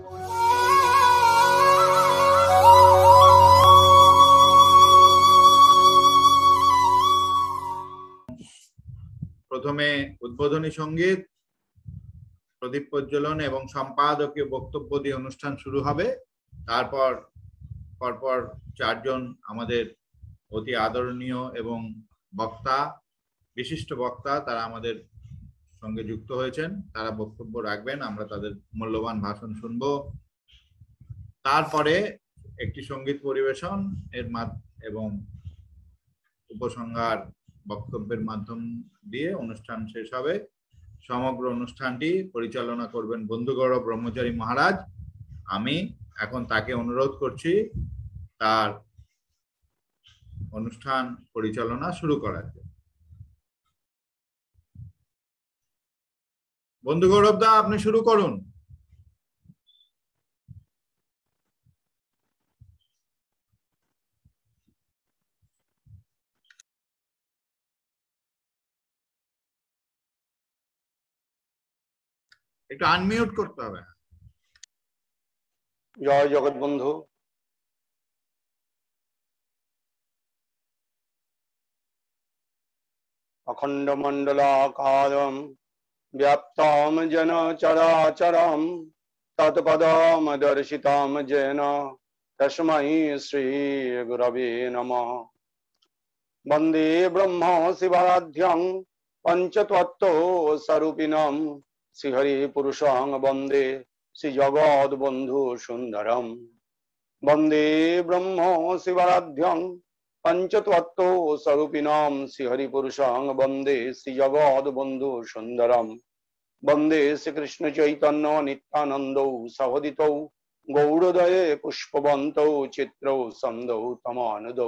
প্রথমে উদ্বোধনী সঙ্গীত প্রদীপ প্রজ্বলন এবং সম্পাদকীয় বক্তব্য দিয়ে অনুষ্ঠান শুরু হবে তারপর পরপর চারজন আমাদের অতি আদরণীয় এবং বক্তা বিশিষ্ট বক্তা তারা আমাদের সঙ্গে যুক্ত হয়েছেন তারা বক্তব্য রাখবেন আমরা তাদের মূল্যবান ভাষণ শুনব তারপরে একটি সঙ্গীত পরিবেশন এর এবং উপসংহার বক্তব্যের মাধ্যম দিয়ে অনুষ্ঠান শেষ হবে সমগ্র অনুষ্ঠানটি পরিচালনা করবেন বন্ধুগৌরব ব্রহ্মচারী মহারাজ আমি এখন তাকে অনুরোধ করছি তার অনুষ্ঠান পরিচালনা শুরু করার জন্য বন্ধু গৌরব দা আপনি শুরু করুন একটু আনমিউট করতে হবে জয় জগৎ বন্ধু অখণ্ড মণ্ডলাকারম व्याप्ताम जन चराचरम तत्पदम दर्शिताम जैन तस्मै श्री गुरवे नमः वन्दे ब्रह्म शिवाध्यं पञ्चतत्त्व स्वरूपिणं श्रीहरिपुरुषं वन्दे श्रीजगद्बन्धुसुन्दरं वन्दे ब्रह्म शिवाध्यं পঞ্চতত্ত্ব স্বরূপিণম শ্রীহরিপুরুষং বন্দে শ্রীজগদ্বন্ধু সুন্দরম বন্দে শ্রীকৃষ্ণ চৈতন্য নিত্যানন্দ সহদিত গৌরদয়ে পুষ্পবন্ত চিত্র সন্দৌ তমানুদ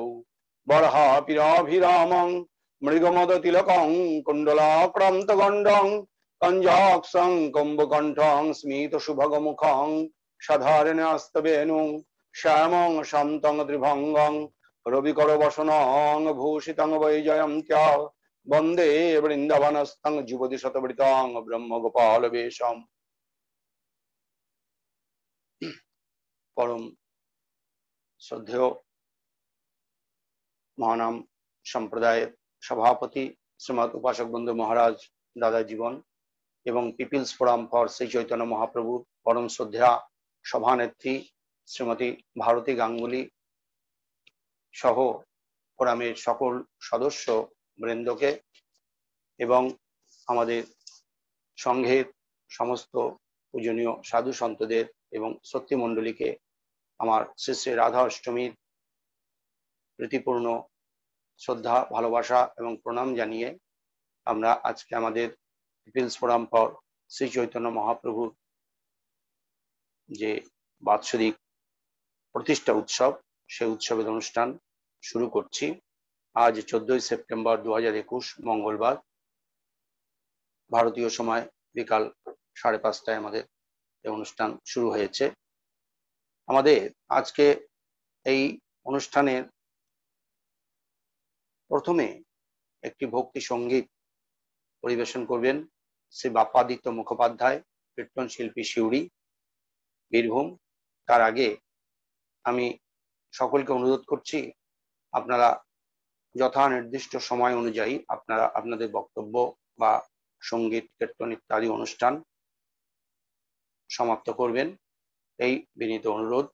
বরহা পিরাভিরামং মৃগমদ তিলকং কুণ্ডলাক্রান্ত গণ্ডং কঞ্জাক্ষং কুম্ভকণ্ঠং স্মিত শুভগমুখং সাধারণস্তবেনু শ্যামং শান্তং ত্রিভঙ্গং রবিকর বসনং ভূষিতং বৈজয়ন্ত্য বন্দে বৃন্দাবনস্তং যুবতি শতবৃতং গোপাল বেশম পরম শ্রদ্ধেয় মহানাম সম্প্রদায়ের সভাপতি শ্রীমৎ উপাসক বন্ধু মহারাজ দাদা জীবন এবং people's forum for Shri Chaitanya Mahaprabhu পরম শ্রদ্ধা সভানেত্রী শ্রীমতী ভারতী গাঙ্গুলি সহ ফোরামের সকল সদস্য বৃন্দকে এবং আমাদের সংঘের সমস্ত পূজনীয় সাধু সন্তদের এবং সত্যিমণ্ডলীকে আমার শ্রী শ্রী রাধা অষ্টমীর প্রীতিপূর্ণ শ্রদ্ধা ভালোবাসা এবং প্রণাম জানিয়ে আমরা আজকে আমাদের people's forum for Shri Chaitanya মহাপ্রভুর যে বাৎসরিক প্রতিষ্ঠা উৎসব সে উৎসবের অনুষ্ঠান শুরু করছি আজ চোদ্দই সেপ্টেম্বর দু মঙ্গলবার ভারতীয় সময় বিকাল সাড়ে পাঁচটায় আমাদের এই অনুষ্ঠান শুরু হয়েছে আমাদের আজকে এই অনুষ্ঠানের প্রথমে একটি ভক্তি সঙ্গীত পরিবেশন করবেন শ্রী বাপ্পাদিত্য মুখোপাধ্যায় কীর্তন শিল্পী সিউড়ি বীরভূম তার আগে আমি সকলকে অনুরোধ করছি আপনারা যথা নির্দিষ্ট সময় অনুযায়ী আপনারা আপনাদের বক্তব্য বা সঙ্গীত কীর্তন ইত্যাদি অনুষ্ঠান সমাপ্ত করবেন এই বিনীত অনুরোধ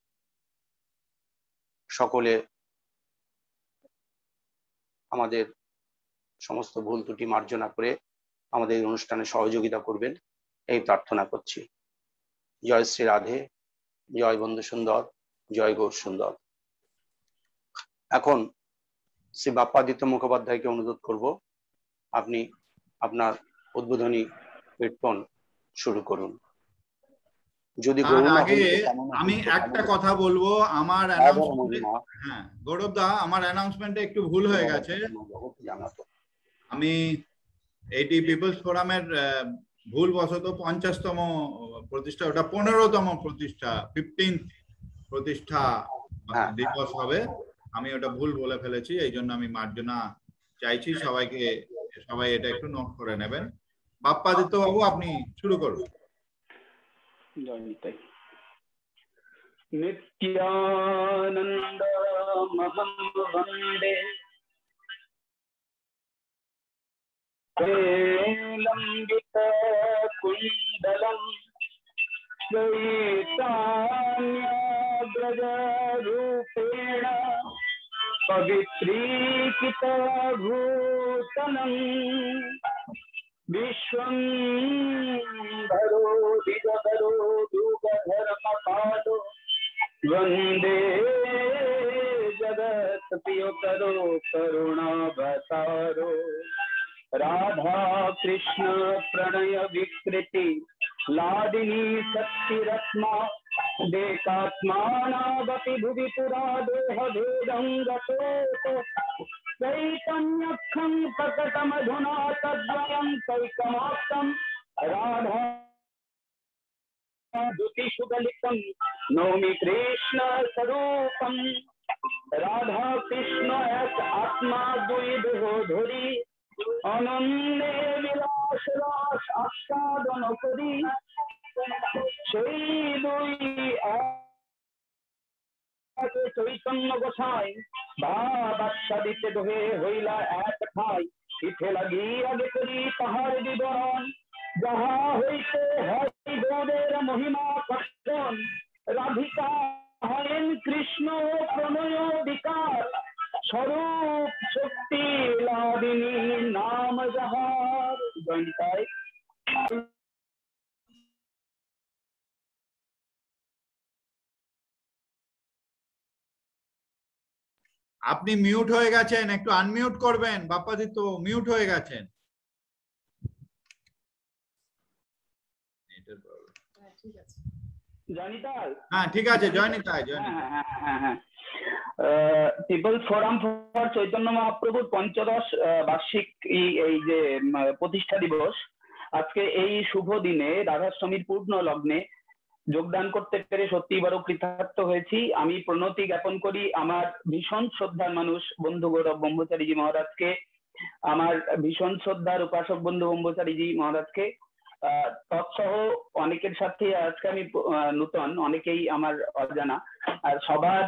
সকলে আমাদের সমস্ত ভুল ত্রুটি মার্জনা করে আমাদের অনুষ্ঠানে সহযোগিতা করবেন এই প্রার্থনা করছি জয় শ্রী রাধে জয় বন্ধু সুন্দর জয় গৌর সুন্দর এখন শ্রী বাপ্পাদিত্য মুখোপাধ্যায়কে অনুরোধ করব আপনি আপনার উদ্বোধনী কীর্তন শুরু করুন যদি আগে আমি একটা কথা বলবো আমার হ্যাঁ, হ্যাঁ আমার অ্যানাউন্সমেন্টে একটু ভুল হয়ে গেছে আমি এইটি পিপলস ফোরামের ভুলবশত পঞ্চাশতম প্রতিষ্ঠা ওটা পনেরোতম প্রতিষ্ঠা ফিফটিন প্রতিষ্ঠা হ্যাঁ। দিবস হবে আমি ওটা ভুল বলে ফেলেছি এই জন্য আমি মার্জনা চাইছি সবাইকে সবাই এটা একটু নোট করে নেবেন বাপ্পাদিত্য বাবু আপনি শুরু করুন জয়নিতাই नित्यानन्दमहं वन्दे लम्बितकुण्डलम् धर्म विश्वं वंदे जगत दुगधर्मपालो करो करुणा बतारो राधा कृष्ण प्रणय विकृति लादिनी शक्तिरत्मा देकात्मानावपि भुवि पुरा देह गतोऽथ चैतन्यक्षं प्रकटमधुना तद्वयं कैकमाप्तं राधा द्युतिसुगलितं नौमि कृष्णस्वरूपम् राधा कृष्ण आत्मा द्विधोधुरी अनन्दे विलासरास आस्वादनोपरी সেই দুই চৈতন্য গোসাই ভাব দোহে হইলা এক ঠাই পিঠে লাগি আগে করি তাহার বিবরণ যাহা হইতে হয় গৌরের মহিমা কর্ষণ রাধিকা হরেন কৃষ্ণ প্রণয় বিকার স্বরূপ শক্তি লাদিনী নাম যাহার জয়িতায় আপনি মিউট হয়ে গেছেন একটু আনমিউট করবেন বাপ্পাদিত্য মিউট হয়ে গেছেন হ্যাঁ ঠিক আছে জয়নিতাই পিপল ফোরাম ফর চৈতন্য মহাপ্রভুর পঞ্চদশ বার্ষিক এই যে প্রতিষ্ঠা দিবস আজকে এই শুভ দিনে রাধাষ্টমীর পূর্ণ লগ্নে যোগদান করতে পেরে সত্যি বড় কৃতার্থ হয়েছি আমি প্রণতি জ্ঞাপন করি আমার ভীষণ শ্রদ্ধার মানুষ বন্ধু গৌরব ব্রহ্মচারীজি মহারাজকে আমার ভীষণ শ্রদ্ধার উপাসক বন্ধু ব্রহ্মচারীজি মহারাজকে তৎসহ অনেকের সাথে আজকে আমি নূতন অনেকেই আমার অজানা আর সবার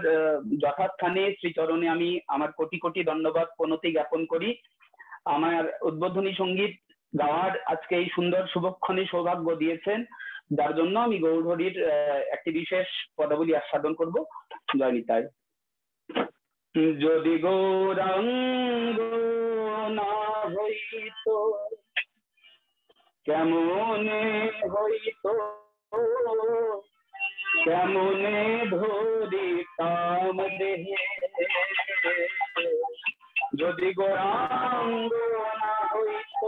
যথাস্থানে শ্রীচরণে আমি আমার কোটি কোটি ধন্যবাদ প্রণতি জ্ঞাপন করি আমার উদ্বোধনী সঙ্গীত গাওয়ার আজকে এই সুন্দর শুভক্ষণে সৌভাগ্য দিয়েছেন যার জন্য আমি গৌরহরির একটি বিশেষ পদাবলী আস্বাদন করব জয়নিতায় যদি গৌরাঙ্গ না হইত কেমন হইত ধরি কাম দেহে যদি গৌরাঙ্গ না হইত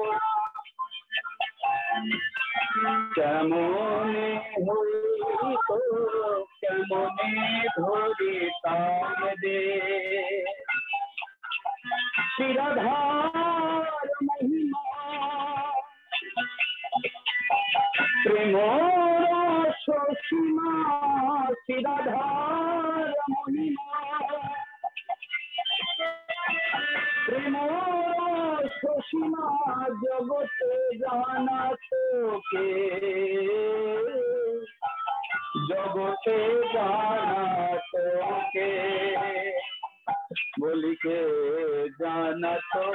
चमोने हुई तो चमोने धोरी ताम दे शिरधार महिमा त्रिमोर सुषमा शिरधार तो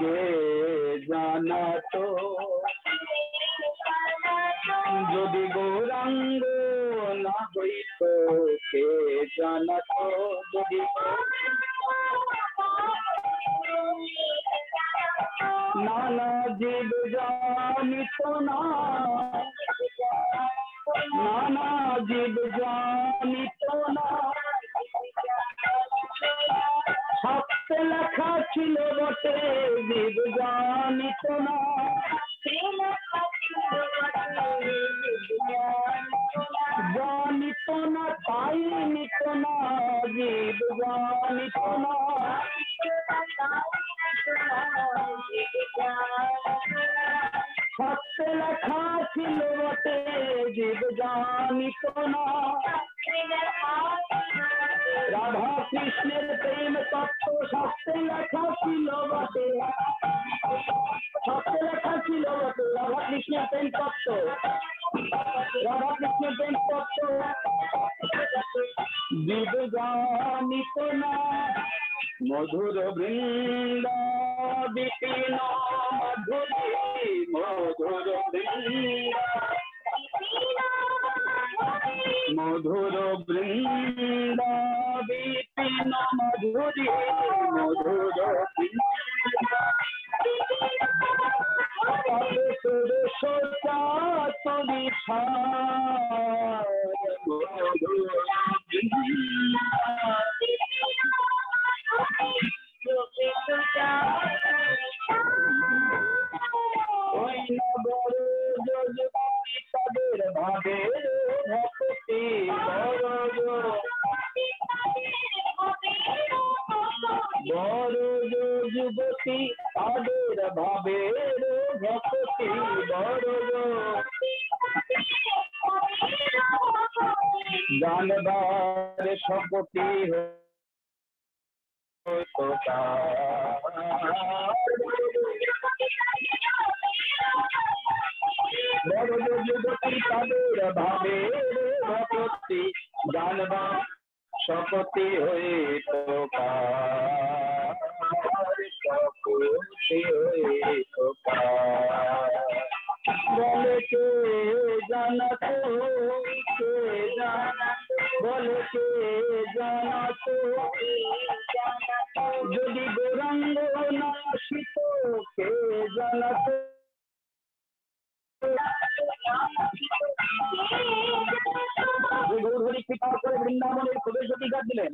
के जाना तो যদি গৌরাঙ্গ না হইত কে জানা তো যদি নানা জীব জানিত না নানা জীব জান মধুর সম্পত্তি তাদের ভাবে ভক্তি হয়ে প্রকাশ প্রতিকার দিলেন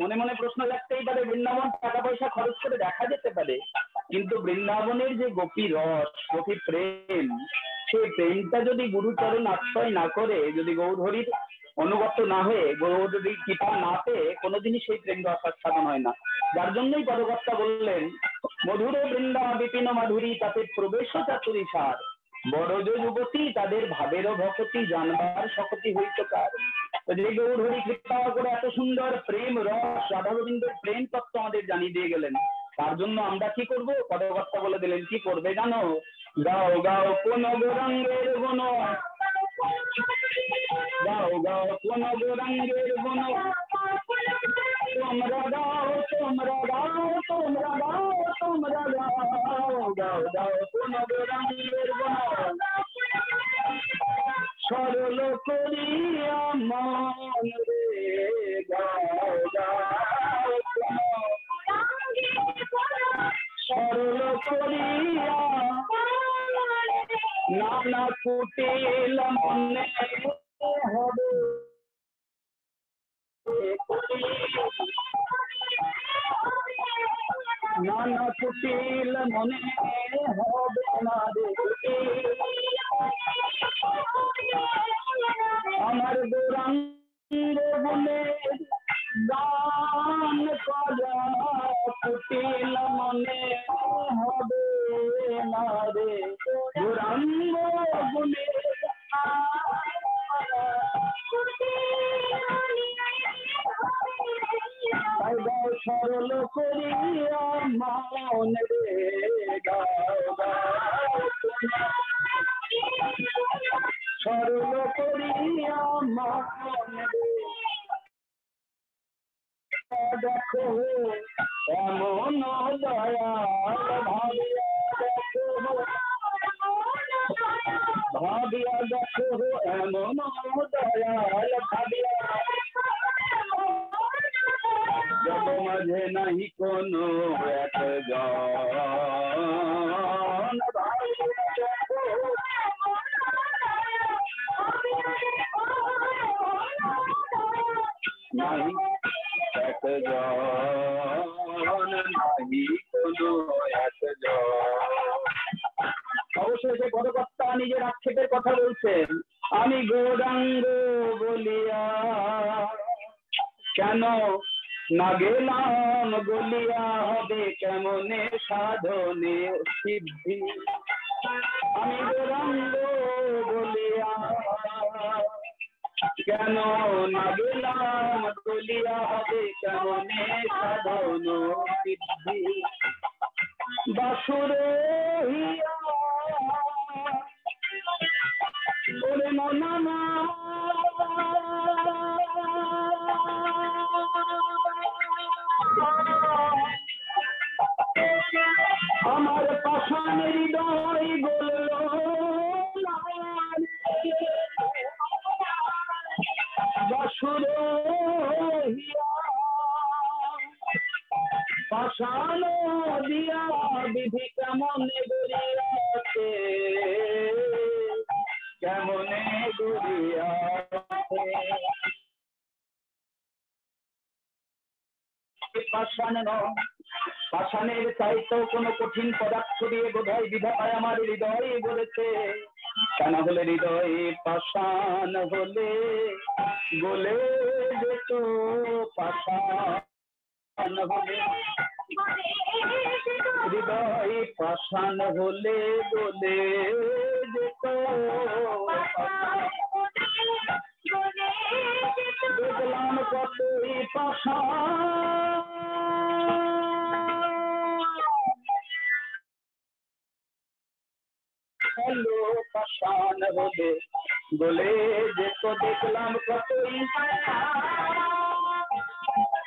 মনে মনে প্রশ্ন লাগতেই পারে বৃন্দাবন টাকা পয়সা খরচ করে দেখা যেতে পারে কিন্তু বৃন্দাবনের যে গোপী রস গোপী প্রেম সেই প্রেমটা যদি গুরুচরণ আশ্রয় না করে যদি গৌধরীর অনুগত না হয়ে গৌধরী কৃপা না পেয়ে কোনোদিনই সেই প্রেম রসার সাধন হয় না যার জন্যই পদকর্তা বললেন মধুর বৃন্দা বিপিন মাধুরী তাতে প্রবেশ চাতুরী সার বড় যে যুবতী তাদের ভাবেরও ভকতি জানবার সকতি হইত কার যে গৌরী কৃপা করে এত সুন্দর প্রেম রস রাধাগোবিন্দের প্রেম তত্ত্ব আমাদের জানিয়ে দিয়ে গেলেন তার জন্য আমরা কি করব পদকর্তা বলে দিলেন কি করবে জানো গাও গাও কোন গৌরাঙ্গের বন গাও গাও কোন গৌরাঙ্গের বন তোমরা গাও তোমরা গাও তোমরা গাও তোমরা গাও গাও গাও কোন গৌরাঙ্গের বন সরল করিয়া মন রে সরল করিয়া নানা কুটিল মনে হবে নান কুটিল মনে হবে না আমার দুরাঙ্গ বলে গান করা কুটিল মনে হবে না রে দুরাঙ্গ বলে গান সরল করিয়া মন রে সরল করিয়া মন রে দেখো এমন দয়া ভাবিয়া দেখো ভাবিয়া দেখো এমন দয়াল ভাবিয়া জগ মাঝে নাহি কোন নাহি একজন নাহি কোন একজন অবশেষে গতকর্তা নিজের আক্ষেপের কথা বলছেন আমি গৌরাঙ্গ বলিয়া কেন না গেলাম বলিয়া হবে কেমন সাধনে সিদ্ধি আমি গৌরাঙ্গ বলিয়া কেন না গেলাম বলিয়া হবে কেমন সাধন সিদ্ধি বাসরে আমার পাশানের হৃদয় গল বাসুর পাষাণ দিয়া বিধি কেমনে গুরিয়াছে কেমনে গুরিয়াছে পাষাণ পাষাণের চাইতো কোনো কঠিন পদার্থ দিয়ে বোধ হয় বিধায় আমার হৃদয় বলেছে তা না হলে হৃদয় পাষাণ হলে গলে যেত পাষাণ হলে হৃদয় পাষাণ হলে বলে যেত দেখলাম কতই পাষাণ হলো পাষাণ হলে বলে যেত দেখলাম কতই পাষাণ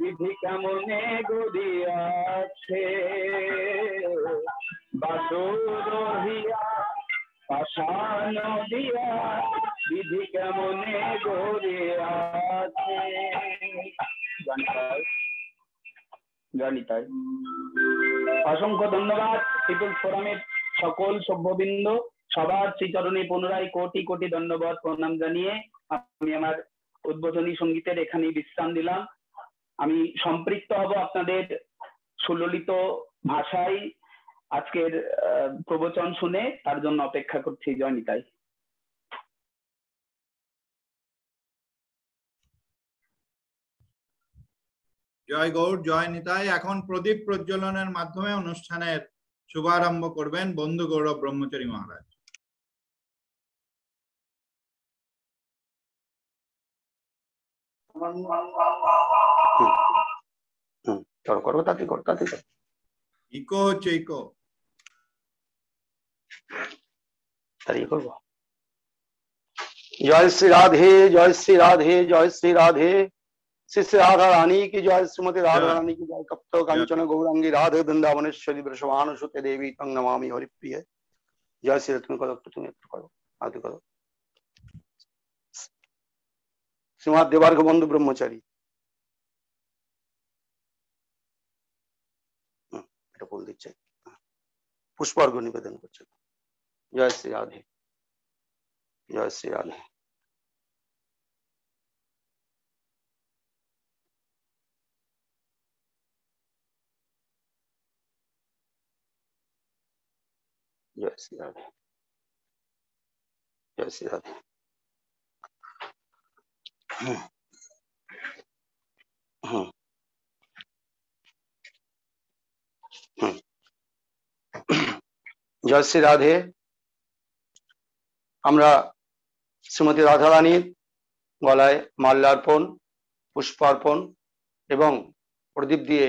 বিধি কামনে গড়িয়াছে পাষাণ দিয়া বিধি গড়িয়াছে অসংখ্য ধন্যবাদ পিপুল ফোরামের সকল সভ্যবৃন্দ সবার শ্রীচরণে পুনরায় কোটি কোটি ধন্যবাদ প্রণাম জানিয়ে আমি আমার উদ্বোধনী সঙ্গীতের এখানেই বিশ্রাম দিলাম আমি সম্পৃক্ত হব আপনাদের সুললিত ভাষায় আজকের প্রবচন শুনে তার জন্য অপেক্ষা করছি জয়নিতাই জয় গৌর জয় নিতাই এখন প্রদীপ প্রজ্বলনের মাধ্যমে অনুষ্ঠানের শুভারম্ভ করবেন বন্ধু গৌরব ব্রহ্মচারী মহারাজ চলো করো তাতে করো তাতে করো ইকো হচ্ছে ইকো তাহলে করবো জয় শ্রী রাধে জয় শ্রী রাধে জয় শ্রী রাধে श्री श्री राधा रानी की जय श्रीमती राधा रानी की जय कप्त कांचन गौरांगी राधे वृंदावनेश्वरी सुते देवी तंग नमामि हरिप्रिय जय श्री रत्न करो तुम्हें करो आदि करो सिंहा देवार्ग बंधु ब्रह्मचारी हाँ, हाँ, पुष्पार्घ निवेदन कर जय श्री राधे जय श्री राधे जय श्री राधे জয় শ্রী রাধে আমরা শ্রীমতী রাধারানীর গলায় মাল্যার্পণ পুষ্পার্পণ এবং প্রদীপ দিয়ে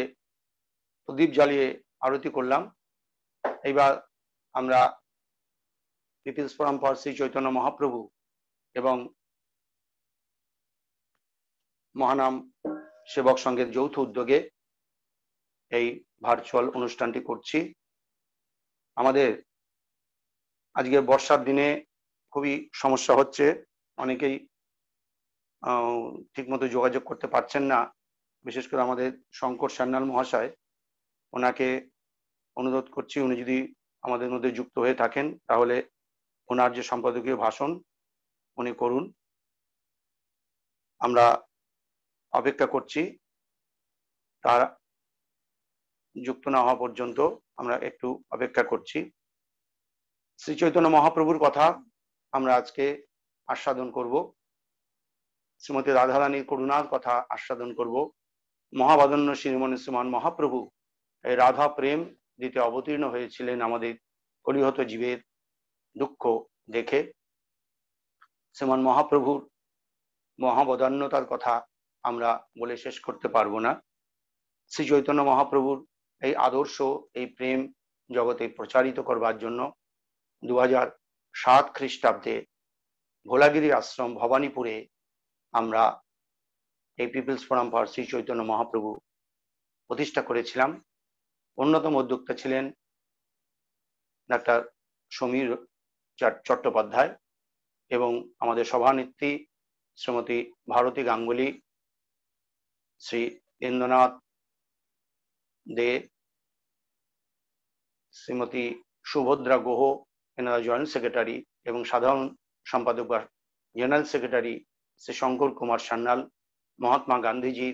প্রদীপ জ্বালিয়ে আরতি করলাম এইবার আমরা পিপিলস পরম্পর শ্রী চৈতন্য মহাপ্রভু এবং মহানাম সেবক সংঘের যৌথ উদ্যোগে এই ভার্চুয়াল অনুষ্ঠানটি করছি আমাদের আজকে বর্ষার দিনে খুবই সমস্যা হচ্ছে অনেকেই ঠিকমতো যোগাযোগ করতে পারছেন না বিশেষ করে আমাদের শঙ্কর সান্যাল মহাশয় ওনাকে অনুরোধ করছি উনি যদি আমাদের মধ্যে যুক্ত হয়ে থাকেন তাহলে ওনার যে সম্পাদকীয় ভাষণ উনি করুন আমরা অপেক্ষা করছি তার যুক্ত না হওয়া পর্যন্ত আমরা একটু অপেক্ষা করছি শ্রী চৈতন্য মহাপ্রভুর কথা আমরা আজকে আস্বাদন করব শ্রীমতী রাধারানীর করুণার কথা আস্বাদন করব মহাবাদন্য শ্রীমণি শ্রীমান মহাপ্রভু এই রাধা প্রেম দিতে অবতীর্ণ হয়েছিলেন আমাদের কলিহত জীবের দুঃখ দেখে শ্রীমান মহাপ্রভুর মহাবদান্যতার কথা আমরা বলে শেষ করতে পারবো না শ্রী চৈতন্য মহাপ্রভুর এই আদর্শ এই প্রেম জগতে প্রচারিত করবার জন্য দু সাত খ্রিস্টাব্দে ভোলাগিরি আশ্রম ভবানীপুরে আমরা এই people's forum for Shri Chaitanya Mahaprabhu প্রতিষ্ঠা করেছিলাম অন্যতম উদ্যোক্তা ছিলেন ডাক্তার সমীর চট্টোপাধ্যায় এবং আমাদের সভানেত্রী শ্রীমতী ভারতী গাঙ্গুলি শ্রী ইন্দ্রনাথ দে শ্রীমতী সুভদ্রা গুহ এনারা জয়েন্ট সেক্রেটারি এবং সাধারণ সম্পাদক জেনারেল সেক্রেটারি শ্রী শঙ্কর কুমার সান্যাল মহাত্মা গান্ধীজির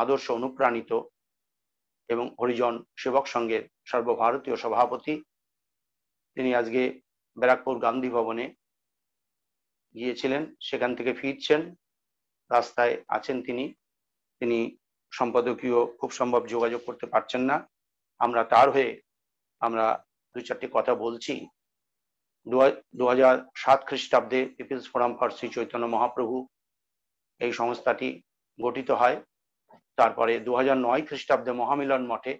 আদর্শ অনুপ্রাণিত এবং হরিজন সেবক সংঘের সর্বভারতীয় সভাপতি তিনি আজকে ব্যারাকপুর গান্ধী ভবনে গিয়েছিলেন সেখান থেকে ফিরছেন রাস্তায় আছেন তিনি তিনি সম্পাদকীয় খুব সম্ভব যোগাযোগ করতে পারছেন না আমরা তার হয়ে আমরা দুই চারটি কথা বলছি দু হাজার সাত খ্রিস্টাব্দে people's forum for Shri Chaitanya Mahaprabhu এই সংস্থাটি গঠিত হয় তারপরে দু হাজার নয় খ্রিস্টাব্দে মহামিলন মঠে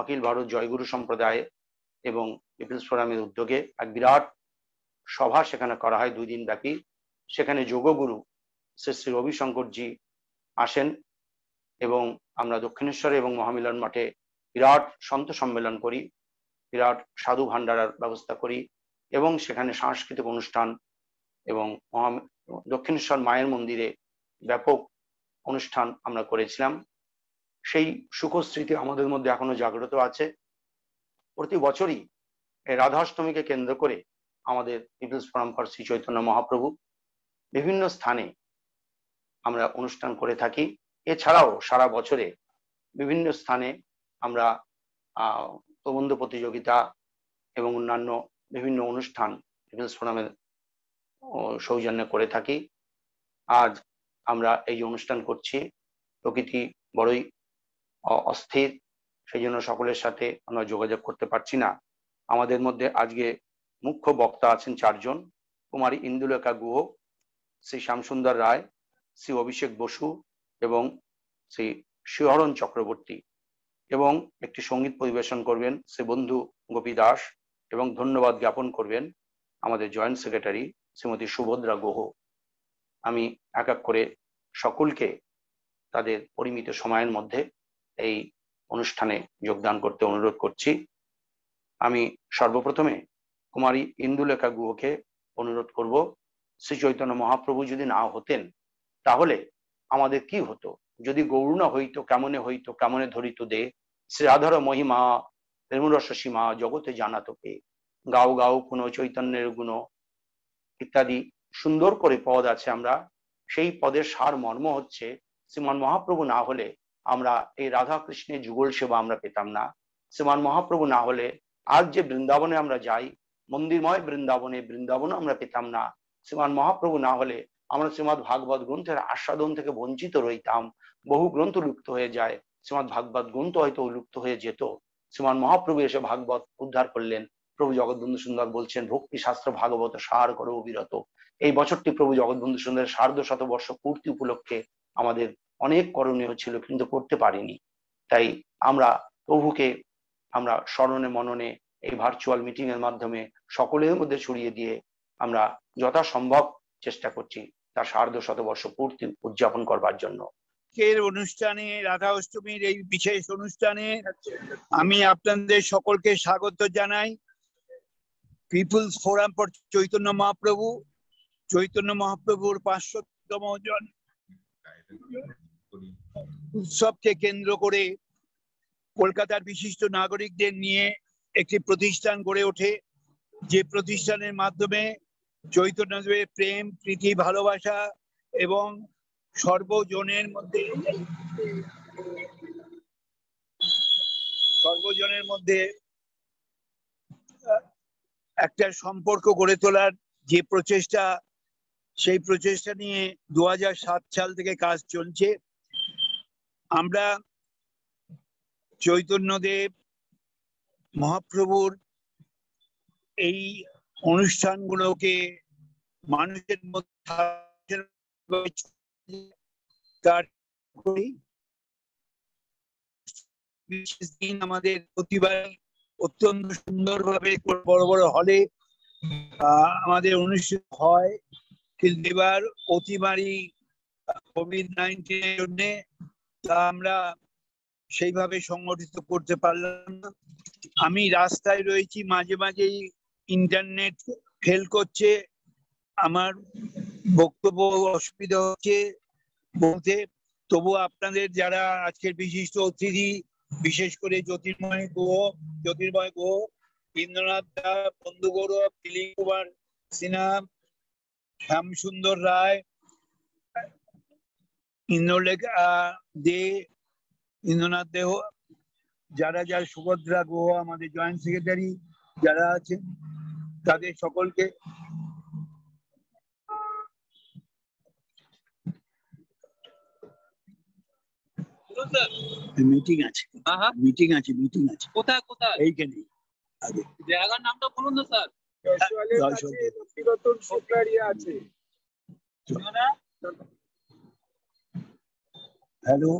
অখিল ভারত জয়গুরু সম্প্রদায় এবং পিপলস ফোরামের উদ্যোগে এক বিরাট সভা সেখানে করা হয় দুই দিন ব্যাপী সেখানে যোগগুরু শ্রী শ্রী রবিশঙ্করজি আসেন এবং আমরা দক্ষিণেশ্বরে এবং মহামিলন মাঠে বিরাট সন্ত সম্মেলন করি বিরাট সাধু ভাণ্ডারার ব্যবস্থা করি এবং সেখানে সাংস্কৃতিক অনুষ্ঠান এবং মহা দক্ষিণেশ্বর মায়ের মন্দিরে ব্যাপক অনুষ্ঠান আমরা করেছিলাম সেই সুখস্মৃতি আমাদের মধ্যে এখনো জাগ্রত আছে প্রতি বছরই রাধাষ্টমীকে কেন্দ্র করে আমাদের people's forum for Shri Chaitanya Mahaprabhu বিভিন্ন স্থানে আমরা অনুষ্ঠান করে থাকি এছাড়াও সারা বছরে বিভিন্ন স্থানে আমরা প্রবন্ধ প্রতিযোগিতা এবং অন্যান্য বিভিন্ন অনুষ্ঠান ইভেন্স ফোরামের সৌজন্যে করে থাকি আজ আমরা এই অনুষ্ঠান করছি প্রকৃতি বড়ই অস্থির সেই জন্য সকলের সাথে আমরা যোগাযোগ করতে পারছি না আমাদের মধ্যে আজকে মুখ্য বক্তা আছেন চারজন কুমারী ইন্দুলেখা গুহ শ্রী শ্যামসুন্দর রায় শ্রী অভিষেক বসু এবং শ্রী শিহরণ চক্রবর্তী এবং একটি সঙ্গীত পরিবেশন করবেন শ্রী বন্ধু গোপী দাস এবং ধন্যবাদ জ্ঞাপন করবেন আমাদের জয়েন্ট সেক্রেটারি শ্রীমতী সুভদ্রা গুহ আমি এক এক করে সকলকে তাদের পরিমিত সময়ের মধ্যে এই অনুষ্ঠানে যোগদান করতে অনুরোধ করছি আমি সর্বপ্রথমে কুমারী ইন্দুলেখা গুহকে অনুরোধ করব শ্রী চৈতন্য মহাপ্রভু যদি না হতেন তাহলে আমাদের কি হতো যদি গৌরণা হইতো কেমনে হইতো কেমনে ধরিত দে শ্রীরাধর মহিমা প্রেমরস সীমা জগতে জানা তোকে গাও গাও কোন চৈতন্যের গুণ ইত্যাদি সুন্দর করে পদ আছে আমরা সেই পদের সার মর্ম হচ্ছে শ্রীমান মহাপ্রভু না হলে আমরা এই রাধা কৃষ্ণের যুগল সেবা আমরা পেতাম না শ্রীমান মহাপ্রভু না হলে আজ যে বৃন্দাবনে আমরা যাই মন্দিরময় বৃন্দাবনে বৃন্দাবন আমরা পেতাম না শ্রীমান মহাপ্রভু না হলে আমরা শ্রীমৎ ভাগবত গ্রন্থের আস্বাদন থেকে বঞ্চিত রইতাম বহু গ্রন্থ লুপ্ত হয়ে যায় শ্রীমৎ ভাগবত গ্রন্থ হয়তো লুপ্ত হয়ে যেত শ্রীমান মহাপ্রভু এসে ভাগবত উদ্ধার করলেন প্রভু জগৎবন্ধু সুন্দর বলছেন ভক্তি শাস্ত্র ভাগবত সার করো অবিরত এই বছরটি প্রভু জগৎবন্ধু সুন্দরের সার্ধ শতবর্ষ পূর্তি উপলক্ষে আমাদের অনেক করণীয় ছিল কিন্তু করতে পারিনি তাই আমরা প্রভুকে আমরা স্মরণে মননে এই ভার্চুয়াল মিটিং এর মাধ্যমে সকলের মধ্যে ছড়িয়ে দিয়ে আমরা যথাসম্ভব চেষ্টা করছি তার সার্ধ শতবর্ষ পূর্তি উদযাপন করবার জন্য আজকের অনুষ্ঠানে রাধা অষ্টমীর এই বিশেষ অনুষ্ঠানে আমি আপনাদের সকলকে স্বাগত জানাই people's forum for Chaitanya Mahaprabhu Chaitanya মহাপ্রভুর পাঁচশোতম উৎসবকে কেন্দ্র করে কলকাতার বিশিষ্ট নাগরিকদের নিয়ে একটি প্রতিষ্ঠান গড়ে ওঠে যে প্রতিষ্ঠানের মাধ্যমে চৈতন্যদেবের প্রেম প্রীতি ভালোবাসা এবং সর্বজনের মধ্যে সর্বজনের মধ্যে একটা সম্পর্ক গড়ে তোলার যে প্রচেষ্টা সেই প্রচেষ্টা নিয়ে দু সাল থেকে কাজ চলছে আমরা চৈতন্যদেব মহাপ্রভুর এই অনুষ্ঠানগুলোকে মানুষের মধ্যে দিন আমাদের প্রতিবার অত্যন্ত সুন্দরভাবে বড় বড় হলে আমাদের অনুষ্ঠিত হয় কিন্তু এবার অতিমারি কোভিড নাইন্টিনের জন্য তা আমরা সেইভাবে সংগঠিত করতে পারলাম না আমি রাস্তায় রয়েছি মাঝে মাঝেই ইন্টারনেট ফেল করছে আমার বক্তব্য অসুবিধা হচ্ছে বলতে তবু আপনাদের যারা আজকের বিশিষ্ট অতিথি বিশেষ করে জ্যোতির্ময় গুহ জ্যোতির্ময় গুহ ইন্দ্রনাথ দা বন্ধু গৌরব দিলীপ কুমার সিনহা শ্যামসুন্দর রায় ইন্দ্রলেখা দে ইন্দ্রনাথ দেহ যারা যারা সুভদ্রা গুহ আমাদের জয়েন্ট সেক্রেটারি যারা আছে তাদের সকলকে মিটিং আছে মিটিং হ্যাঁ, হ্যাঁ। আছে মিটিং আছে কোথায় কোথায় এইখানে জায়গার নামটা বলুন না স্যার হ্যালো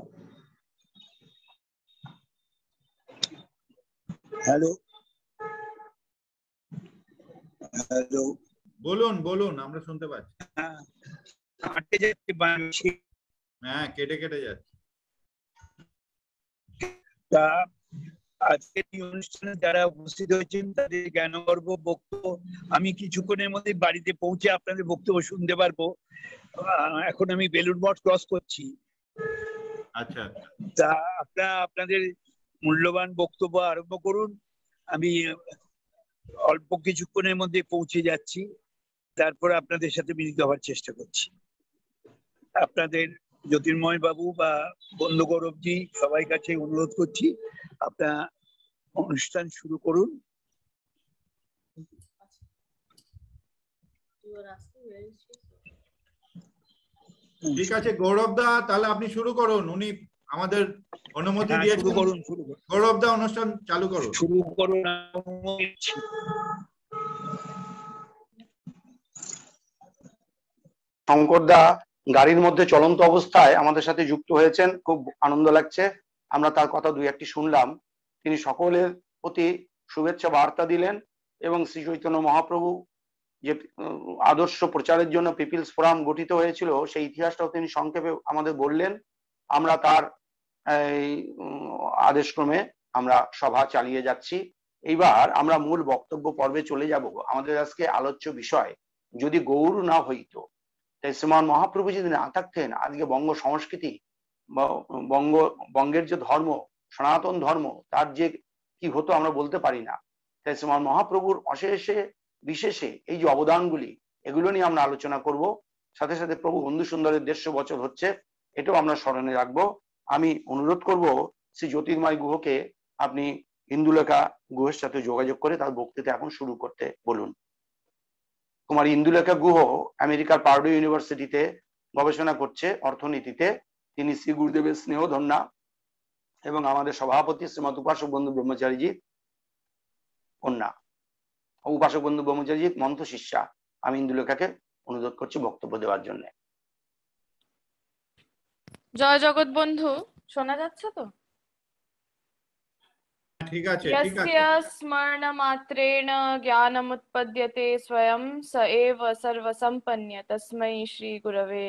হ্যালো হ্যালো বলুন বলুন আমরা শুনতে পাচ্ছি আটকে হ্যাঁ, যাচ্ছে বাংলাদেশে হ্যাঁ কেটে কেটে যাচ্ছে তা আজকে এই অনুষ্ঠানে যারা উপস্থিত হয়েছেন তাদের জ্ঞানগর্ব বক্তব্য আমি কিছুক্ষণের মধ্যে বাড়িতে পৌঁছে আপনাদের বক্তব্য শুনতে পারবো এখন আমি বেলুন মঠ ক্রস করছি আচ্ছা, আচ্ছা তা আপনারা আপনাদের মূল্যবান বক্তব্য আরম্ভ করুন আমি অল্প কিছুক্ষণের মধ্যে পৌঁছে যাচ্ছি তারপর আপনাদের সাথে মিলিত হওয়ার চেষ্টা করছি আপনাদের জ্যোতির্ময় বাবু বা বন্ধু গৌরবজি সবাই কাছে অনুরোধ করছি আপনার অনুষ্ঠান শুরু করুন ঠিক আছে গৌরব দা তাহলে আপনি শুরু করুন উনি আমাদের অনুমতি হ্যাঁ, দিয়ে শুরু করুন গৌরব দা অনুষ্ঠান চালু করুন শুরু করুন শঙ্কর দা গাড়ির মধ্যে চলন্ত অবস্থায় আমাদের সাথে যুক্ত হয়েছেন খুব আনন্দ লাগছে আমরা তার কথা দুই একটি শুনলাম তিনি সকলের প্রতি শুভেচ্ছা বার্তা দিলেন এবং শ্রী চৈতন্য মহাপ্রভু যে আদর্শ প্রচারের জন্য পিপিলস ফোরাম গঠিত হয়েছিল সেই ইতিহাসটাও তিনি সংক্ষেপে আমাদের বললেন আমরা তার আদেশক্রমে আমরা সভা চালিয়ে যাচ্ছি এইবার আমরা মূল বক্তব্য পর্বে চলে যাব আমাদের আজকে আলোচ্য বিষয় যদি গৌর না হইত তাই শ্রীমান মহাপ্রভু যদি না থাকতেন আজকে বঙ্গ সংস্কৃতি বঙ্গ বঙ্গের যে ধর্ম সনাতন ধর্ম তার যে কি হতো আমরা বলতে পারি না তাই শ্রীমান মহাপ্রভুর অশেষে বিশেষে এই যে অবদানগুলি এগুলো নিয়ে আমরা আলোচনা করব সাথে সাথে প্রভু বন্ধু সুন্দরের দেড়শো বছর হচ্ছে এটাও আমরা স্মরণে রাখবো আমি অনুরোধ করব শ্রী জ্যোতির্ময় গুহকে আপনি ইন্দুলেখা গুহের সাথে যোগাযোগ করে তার বক্তৃতা এখন শুরু করতে বলুন কুমার ইন্দুলেখা গুহ আমেরিকার পার্ডো ইউনিভার্সিটিতে গবেষণা করছে অর্থনীতিতে তিনি শ্রী গুরুদেবের ধন্যা এবং আমাদের সভাপতি শ্রীমত উপাসক বন্ধু ব্রহ্মচারীজি কন্যা উপাসক বন্ধু ব্রহ্মচারীজি মন্ত্র শিষ্যা আমি ইন্দুলেখাকে অনুরোধ করছি বক্তব্য দেওয়ার জন্য জয় জগৎ বন্ধু শোনা যাচ্ছে তো স্মরণ মাত্রেণ স্বয়ং স এব সর্বসম্পন্ন শ্রী গুরবে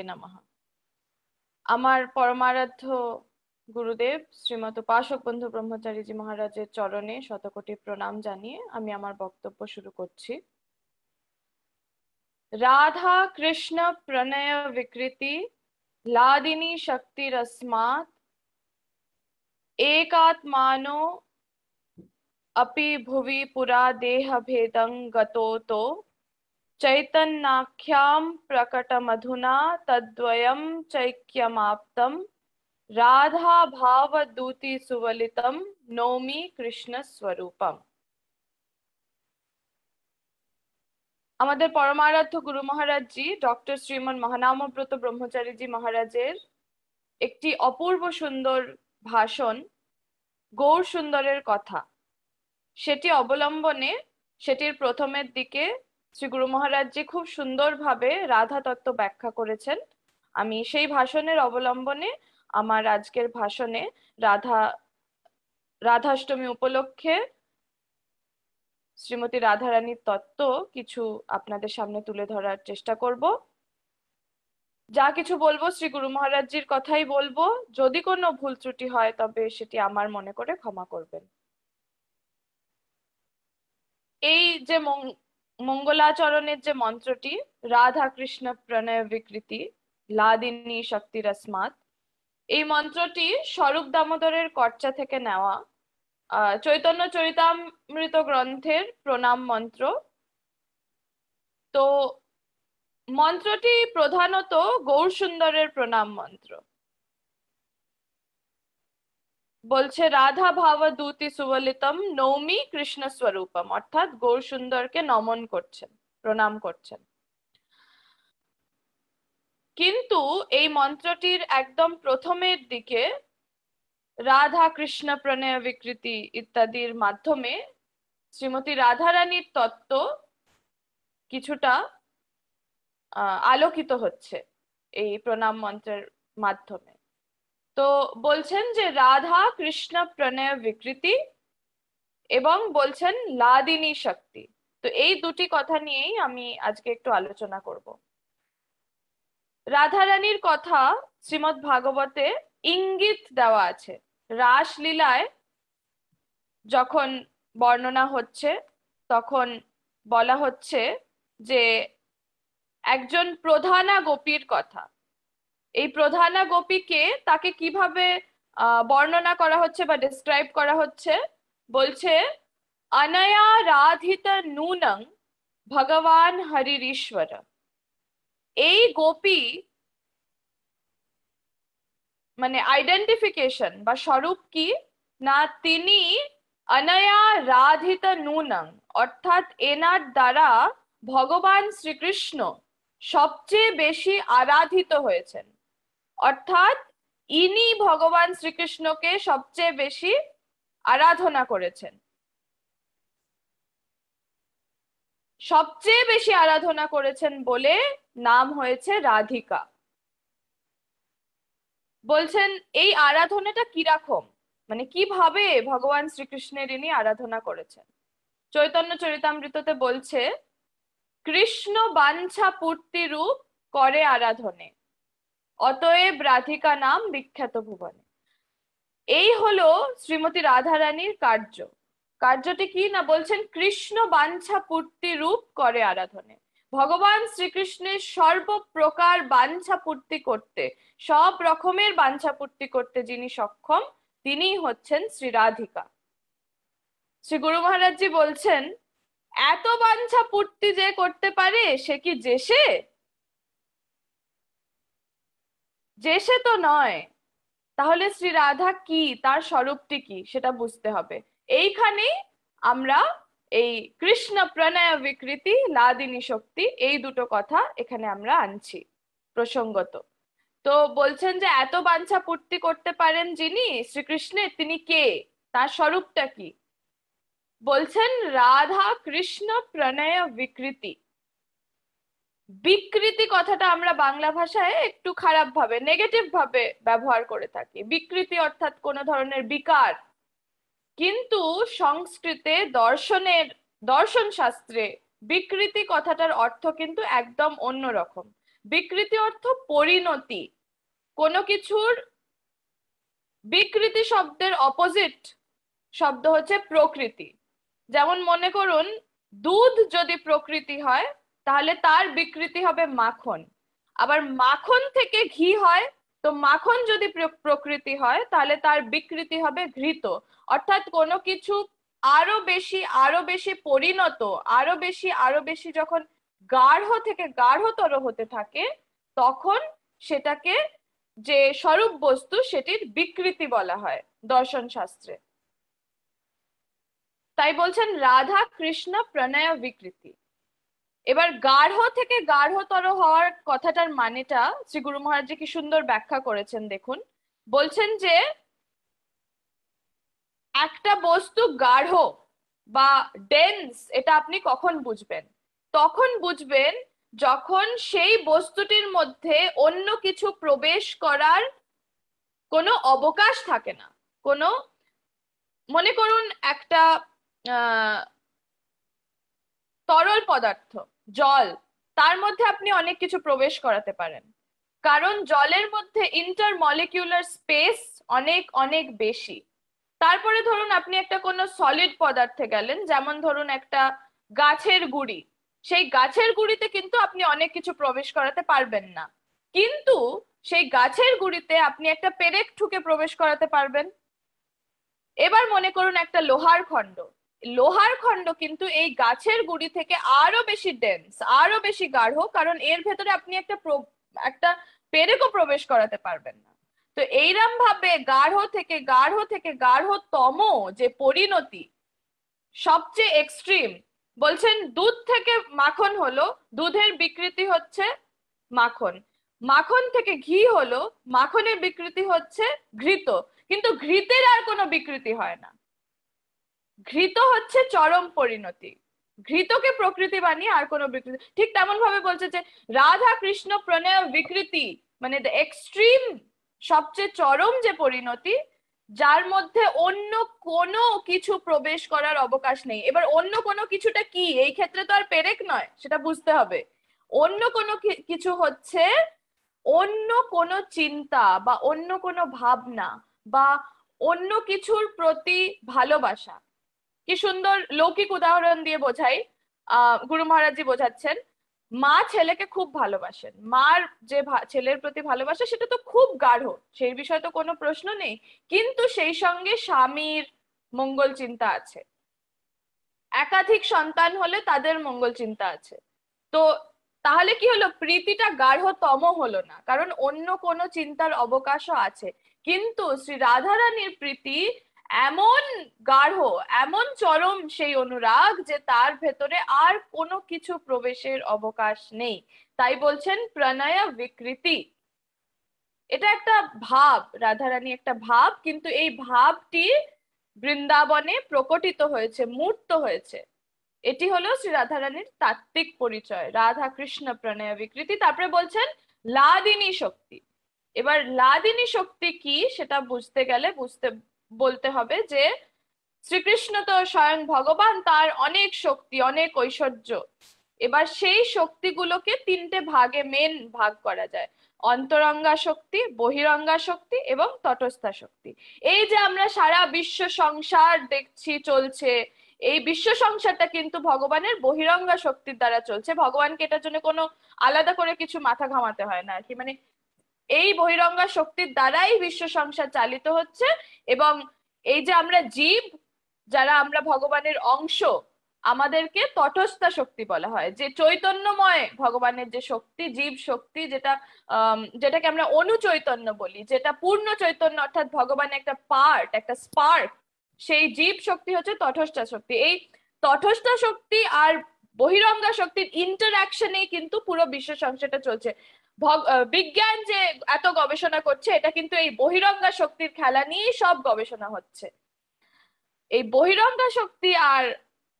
আমার পরমারাধ্য গুরুদেব শ্রীমত উপাসক বন্ধু ব্রহ্মচারীজি মহারাজের চরণে শতকোটি প্রণাম জানিয়ে আমি আমার বক্তব্য শুরু করছি রাধা কৃষ্ণ প্রণয় বিকৃতি लादिनी शक्ति शक्तिरस्मात् एकात्मानो अपि भुवि पुरा देह भेदं गतो तो चैतन्नाख्यां प्रकटमधुना तद्वयं चैक्यमाप्तं राधाभावदूतिसुवलितं कृष्ण स्वरूपम् আমাদের পরমারাধ্য গুরু মহারাজজি ডক্টর শ্রীমন মহানামব্রত ব্রহ্মচারীজি মহারাজের একটি অপূর্ব সুন্দর ভাষণ গৌর সুন্দরের কথা সেটি অবলম্বনে সেটির প্রথমের দিকে শ্রী গুরু মহারাজজি খুব সুন্দরভাবে রাধা তত্ত্ব ব্যাখ্যা করেছেন আমি সেই ভাষণের অবলম্বনে আমার আজকের ভাষণে রাধা রাধাষ্টমী উপলক্ষে শ্রীমতী রাধারানীর তত্ত্ব কিছু আপনাদের সামনে তুলে ধরার চেষ্টা করব যা কিছু বলবো শ্রী গুরু মহারাজজির কথাই বলবো যদি কোনো ভুল ত্রুটি হয় তবে সেটি আমার মনে করে ক্ষমা করবেন এই যে মঙ্গলাচরণের যে মন্ত্রটি রাধা কৃষ্ণ প্রণয় বিকৃতি লাদিনী শক্তির আসমাত এই মন্ত্রটি স্বরূপ দামোদরের কর্চা থেকে নেওয়া চৈতন্য চরিতামৃত গ্রন্থের প্রণাম মন্ত্র তো মন্ত্রটি প্রধানত গৌর সুন্দরের প্রণাম মন্ত্র বলছে রাধা ভাব দূতি সুবলিতম নৌমি কৃষ্ণ স্বরূপম অর্থাৎ গৌর সুন্দরকে নমন করছেন প্রণাম করছেন কিন্তু এই মন্ত্রটির একদম প্রথমের দিকে রাধা কৃষ্ণ প্রণয় বিকৃতি ইত্যাদির মাধ্যমে শ্রীমতী রাধারানীর তত্ত্ব কিছুটা আলোকিত হচ্ছে এই প্রণাম মন্ত্রের মাধ্যমে তো বলছেন যে রাধা কৃষ্ণ প্রণয় বিকৃতি এবং বলছেন লাদিনী শক্তি তো এই দুটি কথা নিয়েই আমি আজকে একটু আলোচনা করব রাধারানীর কথা শ্রীমদ ভাগবতে ইঙ্গিত দেওয়া আছে রাসলীলায় যখন বর্ণনা হচ্ছে তখন বলা হচ্ছে যে একজন প্রধানা গোপীর কথা এই প্রধানা গোপীকে তাকে কিভাবে বর্ণনা করা হচ্ছে বা ডিসক্রাইব করা হচ্ছে বলছে অনয়া রাধিত নুনং ভগবান হরিরীশ্বর এই গোপী মানে আইডেন্টিফিকেশন বা স্বরূপ কি না তিনি অনয়া রাধিত নুনং অর্থাৎ এনার দ্বারা ভগবান শ্রীকৃষ্ণ সবচেয়ে বেশি আরাধিত হয়েছেন অর্থাৎ ইনি ভগবান শ্রীকৃষ্ণকে সবচেয়ে বেশি আরাধনা করেছেন সবচেয়ে বেশি আরাধনা করেছেন বলে নাম হয়েছে রাধিকা বলছেন এই আরাধনাটা কিরকম মানে কিভাবে ভগবান শ্রীকৃষ্ণের ইনি আরাধনা করেছেন চৈতন্য চরিতামৃততে বলছে কৃষ্ণ বাঞ্ছা পূর্তি রূপ করে আরাধনে অতএব রাধিকা নাম বিখ্যাত ভুবনে এই হলো শ্রীমতী রাধারানীর কার্য কার্যটি কি না বলছেন কৃষ্ণ বাঞ্ছা পূর্তি রূপ করে আরাধনে ভগবান শ্রীকৃষ্ণের সর্বপ্রকার বাঞ্ছা পূর্তি করতে সব রকমের বাঞ্ছা পূর্তি করতে যিনি সক্ষম তিনি হচ্ছেন শ্রী রাধিকা শ্রী গুরু মহারাজজি বলছেন এত বাঞ্ছা পূর্তি যে করতে পারে সে কি জেসে জেসে তো নয় তাহলে শ্রী রাধা কি তার স্বরূপটি কি সেটা বুঝতে হবে এইখানেই আমরা এই কৃষ্ণ প্রণয় বিকৃতি লাদিনী শক্তি এই দুটো কথা এখানে আমরা আনছি প্রসঙ্গত তো বলছেন যে এত বাঞ্ছা পূর্তি করতে পারেন যিনি শ্রীকৃষ্ণের তিনি কে তার স্বরূপটা কি বলছেন রাধা কৃষ্ণ প্রণয় বিকৃতি বিকৃতি কথাটা আমরা বাংলা ভাষায় একটু খারাপ ভাবে নেগেটিভ ভাবে ব্যবহার করে থাকি বিকৃতি অর্থাৎ কোনো ধরনের বিকার কিন্তু সংস্কৃতে দর্শনের দর্শন শাস্ত্রে বিকৃতি কথাটার অর্থ কিন্তু একদম অন্যরকম বিকৃতি অর্থ পরিণতি কোনো কিছুর বিকৃতি শব্দের অপোজিট শব্দ হচ্ছে প্রকৃতি যেমন মনে করুন দুধ যদি প্রকৃতি হয় তাহলে তার বিকৃতি হবে মাখন আবার মাখন থেকে ঘি হয় তো মাখন যদি প্রকৃতি হয় তাহলে তার বিকৃতি হবে ঘৃত অর্থাৎ কোনো কিছু আরো বেশি আরো বেশি পরিণত আরো বেশি আরো বেশি যখন গাঢ় থেকে গাঢ়তর হতে থাকে তখন সেটাকে যে স্বরূপ বস্তু সেটির বিকৃতি বলা হয় দর্শন শাস্ত্রে তাই বলছেন রাধা কৃষ্ণ প্রণয় বিকৃতি এবার গাঢ় থেকে গাঢ়তর হওয়ার কথাটার মানেটা শ্রী গুরু মহারাজ কি সুন্দর ব্যাখ্যা করেছেন দেখুন বলছেন যে একটা বস্তু গাঢ় বা ডেন্স এটা আপনি কখন বুঝবেন তখন বুঝবেন যখন সেই বস্তুটির মধ্যে অন্য কিছু প্রবেশ করার কোনো অবকাশ থাকে না কোনো মনে করুন একটা তরল পদার্থ জল তার মধ্যে আপনি অনেক কিছু প্রবেশ করাতে পারেন কারণ জলের মধ্যে ইন্টার মলিকিউলার স্পেস অনেক অনেক বেশি তারপরে ধরুন আপনি একটা কোনো সলিড পদার্থে গেলেন যেমন ধরুন একটা গাছের গুড়ি সেই গাছের গুড়িতে কিন্তু আপনি অনেক কিছু প্রবেশ করাতে পারবেন না কিন্তু সেই গাছের গুড়িতে আপনি একটা পেরেক ঠুকে প্রবেশ করাতে পারবেন এবার মনে করুন একটা লোহার খণ্ড লোহার খণ্ড কিন্তু এই গাছের গুড়ি থেকে আরো বেশি ডেন্স আরো বেশি গাঢ় কারণ এর ভেতরে আপনি একটা একটা পেরেকও প্রবেশ করাতে পারবেন না তো এইরম ভাবে গাঢ় থেকে গাঢ় থেকে গাঢ়তম যে পরিণতি সবচেয়ে এক্সট্রিম বলছেন দুধ থেকে মাখন হলো দুধের বিকৃতি হচ্ছে মাখন মাখন থেকে ঘি হলো মাখনের বিকৃতি হচ্ছে ঘৃত কিন্তু ঘৃতের আর কোনো বিকৃতি হয় না ঘৃত হচ্ছে চরম পরিণতি ঘৃতকে প্রকৃতি বানিয়ে আর কোনো বিকৃতি ঠিক তেমন ভাবে বলছে যে রাধা কৃষ্ণ প্রণয় বিকৃতি মানে এক্সট্রিম সবচেয়ে চরম যে পরিণতি যার মধ্যে অন্য কোনো কিছু প্রবেশ করার অবকাশ নেই এবার অন্য কোনো কিছুটা কি এই ক্ষেত্রে তো আর পেরেক নয় সেটা বুঝতে হবে অন্য কোনো কিছু হচ্ছে অন্য কোনো চিন্তা বা অন্য কোনো ভাবনা বা অন্য কিছুর প্রতি ভালোবাসা কি সুন্দর লৌকিক উদাহরণ দিয়ে বোঝাই গুরু মহারাজজি বোঝাচ্ছেন মা ছেলেকে খুব ভালোবাসেন মার যে ছেলের প্রতি ভালোবাসা সেটা তো খুব গাঢ় সেই বিষয়ে তো কোনো প্রশ্ন নেই কিন্তু সেই সঙ্গে স্বামীর মঙ্গল চিন্তা আছে একাধিক সন্তান হলে তাদের মঙ্গল চিন্তা আছে তো তাহলে কি হলো প্রীতিটা গাঢ়তম হলো না কারণ অন্য কোনো চিন্তার অবকাশও আছে কিন্তু শ্রী রাধারানীর প্রীতি এমন গাঢ় এমন চরম সেই অনুরাগ যে তার ভেতরে আর কোনো কিছু প্রবেশের অবকাশ নেই তাই বলছেন প্রণয় বিকৃতি এটা একটা ভাব রাধারানী একটা ভাব কিন্তু এই ভাবটি বৃন্দাবনে প্রকটিত হয়েছে মূর্ত হয়েছে এটি হলো শ্রী রাধারানীর তাত্ত্বিক পরিচয় রাধা কৃষ্ণ প্রণয় বিকৃতি তারপরে বলছেন লাদিনী শক্তি এবার লাদিনী শক্তি কি সেটা বুঝতে গেলে বুঝতে বলতে হবে যে শ্রীকৃষ্ণ তো স্বয়ং ভগবান তার অনেক শক্তি অনেক ঐশ্বর্য এবার সেই শক্তিগুলোকে তিনটে ভাগে মেন ভাগ করা যায় অন্তরঙ্গা শক্তি বহিরঙ্গা শক্তি এবং তটস্থা শক্তি এই যে আমরা সারা বিশ্ব সংসার দেখছি চলছে এই বিশ্ব সংসারটা কিন্তু ভগবানের বহিরঙ্গা শক্তির দ্বারা চলছে ভগবানকে এটার জন্য কোনো আলাদা করে কিছু মাথা ঘামাতে হয় না আর কি মানে এই বহিরঙ্গা শক্তির দ্বারাই বিশ্ব সংসার চালিত হচ্ছে এবং এই যে আমরা জীব যারা আমরা ভগবানের অংশ আমাদেরকে তটস্থা শক্তি বলা হয় যে চৈতন্যময় ভগবানের যে শক্তি জীব শক্তি যেটা যেটাকে আমরা অনুচৈতন্য বলি যেটা পূর্ণ চৈতন্য অর্থাৎ ভগবানের একটা পার্ট একটা স্পার্ক সেই জীব শক্তি হচ্ছে তটস্থা শক্তি এই তটস্থা শক্তি আর বহিরঙ্গা শক্তির ইন্টারাকশনে কিন্তু পুরো বিশ্ব সংসারটা চলছে বিজ্ঞান যে এত গবেষণা করছে এটা কিন্তু এই বহিরঙ্গা শক্তির খেলা নিয়েই সব গবেষণা হচ্ছে এই বহিরঙ্গা শক্তি আর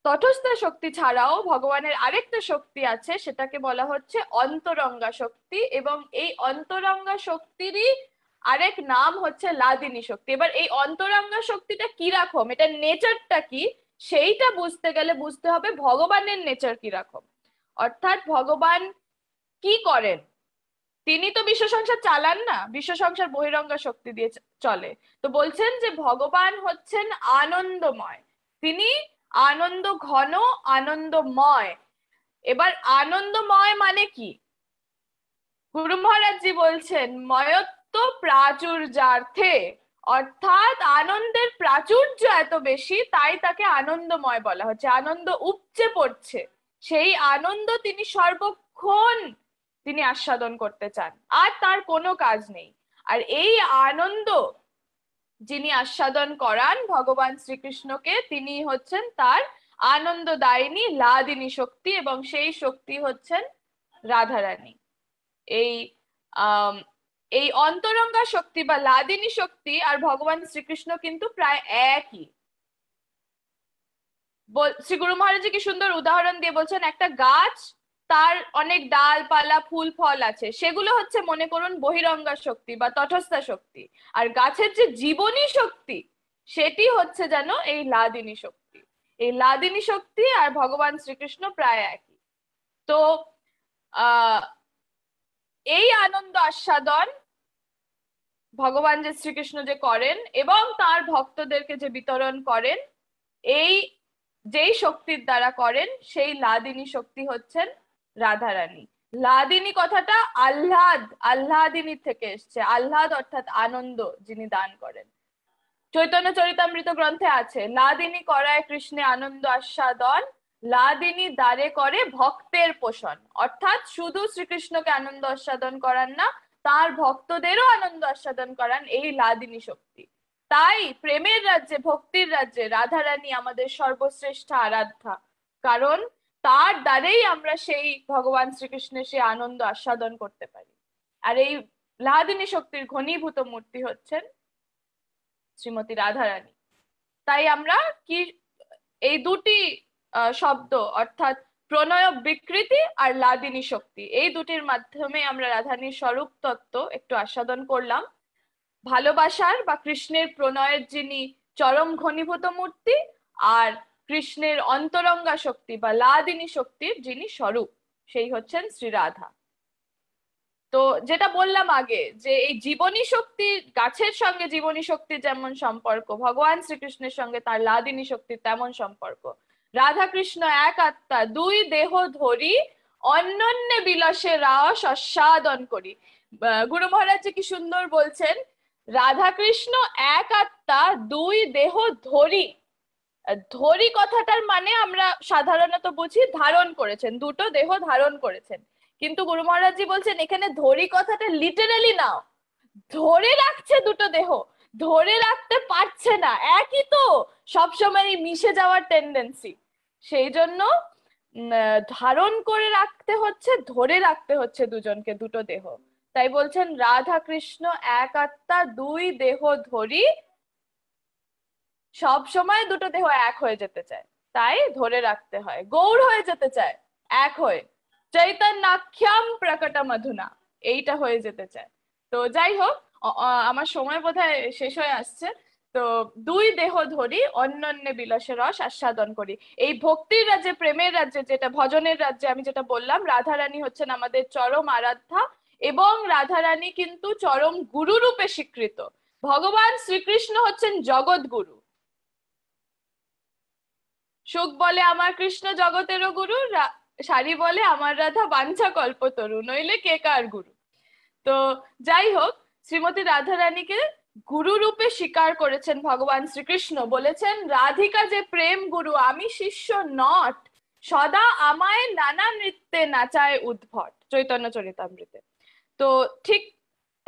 তটস্থ শক্তি ছাড়াও ভগবানের আরেকটা শক্তি আছে সেটাকে বলা হচ্ছে অন্তরঙ্গা শক্তি এবং এই অন্তরঙ্গা শক্তিরই আরেক নাম হচ্ছে লাদিনী শক্তি এবার এই অন্তরঙ্গা শক্তিটা কিরকম এটা নেচারটা কি সেইটা বুঝতে গেলে বুঝতে হবে ভগবানের নেচার কিরকম অর্থাৎ ভগবান কি করেন তিনি তো বিশ্ব সংসার চালান না বিশ্ব সংসার বহিরঙ্গা শক্তি দিয়ে চলে তো বলছেন যে ভগবান হচ্ছেন আনন্দময় তিনি আনন্দ ঘন আনন্দময় এবার আনন্দময় মানে কি গুরু মহারাজজি বলছেন ময়ত্ব প্রাচুর্যার্থে অর্থাৎ আনন্দের প্রাচুর্য এত বেশি তাই তাকে আনন্দময় বলা হচ্ছে আনন্দ উপচে পড়ছে সেই আনন্দ তিনি সর্বক্ষণ তিনি আস্বাদন করতে চান আর তার কোনো কাজ নেই আর এই আনন্দ যিনি আস্বাদন করান ভগবান শ্রীকৃষ্ণকে তিনি হচ্ছেন তার আনন্দদায়িনী লাদিনী শক্তি এবং সেই শক্তি হচ্ছেন রাধারানী এই এই অন্তরঙ্গা শক্তি বা লাদিনী শক্তি আর ভগবান শ্রীকৃষ্ণ কিন্তু প্রায় একই শ্রী গুরু মহারাজ কি সুন্দর উদাহরণ দিয়ে বলছেন একটা গাছ তার অনেক ডালপালা ফুল ফল আছে সেগুলো হচ্ছে মনে করুন বহিরঙ্গা শক্তি বা তটস্থা শক্তি আর গাছের যে জীবনী শক্তি সেটি হচ্ছে যেন এই লাদিনী শক্তি এই লাদিনী শক্তি আর ভগবান শ্রীকৃষ্ণ প্রায় একই তো এই আনন্দ আস্বাদন ভগবান যে শ্রীকৃষ্ণ যে করেন এবং তার ভক্তদেরকে যে বিতরণ করেন এই যেই শক্তির দ্বারা করেন সেই লাদিনী শক্তি হচ্ছেন রাধা রানী লাদিনী কথাটা আহ্লাদ আহ্লাদিনীর থেকে এসছে আহ্লাদ অর্থাৎ আনন্দ যিনি দান করেন চৈতন্য চরিতামৃত গ্রন্থে আছে লাদিনী করায় কৃষ্ণে আনন্দ আস্বাদন লাদিনী দ্বারে করে ভক্তের পোষণ অর্থাৎ শুধু শ্রীকৃষ্ণকে আনন্দ আস্বাদন করান না তার ভক্তদেরও আনন্দ আস্বাদন করান এই লাদিনী শক্তি তাই প্রেমের রাজ্যে ভক্তির রাজ্যে রাধারানী আমাদের সর্বশ্রেষ্ঠ আরাধ্যা কারণ তার দ্বারেই আমরা সেই ভগবান শ্রীকৃষ্ণের সেই আনন্দ আস্বাদন করতে পারি আর এই লাহাদিনী শক্তির ঘনীভূত মূর্তি হচ্ছেন শ্রীমতী রাধারানী তাই আমরা কি এই দুটি শব্দ অর্থাৎ প্রণয় বিকৃতি আর লাদিনী শক্তি এই দুটির মাধ্যমে আমরা রাধানীর স্বরূপ তত্ত্ব একটু আস্বাদন করলাম ভালোবাসার বা কৃষ্ণের প্রণয়ের যিনি চরম ঘনীভূত মূর্তি আর কৃষ্ণের অন্তরঙ্গা শক্তি বা লাদিনী শক্তির যিনি স্বরূপ সেই হচ্ছেন শ্রীরাধা তো যেটা বললাম আগে যে এই জীবনী শক্তি গাছের সঙ্গে জীবনী শক্তির যেমন সম্পর্ক ভগবান শ্রীকৃষ্ণের সঙ্গে তার লাদিনী শক্তির তেমন সম্পর্ক রাধা কৃষ্ণ এক আত্মা দুই দেহ ধরি অন্যন্য বিলাসে রাস অস্বাদন করি গুরু মহারাজ কি সুন্দর বলছেন রাধা কৃষ্ণ এক আত্মা দুই দেহ ধরি ধরি কথাটার মানে আমরা সাধারণত বুঝি ধারণ করেছেন দুটো দেহ ধারণ করেছেন কিন্তু গুরু মহারাজ বলছেন এখানে ধরি কথাটা লিটারালি নাও ধরে রাখছে দুটো দেহ ধরে রাখতে পারছে না একই তো সবসময় মিশে যাওয়ার টেন্ডেন্সি সেই জন্য ধারণ করে রাখতে হচ্ছে ধরে রাখতে হচ্ছে দুজনকে দুটো দেহ তাই বলছেন রাধা কৃষ্ণ এক আত্মা দুই দেহ ধরি সব সময় দুটো দেহ এক হয়ে যেতে চায় তাই ধরে রাখতে হয় গৌর হয়ে যেতে চায় এক হয়ে চৈতন্যাখ্যাম প্রকটা মধুনা এইটা হয়ে যেতে চায় তো যাই হোক আমার সময় বোধ শেষ হয়ে আসছে তো দুই দেহ ধরি অন্যান্য বিলাসের রস আস্বাদন করি এই ভক্তির রাজ্যে প্রেমের রাজ্যে যেটা ভজনের রাজ্যে আমি যেটা বললাম রাধারানী হচ্ছেন আমাদের চরম আরাধ্যা এবং রাধারানী কিন্তু চরম গুরু রূপে স্বীকৃত ভগবান শ্রীকৃষ্ণ হচ্ছেন জগৎগুরু সুখ বলে আমার কৃষ্ণ জগতেরও গুরু শাড়ি বলে আমার রাধা বাঞ্ছা কল্প তরু নইলে কে কার গুরু তো যাই হোক শ্রীমতী রাধারানীকে গুরু রূপে স্বীকার করেছেন ভগবান শ্রীকৃষ্ণ বলেছেন রাধিকা যে প্রেম গুরু আমি শিষ্য নট সদা আমায় নানা নৃত্যে নাচায় উদ্ভট চৈতন্য চরিতামৃতে তো ঠিক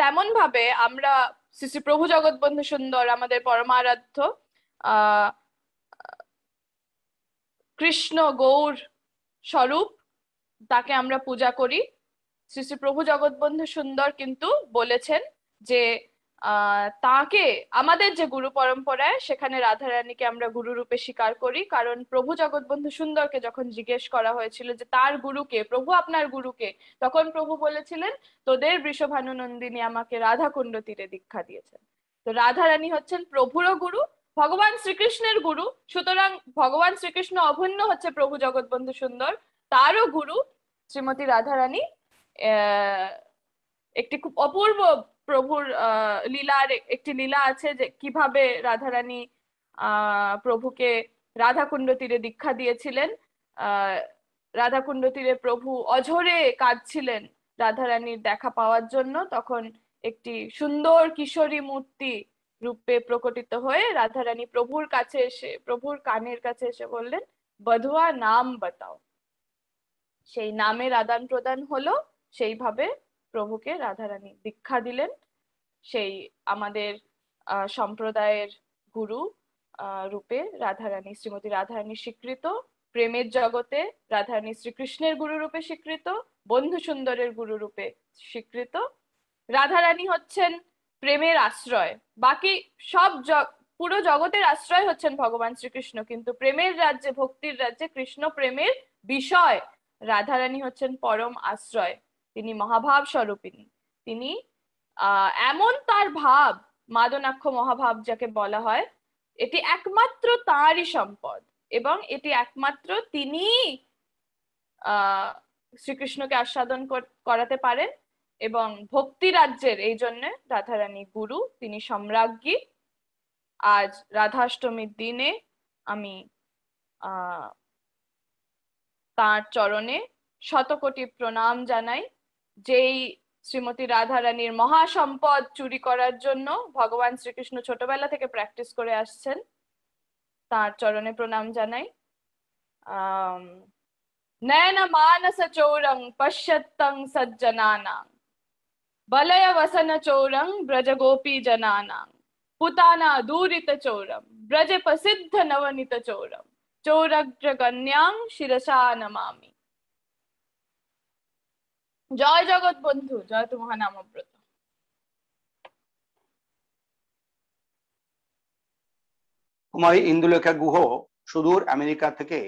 তেমন ভাবে আমরা শ্রী শ্রী প্রভু বন্ধু সুন্দর আমাদের পরমারাধ্য আহ কৃষ্ণ গৌর স্বরূপ তাকে আমরা পূজা করি শ্রী শ্রী প্রভু জগৎবন্ধু সুন্দর কিন্তু বলেছেন যে তাকে আমাদের যে গুরু পরম্পরায় সেখানে রাধারানীকে আমরা গুরু রূপে স্বীকার করি কারণ প্রভু জগৎবন্ধু সুন্দরকে যখন জিজ্ঞেস করা হয়েছিল যে তার গুরুকে প্রভু আপনার গুরুকে তখন প্রভু বলেছিলেন তোদের বৃষভানু নন্দিনী আমাকে রাধাকুণ্ড তীরে দীক্ষা দিয়েছেন তো রাধারানী হচ্ছেন প্রভুরও গুরু ভগবান শ্রীকৃষ্ণের গুরু সুতরাং ভগবান শ্রীকৃষ্ণ অভিন্ন হচ্ছে প্রভু বন্ধু সুন্দর তারও গুরু শ্রীমতী রাধারানী একটি খুব অপূর্ব প্রভুর লীলার একটি লীলা আছে যে কিভাবে রাধারানী প্রভুকে রাধাকুণ্ড তীরে দীক্ষা দিয়েছিলেন রাধাকুণ্ড তীরে প্রভু অঝরে কাঁদছিলেন রাধারানীর দেখা পাওয়ার জন্য তখন একটি সুন্দর কিশোরী মূর্তি রূপে প্রকটিত হয়ে রাধারানী প্রভুর কাছে এসে প্রভুর কানের কাছে এসে বললেন বধুয়া নাম বাতাও সেই নামের আদান প্রদান হলো সেইভাবে প্রভুকে রাধারানী দীক্ষা দিলেন সেই আমাদের সম্প্রদায়ের গুরু রূপে রাধারানী শ্রীমতী রাধারানী স্বীকৃত প্রেমের জগতে রাধারানী শ্রীকৃষ্ণের গুরু রূপে স্বীকৃত বন্ধু সুন্দরের গুরু রূপে স্বীকৃত রাধারানী হচ্ছেন প্রেমের আশ্রয় বাকি সব পুরো জগতের আশ্রয় হচ্ছেন ভগবান শ্রীকৃষ্ণ কিন্তু প্রেমের রাজ্যে ভক্তির রাজ্যে কৃষ্ণ প্রেমের বিষয় রাধারানী হচ্ছেন পরম আশ্রয় তিনি মহাভাব স্বরূপিনী তিনি এমন তার ভাব মাদনাক্ষ মহাভাব যাকে বলা হয় এটি একমাত্র তাঁরই সম্পদ এবং এটি একমাত্র তিনি আহ শ্রীকৃষ্ণকে আস্বাদন করাতে পারেন এবং ভক্তি রাজ্যের এই জন্য রাধারানী গুরু তিনি সম্রাজ্ঞী আজ রাধাষ্টমীর দিনে আমি তার চরণে শতকোটি প্রণাম জানাই যেই শ্রীমতী রাধারানীর মহাসম্পদ চুরি করার জন্য ভগবান শ্রীকৃষ্ণ ছোটবেলা থেকে প্র্যাকটিস করে আসছেন তার চরণে প্রণাম জানাই আহ নয়ন মানস চৌরং পশ্যত্তং সজ্জনানাং বলয় বসন চৌরং ব্রজ গোপী জনানাং পুতানা দূরিত চৌরম ব্রজ প্রসিদ্ধ নবনীত চৌরম চৌরগ্রগণ্যাং শিরসা নমামি জয় জগৎ বন্ধু জয় তোমার নামব্রত কুমারী ইন্দুলেখা গুহ সুদূর আমেরিকা থেকে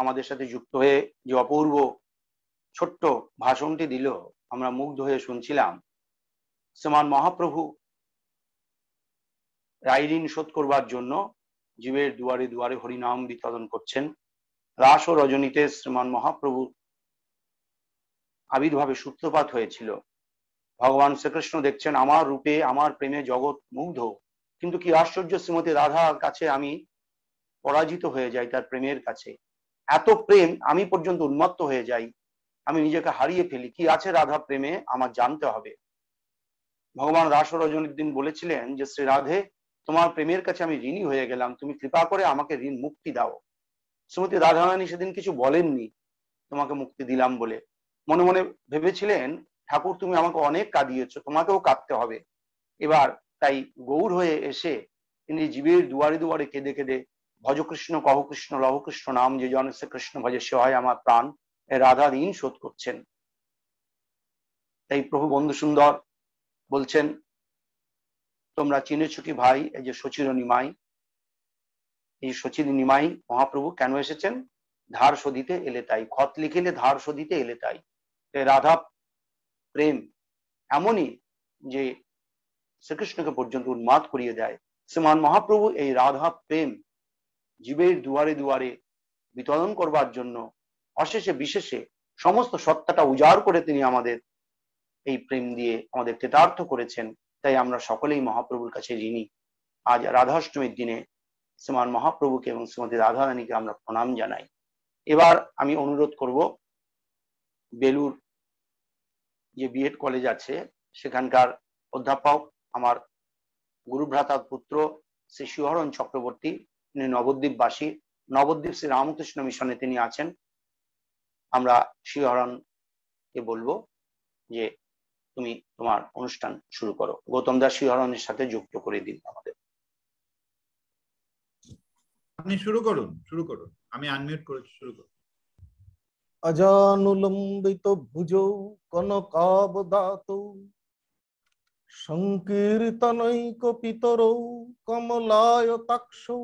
আমাদের সাথে যুক্ত হয়ে যে অপূর্ব ছোট্ট ভাষণটি দিল আমরা মুগ্ধ হয়ে শুনছিলাম শ্রীমান মহাপ্রভু রায় ঋণ শোধ করবার জন্য জীবের দুয়ারে দুয়ারে হরিনাম বিতরণ করছেন রাস ও রজনীতে শ্রীমান মহাপ্রভু আবির্ভাবে সূত্রপাত হয়েছিল ভগবান শ্রীকৃষ্ণ দেখছেন আমার রূপে আমার প্রেমে জগৎ মুগ্ধ কিন্তু কি আশ্চর্য শ্রীমতী রাধার কাছে আমি পরাজিত হয়ে যাই তার প্রেমের কাছে এত প্রেম আমি পর্যন্ত উন্মত্ত হয়ে যাই আমি নিজেকে হারিয়ে ফেলি কি আছে রাধা প্রেমে আমার জানতে হবে ভগবান রাস রজনীর দিন বলেছিলেন যে শ্রী রাধে তোমার প্রেমের কাছে আমি ঋণী হয়ে গেলাম তুমি কৃপা করে আমাকে ঋণ মুক্তি দাও শ্রীমতী রাধারানী সেদিন কিছু বলেননি তোমাকে মুক্তি দিলাম বলে মনে মনে ভেবেছিলেন ঠাকুর তুমি আমাকে অনেক কাঁদিয়েছ তোমাকেও কাঁদতে হবে এবার তাই গৌর হয়ে এসে তিনি জীবের দুয়ারে দুয়ারে কেঁদে কেঁদে ভজকৃষ্ণ কহকৃষ্ণ লহকৃষ্ণ নাম যে জন শ্রীকৃষ্ণ ভজে সে হয় আমার প্রাণ রাধা ঋণ শোধ করছেন তাই প্রভু বন্ধু সুন্দর বলছেন তোমরা চিনেছো কি ভাই এই যে সচির নিমাই এই সচির নিমাই মহাপ্রভু কেন এসেছেন ধার সদিতে এলে তাই খত লিখেলে ধার সদিতে এলে তাই রাধা প্রেম এমনই যে শ্রীকৃষ্ণকে পর্যন্ত উন্মাদ করিয়ে দেয় শ্রীমান মহাপ্রভু এই রাধা প্রেম জীবের দুয়ারে দুয়ারে বিতরণ করবার জন্য অশেষে বিশেষে সমস্ত সত্তাটা উজাড় করে তিনি আমাদের এই প্রেম দিয়ে আমাদের কৃতার্থ করেছেন তাই আমরা সকলেই মহাপ্রভুর কাছে ঋণী আজ রাধাষ্টমীর দিনে শ্রীমান মহাপ্রভুকে এবং শ্রীমতী রানীকে আমরা প্রণাম জানাই এবার আমি অনুরোধ করব বেলুর যে বিএড কলেজ আছে সেখানকার অধ্যাপক আমার গুরুভ্রাতার পুত্র শ্রী শিহরণ চক্রবর্তী তিনি নবদ্বীপবাসী নবদ্বীপ শ্রী রামকৃষ্ণ মিশনে তিনি আছেন আমরা শিহরণকে বলবো যে তুমি তোমার অনুষ্ঠান শুরু করো গৌতম দাস শিহরণের সাথে যুক্ত করে দিন আমাদের আপনি শুরু করুন শুরু করুন আমি আনমিউট করে শুরু করুন অজানুলম্বিত ভুজ কাবদাত ভুজৌ কনকাবদাত সংকীর্তনৈক পিতরৌ কমলায়তাক্ষৌ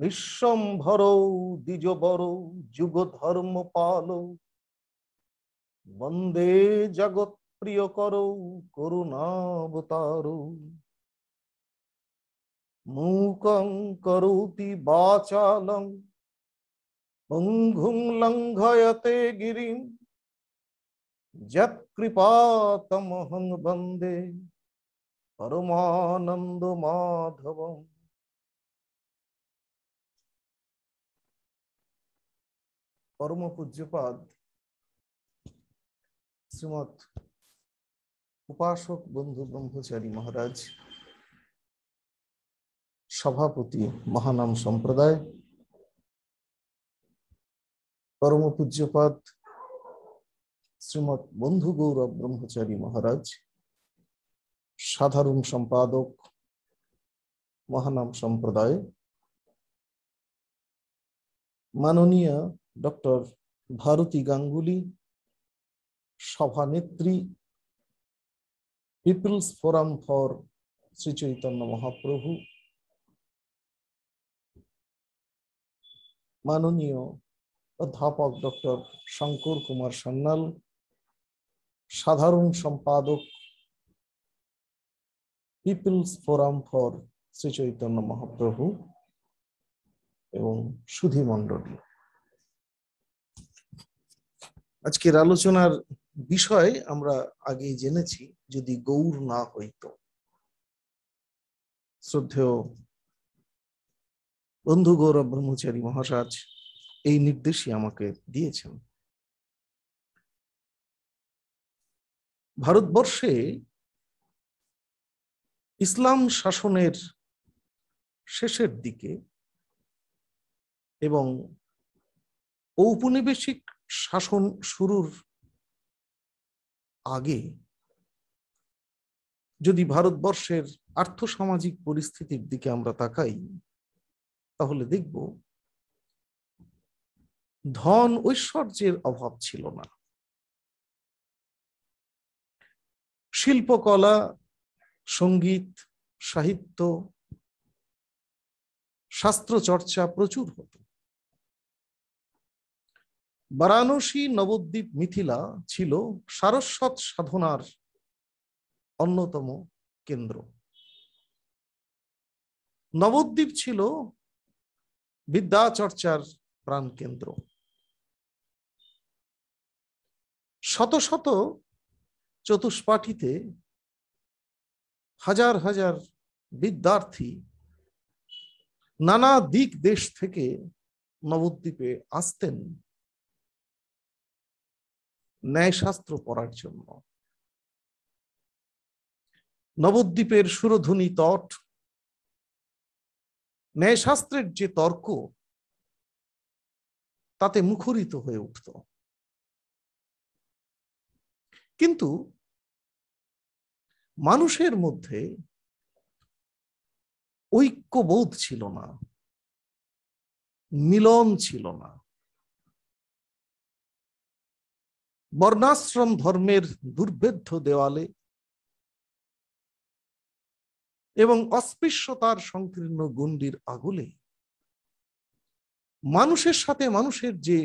বিশ্বম্ভরৌ যুগ ধর্ম পালৌ বন্দে জগৎ প্রিয় করৌ করুণাবতার মূকং করৌতি বাচালং পঙ্গুং লঙ্ঘয়তে গিরিম যৎকৃপাতমহং বন্দে পরমানন্দ মাধবম পরম পূজ্যপাদ শ্রীমত উপাসক বন্ধু ব্রহ্মচারী মহারাজ সভাপতি মহানাম সম্প্রদায় পরম পূজ্যপাত শ্রীমৎ বন্ধু গৌরব ব্রহ্মচারী মহারাজ সাধারণ সম্পাদক মহানাম সম্প্রদায় মাননীয় ডক্টর ভারতী গাঙ্গুলি সভানেত্রী people's forum for Shri Chaitanya Mahaprabhu মাননীয় অধ্যাপক ডক্টর শঙ্কর কুমার সান্নাল সাধারণ সম্পাদক people's forum for Shri Chaitanya Mahaprabhu এবং সুধী মণ্ডলী আজকের আলোচনার বিষয় আমরা আগে জেনেছি যদি গৌর না হইত শ্রদ্ধেয় বন্ধু গৌরব ব্রহ্মচারী মহারাজ এই নির্দেশই আমাকে দিয়েছেন ভারতবর্ষে ইসলাম শাসনের শেষের দিকে এবং ঔপনিবেশিক শাসন শুরুর আগে যদি ভারতবর্ষের আর্থসামাজিক পরিস্থিতির দিকে আমরা তাকাই তাহলে দেখব ধন ঐশ্বর্যের অভাব ছিল না শিল্পকলা সঙ্গীত সাহিত্য শাস্ত্রচর্চা প্রচুর হতো বারাণসী নবদ্বীপ মিথিলা ছিল সারস্বত সাধনার অন্যতম কেন্দ্র নবদ্বীপ ছিল বিদ্যা চর্চার কেন্দ্র শত শত চতুষ্পাঠীতে হাজার হাজার বিদ্যার্থী নানা দিক দেশ থেকে নবদ্বীপে আসতেন ন্যায়শাস্ত্র পড়ার জন্য নবদ্বীপের সুরধুনী তট ন্যায়শাস্ত্রের যে তর্ক তাতে মুখরিত হয়ে উঠত কিন্তু মানুষের মধ্যে ঐক্যবোধ ছিল না মিলন ছিল না বর্ণাশ্রম ধর্মের দুর্ভেদ্য দেওয়ালে এবং অস্পৃশ্যতার সংকীর্ণ গুন্ডির আগুলে মানুষের সাথে মানুষের যে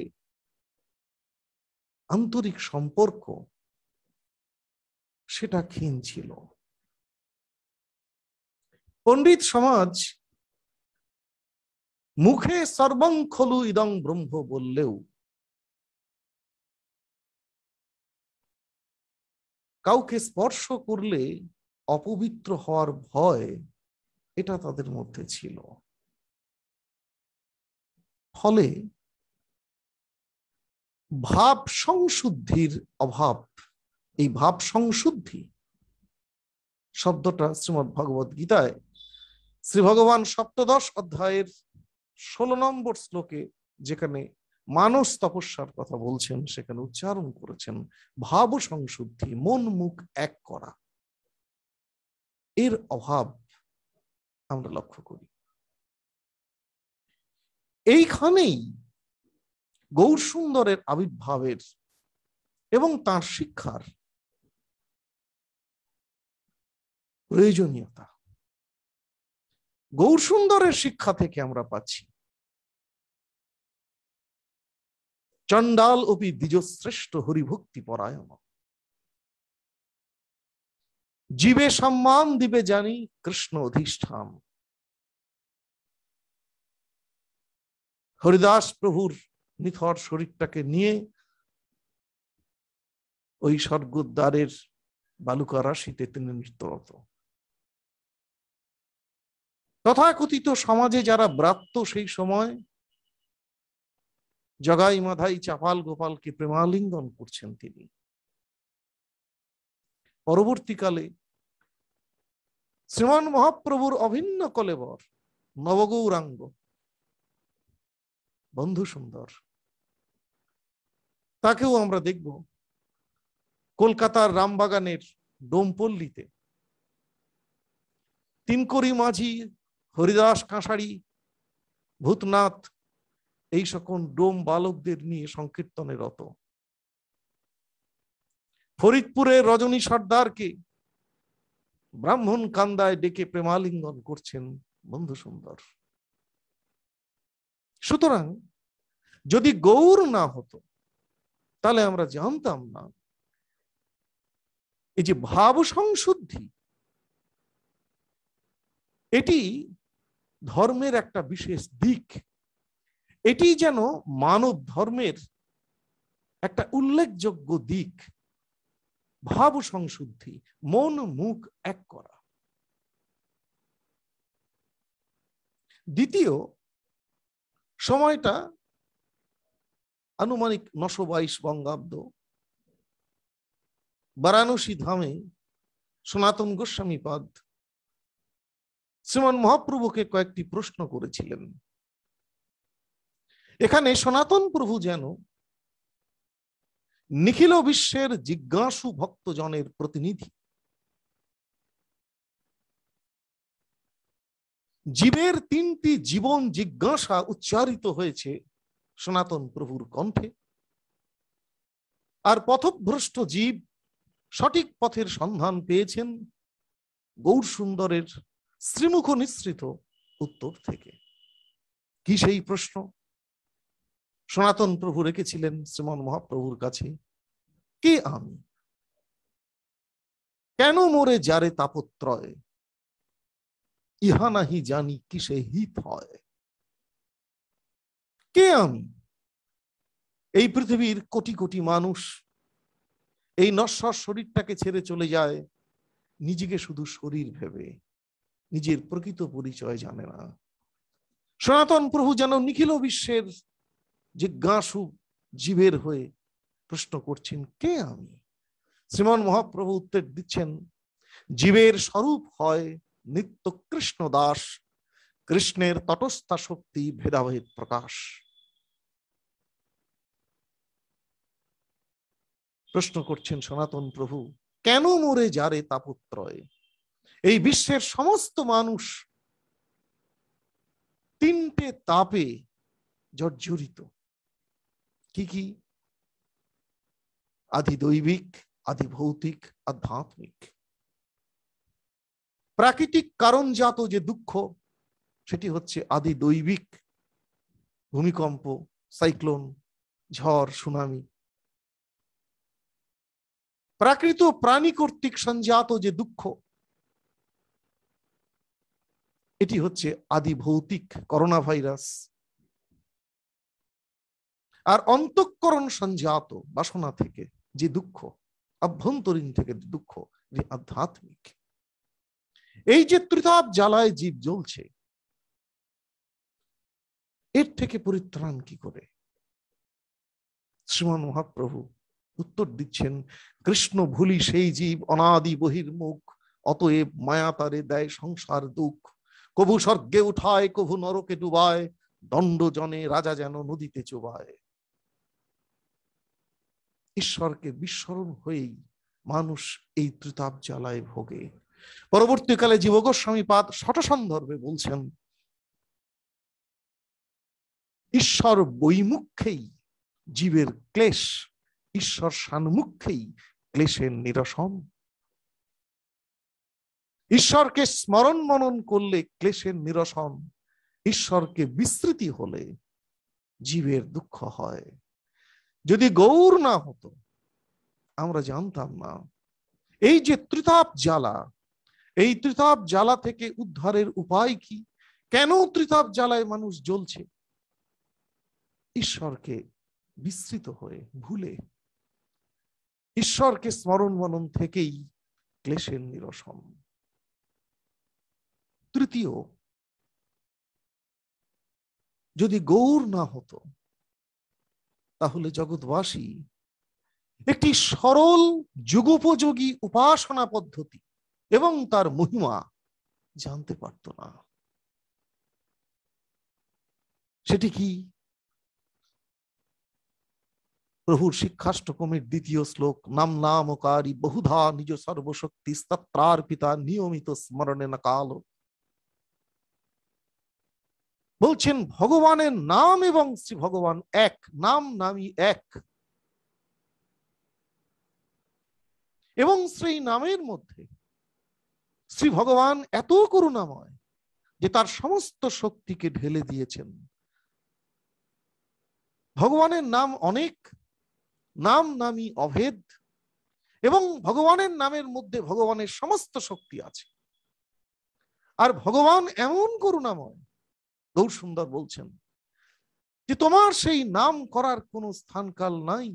আন্তরিক সম্পর্ক সেটা ক্ষীণ ছিল পণ্ডিত সমাজ মুখে সর্বং খলু ইদং ব্রহ্ম বললেও কাউকে স্পর্শ করলে অপবিত্র হওয়ার ভয় এটা তাদের মধ্যে ছিল ফলে ভাব সংশুদ্ধির অভাব এই ভাব সংশুদ্ধি শব্দটা শ্রীমদ ভগবত গীতায় শ্রী ভগবান সপ্তদশ অধ্যায়ের ষোলো নম্বর শ্লোকে যেখানে মানস তপস্যার কথা বলছেন সেখানে উচ্চারণ করেছেন ভাব সংশুদ্ধি মন মুখ এক করা এর অভাব আমরা লক্ষ্য করি এইখানেই গৌর সুন্দরের আবির্ভাবের এবং তার শিক্ষার প্রয়োজনীয়তা গৌর সুন্দরের শিক্ষা থেকে আমরা পাচ্ছি চণ্ডাল অপি দ্বিজশ্রেষ্ঠ হরিভক্তি পরায়ণ জীবে সম্মান দিবে জানি কৃষ্ণ অধিষ্ঠান হরিদাস প্রভুর নিথর শরীরটাকে নিয়ে ওই স্বর্গদ্বারের বালুকা রাশিতে তিনি নৃত্যরত তথাকথিত সমাজে যারা ব্রাত্য সেই সময় জগাই মাধাই চাপাল গোপালকে প্রেমালিঙ্গন করছেন তিনি পরবর্তীকালে শ্রীমান মহাপ্রভুর অভিন্ন কলেবর নবগৌরাঙ্গ বন্ধু সুন্দর তাকেও আমরা দেখব কলকাতার রামবাগানের ডোমপল্লিতে তিনকরি মাঝি হরিদাস কাঁসারি ভূতনাথ এই সকল ডোম বালকদের নিয়ে সংকীর্তনে রত ফরিদপুরে রজনী সর্দারকে ব্রাহ্মণ কান্দায় ডেকে প্রেমালিঙ্গন করছেন বন্ধু সুন্দর সুতরাং যদি গৌর না হতো তাহলে আমরা জানতাম না এই যে ভাব সংশুদ্ধি এটি ধর্মের একটা বিশেষ দিক এটি যেন মানব ধর্মের একটা উল্লেখযোগ্য দিক ভাব সংশুদ্ধি মন মুখ এক করা দ্বিতীয় সময়টা আনুমানিক নশো বাইশ বঙ্গাব্দ বারাণসী ধামে সনাতন গোস্বামীপাদ শ্রীমান মহাপ্রভুকে কয়েকটি প্রশ্ন করেছিলেন এখানে সনাতন প্রভু যেন নিখিল বিশ্বের জিজ্ঞাসু ভক্তজনের প্রতিনিধি জীবের তিনটি জীবন জিজ্ঞাসা উচ্চারিত হয়েছে সনাতন প্রভুর কণ্ঠে আর পথভ্রষ্ট জীব সঠিক পথের সন্ধান পেয়েছেন গৌর সুন্দরের শ্রীমুখ নিঃসৃত উত্তর থেকে কি সেই প্রশ্ন সনাতন প্রভু রেখেছিলেন শ্রীমন মহাপ্রভুর কাছে কে আমি কেন মোরে যারে তাপত্রয় ইহা নাহি জানি কিসে হিত হয় কে আমি এই পৃথিবীর কোটি কোটি মানুষ এই নশ্বর শরীরটাকে ছেড়ে চলে যায় নিজেকে শুধু শরীর ভেবে নিজের প্রকৃত পরিচয় জানে না সনাতন প্রভু যেন নিখিল বিশ্বের জিজ্ঞাসু জীবের হয়ে প্রশ্ন করছেন কে আমি শ্রীমন মহাপ্রভু উত্তর দিচ্ছেন জীবের স্বরূপ হয় নিত্য কৃষ্ণ দাস কৃষ্ণের তটস্থা শক্তি ভেদাভেদ প্রকাশ প্রশ্ন করছেন সনাতন প্রভু কেন মরে যারে তাপত্রয় এই বিশ্বের সমস্ত মানুষ তিনটে তাপে জর্জরিত কি কি আদি দৈবিক আদি ভৌতিক আধ্যাত্মিক প্রাকৃতিক কারণজাত যে দুঃখ সেটি হচ্ছে আদি দৈবিক ভূমিকম্প সাইক্লোন ঝড় সুনামি প্রাকৃত প্রাণী কর্তৃক সঞ্জাত যে দুঃখ এটি হচ্ছে আদি ভৌতিক করোনা ভাইরাস আর অন্তঃকরণ সঞ্জাত বাসনা থেকে যে দুঃখ অভ্যন্তরীণ থেকে দুঃখ যে আধ্যাত্মিক এই যে ত্রিতাপ জ্বালায় জীব জ্বলছে এর থেকে পরিত্রাণ কি করে শ্রীমান মহাপ্রভু উত্তর দিচ্ছেন কৃষ্ণ ভুলি সেই জীব অনাদি বহির্মুখ অতএব মায়া তারে দেয় সংসার দুঃখ কবু স্বর্গে উঠায় কবু নরকে ডুবায় দণ্ড জনে রাজা যেন নদীতে চুবায় ঈশ্বরকে বিস্মরণ হয়েই মানুষ এই ত্রিতাপ জ্বালায় ভোগে পরবর্তীকালে জীব গোস্বামী পাদ সন্দর্ভে বলছেন ঈশ্বর বৈমুখ্যেই জীবের ক্লেশ ঈশ্বর সানমুখ্যেই ক্লেশের নিরসন ঈশ্বরকে স্মরণ মনন করলে ক্লেশের নিরসন ঈশ্বরকে বিস্মৃতি হলে জীবের দুঃখ হয় যদি গৌর না হতো আমরা জানতাম না এই যে ত্রিতাপ জ্বালা এই ত্রিতাপ জ্বালা থেকে উদ্ধারের উপায় কি কেন ত্রিতাপ জ্বালায় মানুষ জ্বলছে ঈশ্বরকে বিস্তৃত হয়ে ভুলে ঈশ্বরকে স্মরণ মনন থেকেই ক্লেশের নিরসন তৃতীয় যদি গৌর না হতো তাহলে জগৎবাসী একটি সরল যুগোপযোগী উপাসনা পদ্ধতি এবং তার মহিমা জানতে পারত না সেটি কি প্রভুর শিক্ষাষ্টকমের দ্বিতীয় শ্লোক নাম নামকারী বহুধা নিজ সর্বশক্তি স্তত্রার পিতা নিয়মিত স্মরণে না কালক বলছেন ভগবানের নাম এবং শ্রী ভগবান এক নাম নামই এক এবং সেই নামের মধ্যে শ্রী ভগবান এত করুণাময় যে তার সমস্ত শক্তিকে ঢেলে দিয়েছেন ভগবানের নাম অনেক নাম নামি অভেদ এবং ভগবানের নামের মধ্যে ভগবানের সমস্ত শক্তি আছে আর ভগবান এমন করুণাময় গৌর সুন্দর বলছেন যে তোমার সেই নাম করার কোনো স্থানকাল নাই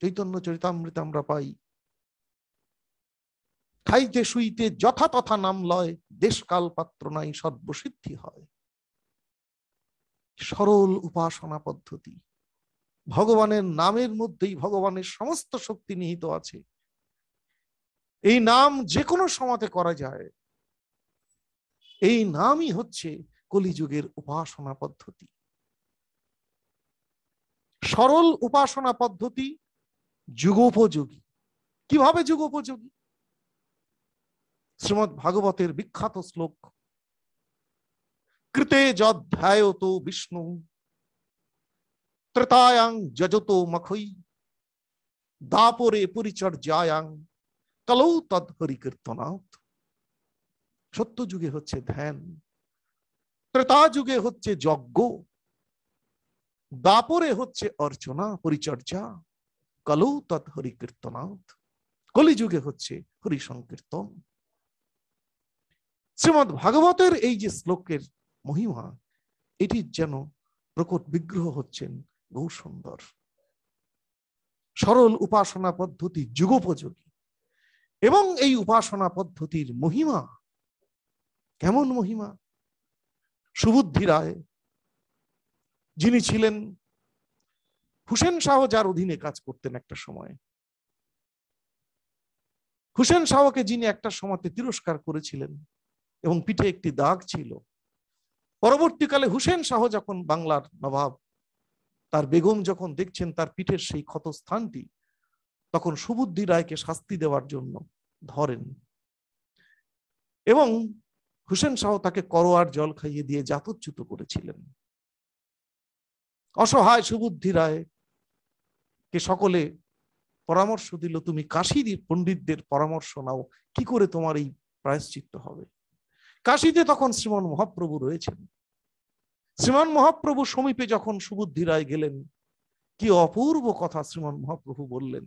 চৈতন্য চরিতামৃত আমরা পাই খাইতে শুইতে যথা তথা নাম লয় দেশকাল পাত্র নাই সর্বসিদ্ধি হয় সরল উপাসনা পদ্ধতি ভগবানের নামের মধ্যেই ভগবানের সমস্ত শক্তি নিহিত আছে এই নাম যে কোনো সময়তে করা যায় এই নামই হচ্ছে কলিযুগের উপাসনা পদ্ধতি সরল উপাসনা পদ্ধতি যুগোপযোগী কিভাবে যুগোপযোগী শ্রীমদ ভাগবতের বিখ্যাত শ্লোক কৃতে যধ্যায়ত বিষ্ণু ত্রেতায়াং যজত মখই দাপরে পরিচর্যায়াং কালৌ তৎ হরি কীর্তনাথ সত্য যুগে হচ্ছে ধ্যান ত্রেতা যুগে হচ্ছে যজ্ঞ দাপরে হচ্ছে অর্চনা পরিচর্যা কালো তৎ হরি কীর্তনাথ কলিযুগে হচ্ছে হরি সংকীর্তন শ্রীমৎ ভাগবতের এই যে শ্লোকের মহিমা এটির যেন প্রকট বিগ্রহ হচ্ছেন গৌসুন্দর সরল উপাসনা পদ্ধতি যুগোপযোগী এবং এই উপাসনা পদ্ধতির মহিমা কেমন মহিমা সুবুদ্ধি রায় যিনি ছিলেন হুসেন শাহ যার অধীনে কাজ করতেন একটা সময়ে হুসেন শাহকে যিনি একটা সময়তে তিরস্কার করেছিলেন এবং পিঠে একটি দাগ ছিল পরবর্তীকালে হুসেন শাহ যখন বাংলার নবাব তার বেগম যখন দেখছেন তার পিঠের সেই ক্ষতস্থানটি তখন সুবুদ্ধি রায়কে শাস্তি দেওয়ার জন্য ধরেন এবং হুসেন শাহ তাকে করোয়ার জল খাইয়ে দিয়ে জাতচ্যুত করেছিলেন অসহায় সুবুদ্ধি রায় কে সকলে পরামর্শ দিল তুমি কাশির পণ্ডিতদের পরামর্শ নাও কি করে তোমার এই প্রায়শ্চিত্ত হবে কাশীতে তখন শ্রীমন মহাপ্রভু রয়েছেন শ্রীমন মহাপ্রভু সমীপে যখন সুবুদ্ধি রায় গেলেন কি অপূর্ব কথা শ্রীমন মহাপ্রভু বললেন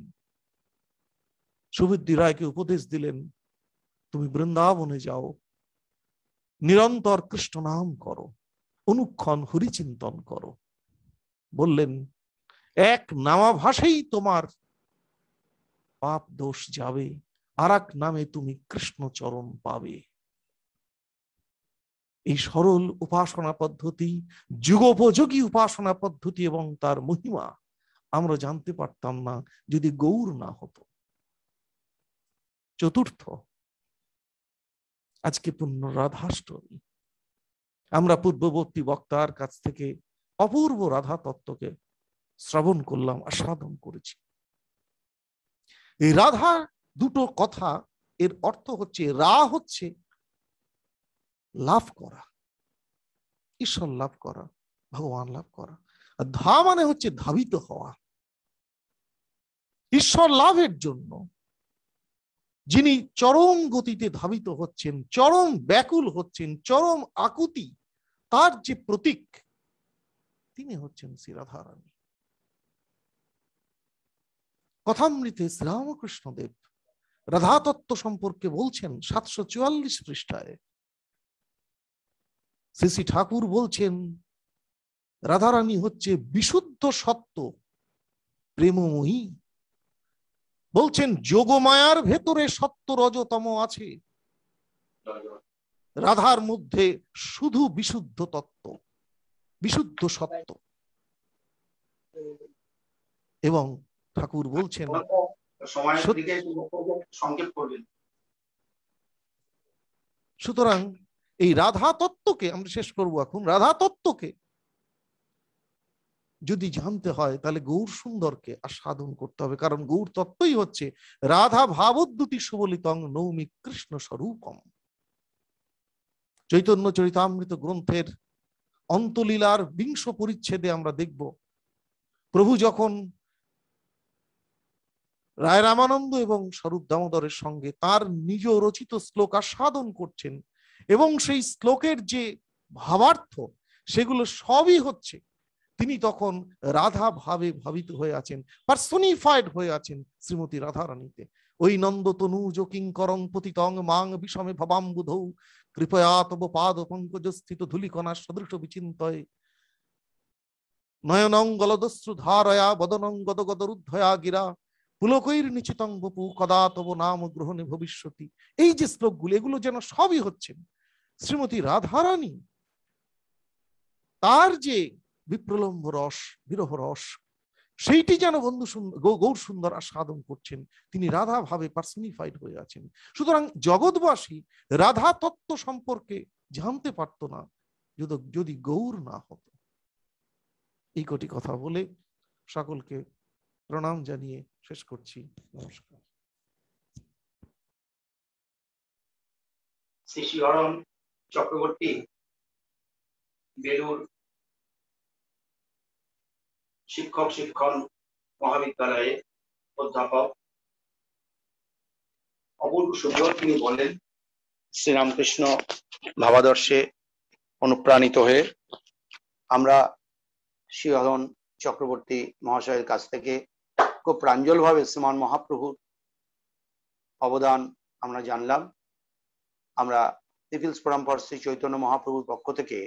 সুবুদ্ধি রায়কে উপদেশ দিলেন তুমি বৃন্দাবনে যাও নিরন্তর কৃষ্ণ নাম করো অনুক্ষণ হরিচিন্তন করো বললেন এক নামাভাসেই তোমার পাপ দোষ যাবে আর নামে তুমি কৃষ্ণ চরণ পাবে এই সরল উপাসনা পদ্ধতি যুগোপযোগী উপাসনা পদ্ধতি এবং তার মহিমা আমরা জানতে পারতাম না যদি গৌর না হতো চতুর্থ আজকে পুণ্যরাধা আমরা পূর্ববর্তী বক্তার কাছ থেকে অপূর্ব রাধা তত্ত্বকে শ্রবণ করলাম আস্বাদন করেছি এই রাধা দুটো কথা এর অর্থ হচ্ছে রা হচ্ছে লাভ করা ঈশ্বর লাভ করা ভগবান লাভ করা আর ধা মানে হচ্ছে ধাবিত হওয়া ঈশ্বর লাভের জন্য যিনি চরম গতিতে ধাবিত হচ্ছেন চরম ব্যাকুল হচ্ছেন চরম আকুতি তার যে প্রতীক তিনি হচ্ছেন শ্রীরাধারানী কথামৃতে শ্রীরামকৃষ্ণদেব রাধা তত্ত্ব সম্পর্কে বলছেন সাতশো চুয়াল্লিশ পৃষ্ঠায় শ্রী ঠাকুর বলছেন রাধারানী হচ্ছে বিশুদ্ধ সত্য প্রেমময়ী বলছেন যোগমায়ার ভেতরে সত্য রজতম আছে রাধার মধ্যে শুধু বিশুদ্ধ তত্ত্ব বিশুদ্ধ সত্য এবং ঠাকুর বলছেন সুতরাং এই রাধা তত্ত্বকে আমরা শেষ করবো এখন রাধা তত্ত্বকে যদি জানতে হয় তাহলে গৌর সুন্দরকে আর সাধন করতে হবে কারণ গৌর তত্ত্বই হচ্ছে রাধা ভাবত দুটি সুবলিতং নৌমি কৃষ্ণ স্বরূপম চৈতন্য চরিতামৃত গ্রন্থের অন্তলীলার বিংশ পরিচ্ছেদে আমরা দেখব প্রভু যখন রায় রামানন্দ এবং স্বরূপ দামোদরের সঙ্গে তার নিজ রচিত শ্লোক আস্বাদন করছেন এবং সেই শ্লোকের যে ভাবার্থ সেগুলো সবই হচ্ছে তিনি তখন রাধা ভাবে ভাবিত হয়ে আছেন পার্সোনিফাইড হয়ে আছেন শ্রীমতী রাধারানীতে ওই নন্দ তনুজ করং পতিতং মাং বিষমে ভবাম্বুধৌ কৃপয়া তব পাদ পঙ্কজ স্থিত ধুলিকণা সদৃশ বিচিন্তয় নয়নং গলদস্রু ধারয়া বদনং গদগদ রুদ্ধয়া গিরা পুলকৈর নিচিতং বপু কদা তব নাম গ্রহণে ভবিষ্যতি এই যে শ্লোকগুলো এগুলো যেন সবই হচ্ছেন শ্রীমতী রাধারানী তার যে বিপ্রলম্ব রস বিরহ রস সেইটি যেন বন্ধু গৌর সুন্দর আস্বাদন করছেন তিনি রাধা ভাবে পার্সনিফাইড হয়ে আছেন সুতরাং জগৎবাসী রাধা তত্ত্ব সম্পর্কে জানতে পারত না যদি গৌর না হত এই কটি কথা বলে সকলকে প্রণাম জানিয়ে শেষ করছি নমস্কার শ্রী চক্রবর্তী বেলুর শিক্ষক শিক্ষণ মহাবিদ্যালয়ে অধ্যাপক অপূর্ব সুন্দর তিনি বলেন শ্রীরামকৃষ্ণ ভাবাদর্শে অনুপ্রাণিত হয়ে আমরা শ্রীহরণ চক্রবর্তী মহাশয়ের কাছ থেকে খুব প্রাঞ্জলভাবে শ্রীমান মহাপ্রভুর অবদান আমরা জানলাম আমরা পিপিলস পরম্পর শ্রী চৈতন্য মহাপ্রভুর পক্ষ থেকে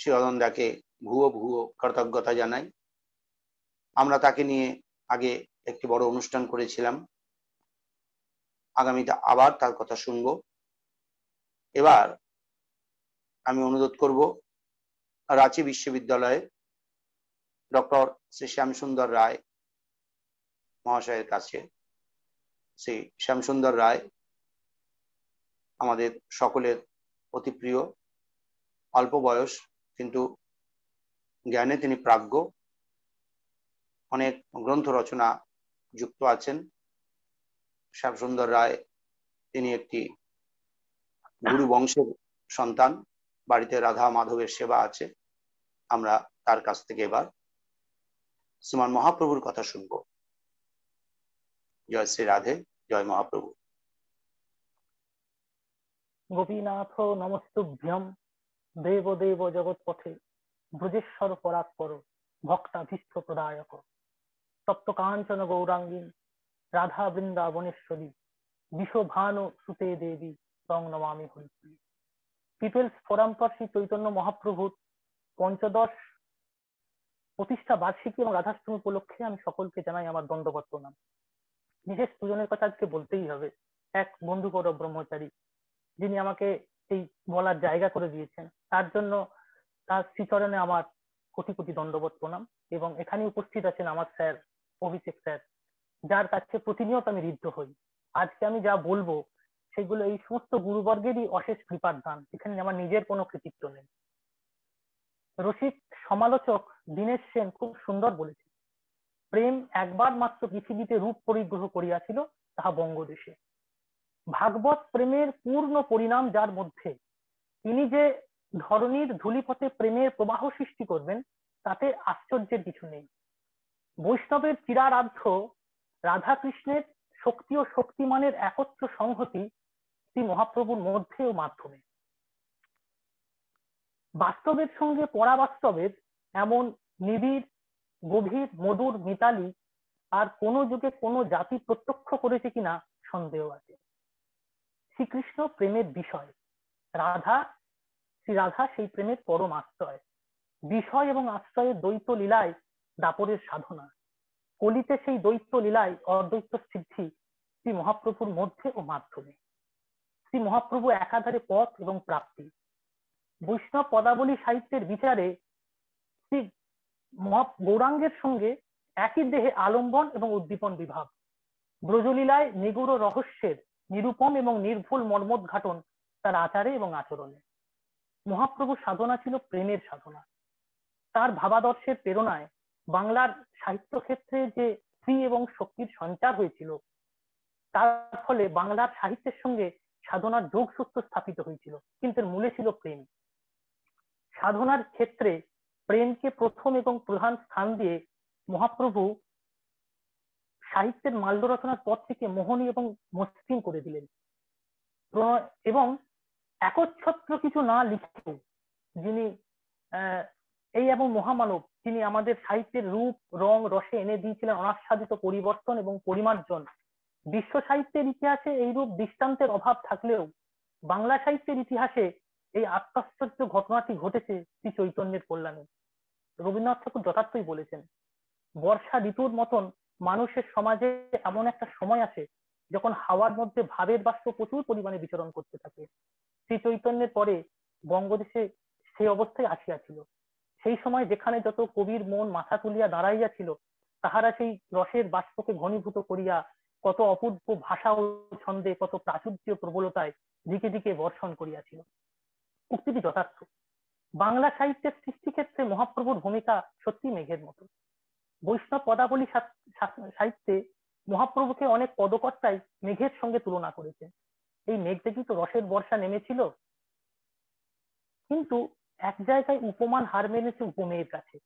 শ্রীহরণ দাকে ভুয়ো ভুয়ো কৃতজ্ঞতা জানাই আমরা তাকে নিয়ে আগে একটি বড় অনুষ্ঠান করেছিলাম আগামীতে আবার তার কথা শুনব এবার আমি অনুরোধ করব রাঁচি বিশ্ববিদ্যালয়ের ডক্টর শ্রী শ্যামসুন্দর রায় মহাশয়ের কাছে শ্রী শ্যামসুন্দর রায় আমাদের সকলের অতি প্রিয় অল্প বয়স কিন্তু জ্ঞানে তিনি প্রাজ্ঞ অনেক গ্রন্থ রচনা যুক্ত আছেন সুন্দর রায় তিনি একটি গুরু বংশের সন্তান বাড়িতে রাধা মাধবের সেবা আছে আমরা তার কাছ থেকে এবার শ্রীমান মহাপ্রভুর কথা শুনব জয় শ্রী রাধে জয় মহাপ্রভু গোপীনাথ নমস্তুভ্যম দেব দেব জগৎপথে ব্রজেশ্বর পরাগ পর ভক্তাভীষ্ট প্রদায়ক তপ্ত কাঞ্চন গৌরাঙ্গী রাধা বৃন্দাবনেশ্বরী বিশোভান সুতে দেবী রং নমামি Hari people's forum for Shri Chaitanya মহাপ্রভুর পঞ্চদশ প্রতিষ্ঠা বার্ষিকী এবং রাধাষ্টমী উপলক্ষে আমি সকলকে জানাই আমার দণ্ডগত প্রণাম বিশেষ দুজনের কথা আজকে বলতেই হবে এক বন্ধু বড় ব্রহ্মচারী যিনি আমাকে এই বলার জায়গা করে দিয়েছেন তার জন্য তার শ্রীচরণে আমার কোটি কোটি দণ্ডবোধ প্রণাম এবং এখানে উপস্থিত আছেন আমার স্যার অভিষেক স্যার যার কাছে প্রতিনিয়ত আমি ঋদ্ধ হই আজকে আমি যা বলবো সেগুলো এই সমস্ত গুরুবর্গেরই অশেষ কৃপার দান এখানে আমার নিজের কোনো কৃতিত্ব নেই রসিক সমালোচক দীনেশ সেন খুব সুন্দর বলেছে প্রেম একবার মাত্র পৃথিবীতে রূপ পরিগ্রহ করিয়াছিল তাহা বঙ্গদেশে ভাগবত প্রেমের পূর্ণ পরিণাম যার মধ্যে তিনি যে ধরনীর ধুলিপথে প্রেমের প্রবাহ সৃষ্টি করবেন তাতে আশ্চর্যের কিছু নেই বৈষ্ণবের চিরারাধ্য রাধা কৃষ্ণের শক্তি ও শক্তিমানের একত্র সংহতি শ্রী মহাপ্রভুর মধ্যে ও মাধ্যমে বাস্তবের সঙ্গে পরাবাস্তবের এমন নিবিড় গভীর মধুর মিতালি আর কোন যুগে কোন জাতি প্রত্যক্ষ করেছে কিনা সন্দেহ আছে শ্রীকৃষ্ণ প্রেমের বিষয় রাধা শ্রী রাধা সেই প্রেমের পরম আশ্রয় বিষয় এবং আশ্রয়ের দ্বৈত লীলায় দাপরের সাধনা কলিতে সেই দৈত্য লীলায় অদ্বৈত সিদ্ধি শ্রী মহাপ্রভুর মধ্যে ও মাধ্যমে শ্রী মহাপ্রভু একাধারে পথ এবং প্রাপ্তি বৈষ্ণব পদাবলী সাহিত্যের বিচারে শ্রী মহা গৌরাঙ্গের সঙ্গে একই দেহে আলম্বন এবং উদ্দীপন বিভাগ ব্রজলীলায় নিগুড় রহস্যের নিরূপম এবং নির্ভুল মর্মোদ্ঘাটন তার আচারে এবং আচরণে মহাপ্রভুর সাধনা ছিল প্রেমের সাধনা তার ভাবাদর্শের প্রেরণায় বাংলার সাহিত্য ক্ষেত্রে যে স্ত্রী এবং শক্তির সঞ্চার হয়েছিল তার ফলে বাংলার সাহিত্যের সঙ্গে সাধনার যোগসূত্র স্থাপিত হয়েছিল কিন্তু মূলে ছিল প্রেম সাধনার ক্ষেত্রে প্রেমকে প্রথম এবং প্রধান স্থান দিয়ে মহাপ্রভু সাহিত্যের মাল্য রচনার থেকে মোহনী এবং মসৃণ করে দিলেন এবং একচ্ছত্র কিছু না লিখে যিনি এই এবং মহামানব তিনি আমাদের সাহিত্যের রূপ রং রসে এনে দিয়েছিলেন অনাস্বাদিত পরিবর্তন এবং পরিমার্জন বিশ্ব সাহিত্যের ইতিহাসে এই রূপ দৃষ্টান্তের অভাব থাকলেও বাংলা সাহিত্যের ইতিহাসে এই আত্মাশ্চর্য ঘটনাটি ঘটেছে শ্রী চৈতন্যের কল্যাণে রবীন্দ্রনাথ ঠাকুর যথার্থই বলেছেন বর্ষা ঋতুর মতন মানুষের সমাজে এমন একটা সময় আছে যখন হাওয়ার মধ্যে ভাবের বাষ্প প্রচুর পরিমাণে বিচরণ করতে থাকে শ্রী চৈতন্যের পরে বঙ্গদেশে সেই অবস্থায় আসিয়াছিল সেই সময় যেখানে যত কবির মন মাথা তুলিয়া ছিল তাহারা সেই রসের বাষ্পকে ঘনীভূত করিয়া কত অপূর্ব ভাষা ও ছন্দে কত প্রাচুর্য প্রবলতায় দিকে দিকে বর্ষণ করিয়াছিল উক্তিটি যথার্থ বাংলা সাহিত্যের ক্ষেত্রে মহাপ্রভুর ভূমিকা সত্যি মেঘের মতো বৈষ্ণব পদাবলী সাহিত্যে মহাপ্রভুকে অনেক পদকর্তাই মেঘের সঙ্গে তুলনা করেছে এই মেঘ দেখি তো রসের বর্ষা নেমেছিল কিন্তু এক জায়গায় উপমান হার মেনেছে উপমেয়ের কাছে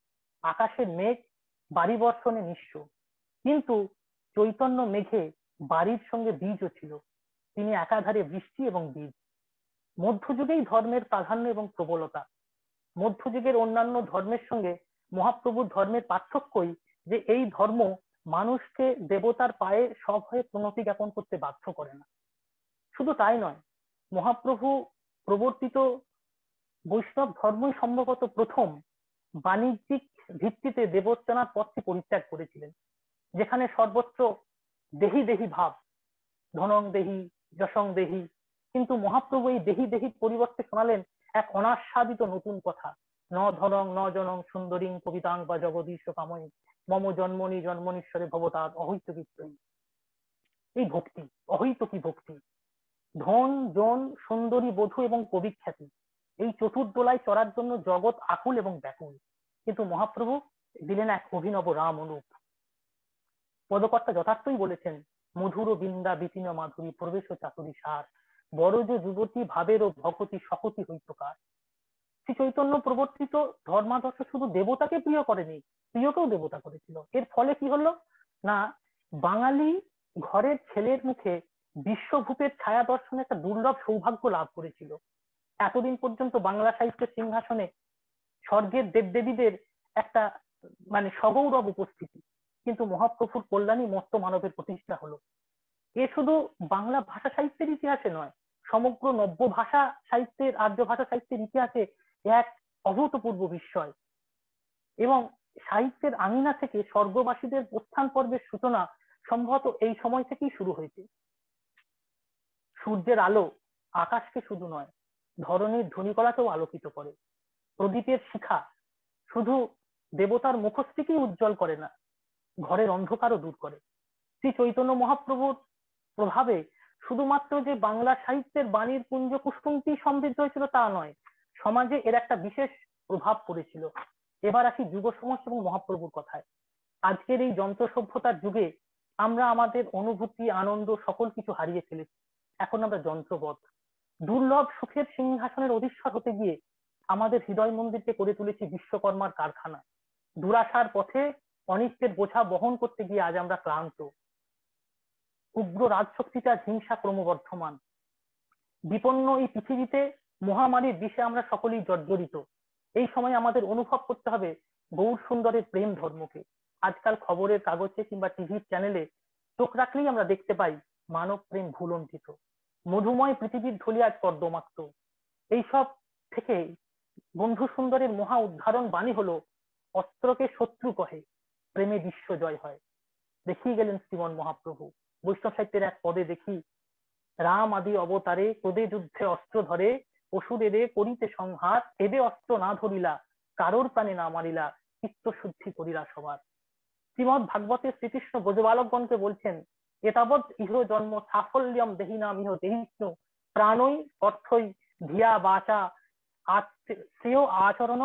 আকাশে মেঘ বাড়ি বর্ষণে নিঃস্ব কিন্তু চৈতন্য মেঘে বাড়ির সঙ্গে বীজও ছিল তিনি একাধারে বৃষ্টি এবং বীজ মধ্যযুগেই ধর্মের প্রাধান্য এবং প্রবলতা মধ্যযুগের অন্যান্য ধর্মের সঙ্গে মহাপ্রভুর ধর্মের পার্থক্যই যে এই ধর্ম মানুষকে দেবতার পায়ে সব হয়ে প্রণতি জ্ঞাপন করতে বাধ্য করে না শুধু তাই নয় মহাপ্রভু প্রবর্তিত বৈষ্ণব ধর্মই সম্ভবত প্রথম বাণিজ্যিক ভিত্তিতে দেবোত্তনার পথকে পরিত্যাগ করেছিলেন যেখানে সর্বত্র দেহি দেহি ভাব ধনং দেহি যশং দেহি কিন্তু মহাপ্রভু এই দেহি দেহির পরিবর্তে শোনালেন এক অনাস্বাদিত নতুন কথা ন ধনং ন জনং সুন্দরীং কবিতাং বা জগদীশ কাময়ী মম জন্মনি জন্মনীশ্বরে ভবতাৎ অহৈতকিত্রয়ী এই ভক্তি অহৈতকী ভক্তি ধন জন সুন্দরী বধূ এবং কবি খ্যাতি এই চতুর্দোলায় চড়ার জন্য জগৎ আকুল এবং ব্যাকুল কিন্তু মহাপ্রভু দিলেন এক অভিনব রাম অনুপ পদকর্তা যথার্থই বলেছেন মধুর বিন্দা বিপিন মাধুরী প্রবেশ চাতুরী সার বড় যে যুবতী ভাবের ও ভগতি সকতি হইতকার শ্রী চৈতন্য প্রবর্তিত ধর্মাদর্শ শুধু দেবতাকে প্রিয় করেনি প্রিয়কেও দেবতা করেছিল এর ফলে কি হলো না বাঙালি ঘরের ছেলের মুখে বিশ্বভূপের ছায়া দর্শনে একটা দুর্লভ সৌভাগ্য লাভ করেছিল এতদিন পর্যন্ত বাংলা সাহিত্যের সিংহাসনে স্বর্গের দেবদেবীদের একটা মানে সগৌরব উপস্থিতি কিন্তু মহাপ্রভুর কল্যাণী মস্ত মানবের প্রতিষ্ঠা হলো এ শুধু বাংলা ভাষা সাহিত্যের ইতিহাসে নয় সমগ্র নব্য ভাষা সাহিত্যের আর্য ভাষা সাহিত্যের ইতিহাসে এক অভূতপূর্ব বিস্ময় এবং সাহিত্যের আঙিনা থেকে স্বর্গবাসীদের প্রস্থান পর্বের সূচনা সম্ভবত এই সময় থেকেই শুরু হয়েছে সূর্যের আলো আকাশকে শুধু নয় ধরনের ধ্বনিকলাকেও আলোকিত করে প্রদীপের শিখা শুধু দেবতার মুখশ্রীকেই উজ্জ্বল করে না ঘরের অন্ধকারও দূর করে শ্রী চৈতন্য মহাপ্রভুর প্রভাবে শুধুমাত্র যে বাংলা সাহিত্যের বাণীর পুঞ্জ কুসুমটি সমৃদ্ধ হয়েছিল তা নয় সমাজে এর একটা বিশেষ প্রভাব পড়েছিল এবার আসি যুব সমাজ এবং মহাপ্রভুর কথায় আজকের এই যন্ত্র সভ্যতার যুগে আমরা আমাদের অনুভূতি আনন্দ সকল কিছু হারিয়ে ফেলেছি এখন আমরা যন্ত্রবদ্ধ দুর্লভ সুখের সিংহাসনের অধিস্বর হতে গিয়ে আমাদের হৃদয় মন্দিরকে করে তুলেছি বিশ্বকর্মার কারখানা দুরাশার পথে অনিত্যের বোঝা বহন করতে গিয়ে আজ আমরা ক্লান্ত উগ্র রাজশক্তিটা হিংসা ক্রমবর্ধমান বিপন্ন এই পৃথিবীতে মহামারীর বিষে আমরা সকলেই জর্জরিত এই সময় আমাদের অনুভব করতে হবে গৌর সুন্দরের প্রেম ধর্মকে আজকাল খবরের কাগজে কিংবা টিভির চ্যানেলে চোখ রাখলেই আমরা দেখতে পাই মানব প্রেম ভুলণ্ঠিত মধুময় পৃথিবীর ঢলি আজ পদ্মমাক্ত এইসব থেকে বন্ধু সুন্দরের মহা উদ্ধারণ বাণী হলো অস্ত্রকে শত্রু কহে প্রেমে বিশ্ব জয় হয় দেখিয়ে গেলেন শ্রীমন মহাপ্রভু বৈষ্ণব সাহিত্যের এক পদে দেখি রাম আদি অবতারে ক্রোধে যুদ্ধে অস্ত্র ধরে অসুরেরে করিতে সংহার এদে অস্ত্র না ধরিলা কারোর প্রাণে না মারিলা চিত্ত শুদ্ধি করিলা সবার শ্রীমদ ভাগবতের শ্রীকৃষ্ণ ব্রজবালকগণকে বলছেন এতাবৎ ইহ জন্ম সাফল্যম দেহি নাম ইহ দেহিষ্ণু প্রাণই অর্থই ধিয়া বাচা শ্রেয় আচরণ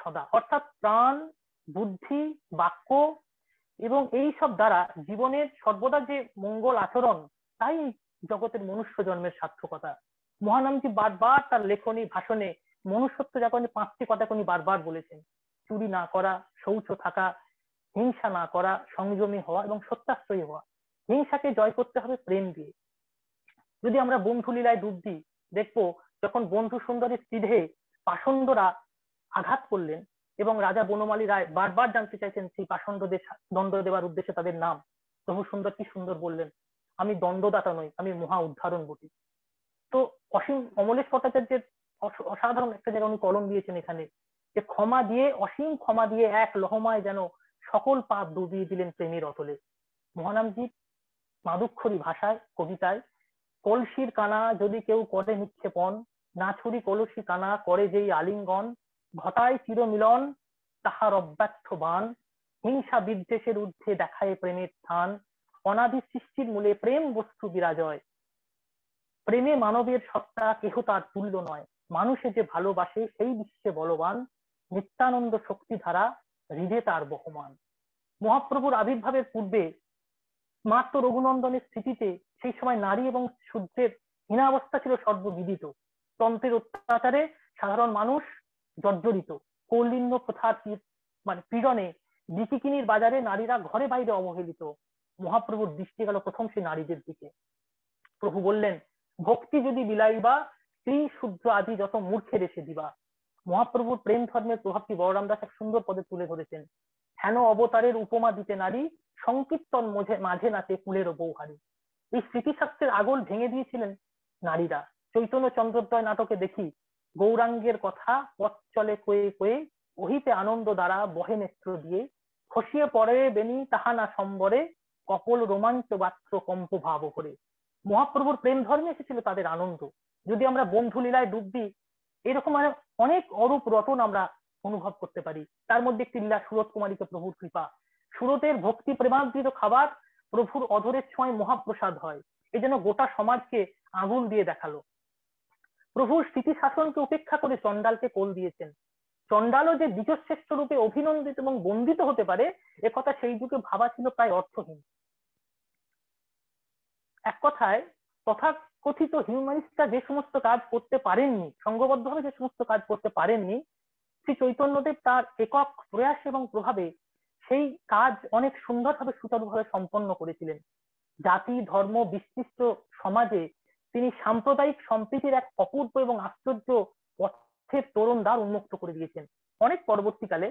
সদা অর্থাৎ প্রাণ বুদ্ধি বাক্য এবং এই সব দ্বারা জীবনের সর্বদা যে মঙ্গল আচরণ তাই জগতের মনুষ্য জন্মের সার্থকতা মহানামজি বারবার তার লেখনী ভাষণে মনুষ্যত্ব জাগরণে পাঁচটি কথা উনি বারবার বলেছেন চুরি না করা শৌচ থাকা হিংসা না করা সংযমী হওয়া এবং সত্যাশ্রয়ী হওয়া হিংসাকে জয় করতে হবে প্রেম দিয়ে যদি আমরা বন্ধু লীলায় ডুব দিই দেখবো যখন বন্ধু সুন্দরী তীরে পাষণ্ডরা আঘাত করলেন এবং রাজা বনমালী রায় বারবার জানতে চাইছেন সেই পাষণ্ডদের দণ্ড দেওয়ার উদ্দেশ্যে তাদের নাম তবু সুন্দর কি সুন্দর বললেন আমি দণ্ডদাতা নই আমি মহা উদ্ধারণ বটি তো অসীম অমলেশ ভট্টাচার্যের অসাধারণ একটা জায়গা উনি কলম দিয়েছেন এখানে যে ক্ষমা দিয়ে অসীম ক্ষমা দিয়ে এক লহমায় যেন সকল পাপ ডুবিয়ে দিলেন প্রেমের অতলে মহানামজি মাদুক্ষরী ভাষায় কবিতায় কলসির কানা যদি কেউ করে নিক্ষেপণ না ছুরি কলসি কানা করে যেই আলিঙ্গন ঘটায় চিরমিলন তাহার অব্যর্থ বান হিংসা বিদ্বেষের ঊর্ধ্বে দেখায় প্রেমের স্থান অনাদি সৃষ্টির মূলে প্রেম বস্তু বিরাজয় প্রেমে মানবের সত্তা কেহ তার তুল্য নয় মানুষে যে ভালোবাসে সেই বিশ্বে বলবান নিত্যানন্দ শক্তিধারা হৃদে তার বহমান মহাপ্রভুর আবির্ভাবের পূর্বে মাত্র রঘুনন্দনের স্মৃতিতে সেই সময় নারী এবং শূদ্রের হীনাবস্থা ছিল সর্ববিদিত তন্ত্রের অত্যাচারে সাধারণ মানুষ জর্জরিত কৌলিন্য প্রথার মানে পীড়নে বিকিকিনির বাজারে নারীরা ঘরে বাইরে অবহেলিত মহাপ্রভুর দৃষ্টি গেল প্রথম সেই নারীদের দিকে প্রভু বললেন ভক্তি যদি বিলাইবা স্ত্রী শুদ্ধ আদি যত মূর্খে এসে দিবা মহাপ্রভুর প্রেম ধর্মের প্রভাবটি বড়রাম দাস এক সুন্দর পদে তুলে ধরেছেন হেন অবতারের উপমা দিতে নারী সংকীর্তন মাঝে নাচে কুলের বৌহারি এই স্মৃতিশাস্ত্রের আগল ভেঙে দিয়েছিলেন নারীরা চৈতন্য চন্দ্রোদয় নাটকে দেখি গৌরাঙ্গের কথা পথ চলে কয়ে কয়ে ওহিতে আনন্দ দ্বারা বহে নেত্র দিয়ে খসিয়ে পড়ে বেনি তাহা না সম্বরে কপল রোমাঞ্চ বাত্র কম্প ভাব করে মহাপ্রভুর প্রেম ধর্মে এসেছিল তাদের আনন্দ যদি আমরা বন্ধু লীলায় ডুব দিই এরকম অনেক অরূপ রতন আমরা অনুভব করতে পারি তার মধ্যে একটি লীলা সুরত কুমারীকে প্রভুর কৃপা সুরতের ভক্তি প্রেমাদৃত খাবার প্রভুর অধরের ছয় মহাপ্রসাদ হয় এ যেন গোটা সমাজকে আগুন দিয়ে দেখালো প্রভুর স্মৃতি শাসনকে উপেক্ষা করে চন্ডালকে কোল দিয়েছেন চন্ডালও যে বীজশ্রেষ্ঠ রূপে অভিনন্দিত এবং বন্দিত হতে পারে এ কথা সেই যুগে ভাবা ছিল প্রায় অর্থহীন এক কথায় তথা কথিত হিউম্যানিস্টরা যে সমস্ত কাজ করতে পারেননি সংঘবদ্ধভাবে যে সমস্ত কাজ করতে পারেননি শ্রী চৈতন্যদেব তার একক প্রয়াস এবং প্রভাবে সেই কাজ অনেক সুন্দরভাবে সুচারুভাবে সম্পন্ন করেছিলেন জাতি ধর্ম বিশিষ্ট সমাজে তিনি সাম্প্রদায়িক সম্প্রীতির এক অপূর্ব এবং আশ্চর্য পথের তরুণ দ্বার উন্মুক্ত করে দিয়েছেন অনেক পরবর্তীকালে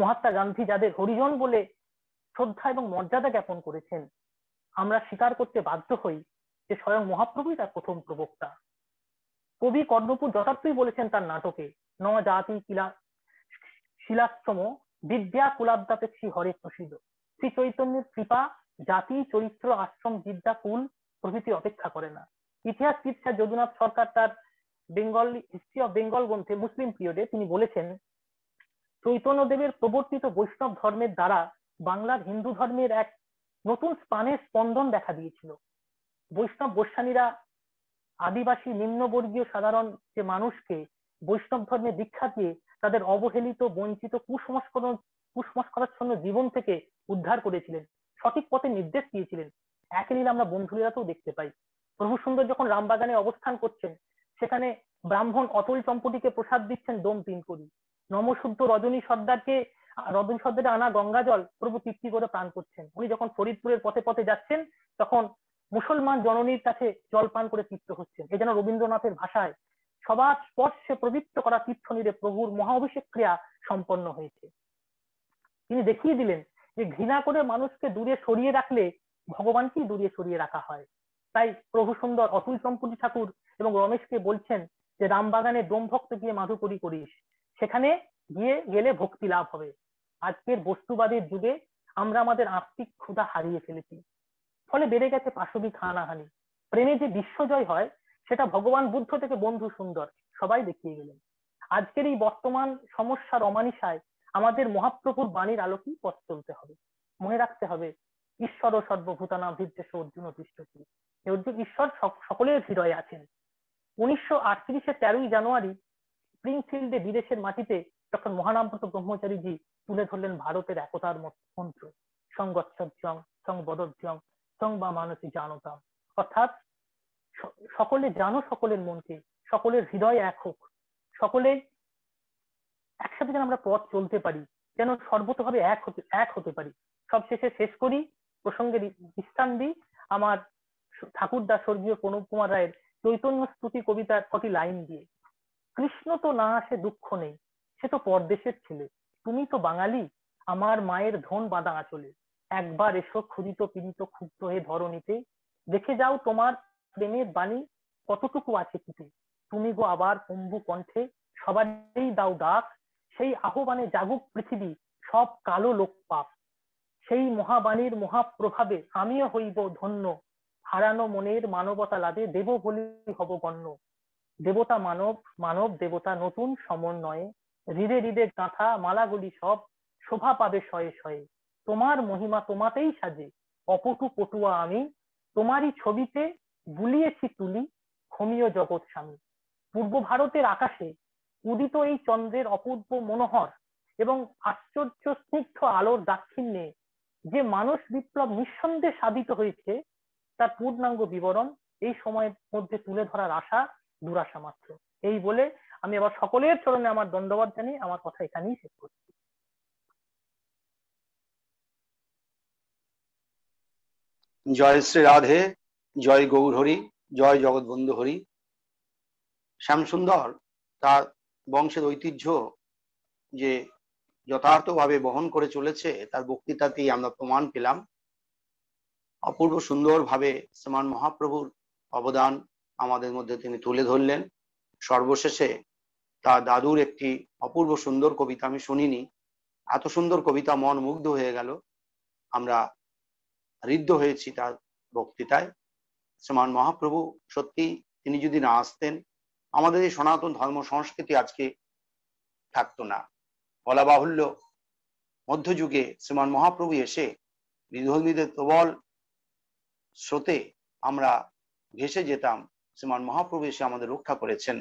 মহাত্মা গান্ধী যাদের হরিজন বলে শ্রদ্ধা এবং মর্যাদা জ্ঞাপন করেছেন আমরা স্বীকার করতে বাধ্য হই যে স্বয়ং মহাপ্রভুই তার প্রথম প্রবক্তা কবি কর্ণপুর যথার্থই বলেছেন তার নাটকে ন জাতি কিলা শিলাশ্রম বিদ্যা কুলাব্দাতে শ্রী হরে প্রসিদ্ধ শ্রী চৈতন্যের কৃপা জাতি চরিত্র আশ্রম বিদ্যা কুল প্রভৃতি অপেক্ষা করে না ইতিহাস চিকিৎসা যদুনাথ সরকার তার বেঙ্গল হিস্ট্রি অফ বেঙ্গল গ্রন্থে মুসলিম পিরিয়ডে তিনি বলেছেন চৈতন্য দেবের প্রবর্তিত বৈষ্ণব ধর্মের দ্বারা বাংলার হিন্দু ধর্মের এক নতুন স্পানের স্পন্দন দেখা দিয়েছিল বৈষ্ণব গোস্বামীরা আদিবাসী নিম্নবর্গীয় সাধারণ যে মানুষকে বৈষ্ণব ধর্মে দীক্ষা দিয়ে তাদের অবহেলিত বঞ্চিত কুসংস্কার কুসংস্কারাচ্ছন্ন জীবন থেকে উদ্ধার করেছিলেন সঠিক পথে নির্দেশ দিয়েছিলেন একই লীলা আমরা বন্ধুলীলাতেও দেখতে পাই প্রভু সুন্দর যখন রামবাগানে অবস্থান করছেন সেখানে ব্রাহ্মণ অটল চম্পটিকে প্রসাদ দিচ্ছেন দম তিন করি নমশুদ্ধ রজনী সর্দারকে রজনী সর্দারে আনা গঙ্গা জল প্রভু তৃপ্তি করে পান করছেন উনি যখন ফরিদপুরের পথে পথে যাচ্ছেন তখন মুসলমান জননীর কাছে জল পান করে তৃপ্ত হচ্ছেন এ যেন রবীন্দ্রনাথের ভাষায় সবার স্পর্শে প্রবৃত্ত করা তীর্থনীরে প্রভুর মহাভিষেক ক্রিয়া সম্পন্ন হয়েছে তিনি দেখিয়ে দিলেন যে ঘৃণা করে মানুষকে দূরে সরিয়ে রাখলে ভগবানকেই দূরে সরিয়ে রাখা হয় তাই প্রভু সুন্দর অতুল চম্পতি ঠাকুর এবং রমেশকে বলছেন যে রামবাগানে ব্রহ্মভক্ত গিয়ে মাধুপুরি করিস সেখানে গিয়ে গেলে ভক্তি লাভ হবে আজকের বস্তুবাদের যুগে আমরা আমাদের আত্মিক ক্ষুধা হারিয়ে ফেলেছি ফলে বেড়ে গেছে পাশবিক হানাহানি প্রেমে যে বিশ্বজয় হয় সেটা ভগবান বুদ্ধ থেকে বন্ধু সুন্দর সবাই দেখিয়ে গেলেন আজকের এই বর্তমান সমস্যার অমানিসায় আমাদের মহাপ্রভুর বাণীর আলোকেই পথ চলতে হবে মনে রাখতে হবে ঈশ্বর ও সর্বভূতানা ভিদ্দেশ অর্জুন অতিষ্ঠতি অর্জুন ঈশ্বর সকলের হৃদয়ে আছেন উনিশশো আটত্রিশে তেরোই জানুয়ারি স্প্রিংফিল্ডে বিদেশের মাটিতে ডক্টর মহানামব্রত ব্রহ্মচারীজি তুলে ধরলেন ভারতের একতার মন্ত্র সংগৎসর্যং সংবদর্যং সং বা মানসী জানতাম অর্থাৎ সকলে জানো সকলের মনকে সকলের হৃদয় এক হোক সকলে একসাথে যেন আমরা পথ চলতে পারি যেন সর্বতভাবে এক হতে এক হতে পারি সবশেষে শেষ করি প্রসঙ্গে স্থান দিই আমার ঠাকুরদা স্বর্গীয় প্রণব কুমার রায়ের চৈতন্য স্তুতি কবিতার কটি লাইন দিয়ে কৃষ্ণ তো না আসে দুঃখ নেই সে তো পরদেশের ছেলে তুমি তো বাঙালি আমার মায়ের ধন বাঁধা আঁচলে একবার এসো ক্ষুদিত পীড়িত ক্ষুব্ধ হয়ে ধরণীতে দেখে যাও তোমার প্রেমের বাণী কতটুকু আছে পুঁতে তুমি গো আবার অম্বু কণ্ঠে সবারই দাও ডাক সেই আহ্বানে জাগুক পৃথিবী সব কালো লোক পাপ সেই মহাবাণীর মহাপ্রভাবে আমিও হইব ধন্য হারানো মনের মানবতা লাভে দেব বলি হব গণ্য দেবতা মানব মানব দেবতা নতুন সমন্বয়ে হৃদে হৃদে গাঁথা মালাগুলি সব শোভা পাবে শয়ে শয়ে তোমার মহিমা তোমাতেই সাজে অপটু পটুয়া আমি তোমারই ছবিতে ভুলিয়েছি তুলি ক্ষমীয় জগৎ স্বামী পূর্ব ভারতের আকাশে উদিত এই চন্দ্রের অপূর্ব মনোহর এবং আশ্চর্য স্নিগ্ধ আলোর দাক্ষিণ্যে যে মানুষ বিপ্লব নিঃসন্দেহে সাধিত হয়েছে তার পূর্ণাঙ্গ বিবরণ এই সময়ের মধ্যে তুলে ধরার আশা দুরাশা মাত্র এই বলে আমি আবার সকলের চরণে আমার দণ্ডবাদ জানিয়ে আমার কথা এখানেই শেষ করছি জয় শ্রী রাধে জয় গৌর হরি জয় জগৎবন্ধু হরি শ্যামসুন্দর তার বংশের ঐতিহ্য যে যথার্থভাবে বহন করে চলেছে তার বক্তৃতাতেই আমরা প্রমাণ পেলাম অপূর্ব সুন্দরভাবে শ্রীমান মহাপ্রভুর অবদান আমাদের মধ্যে তিনি তুলে ধরলেন সর্বশেষে তার দাদুর একটি অপূর্ব সুন্দর কবিতা আমি শুনিনি এত সুন্দর কবিতা মন মুগ্ধ হয়ে গেল আমরা ঋদ্ধ হয়েছি তার বক্তৃতায় শ্রীমান মহাপ্রভু সত্যি তিনি যদি না আসতেন আমাদের এই সনাতন ধর্ম সংস্কৃতি আজকে থাকতো না বলা বাহুল্য মধ্যযুগে শ্রীমান মহাপ্রভু এসে বিধর্মীদের প্রবল স্রোতে আমরা ভেসে যেতাম শ্রীমান মহাপ্রভু এসে আমাদের রক্ষা করেছেন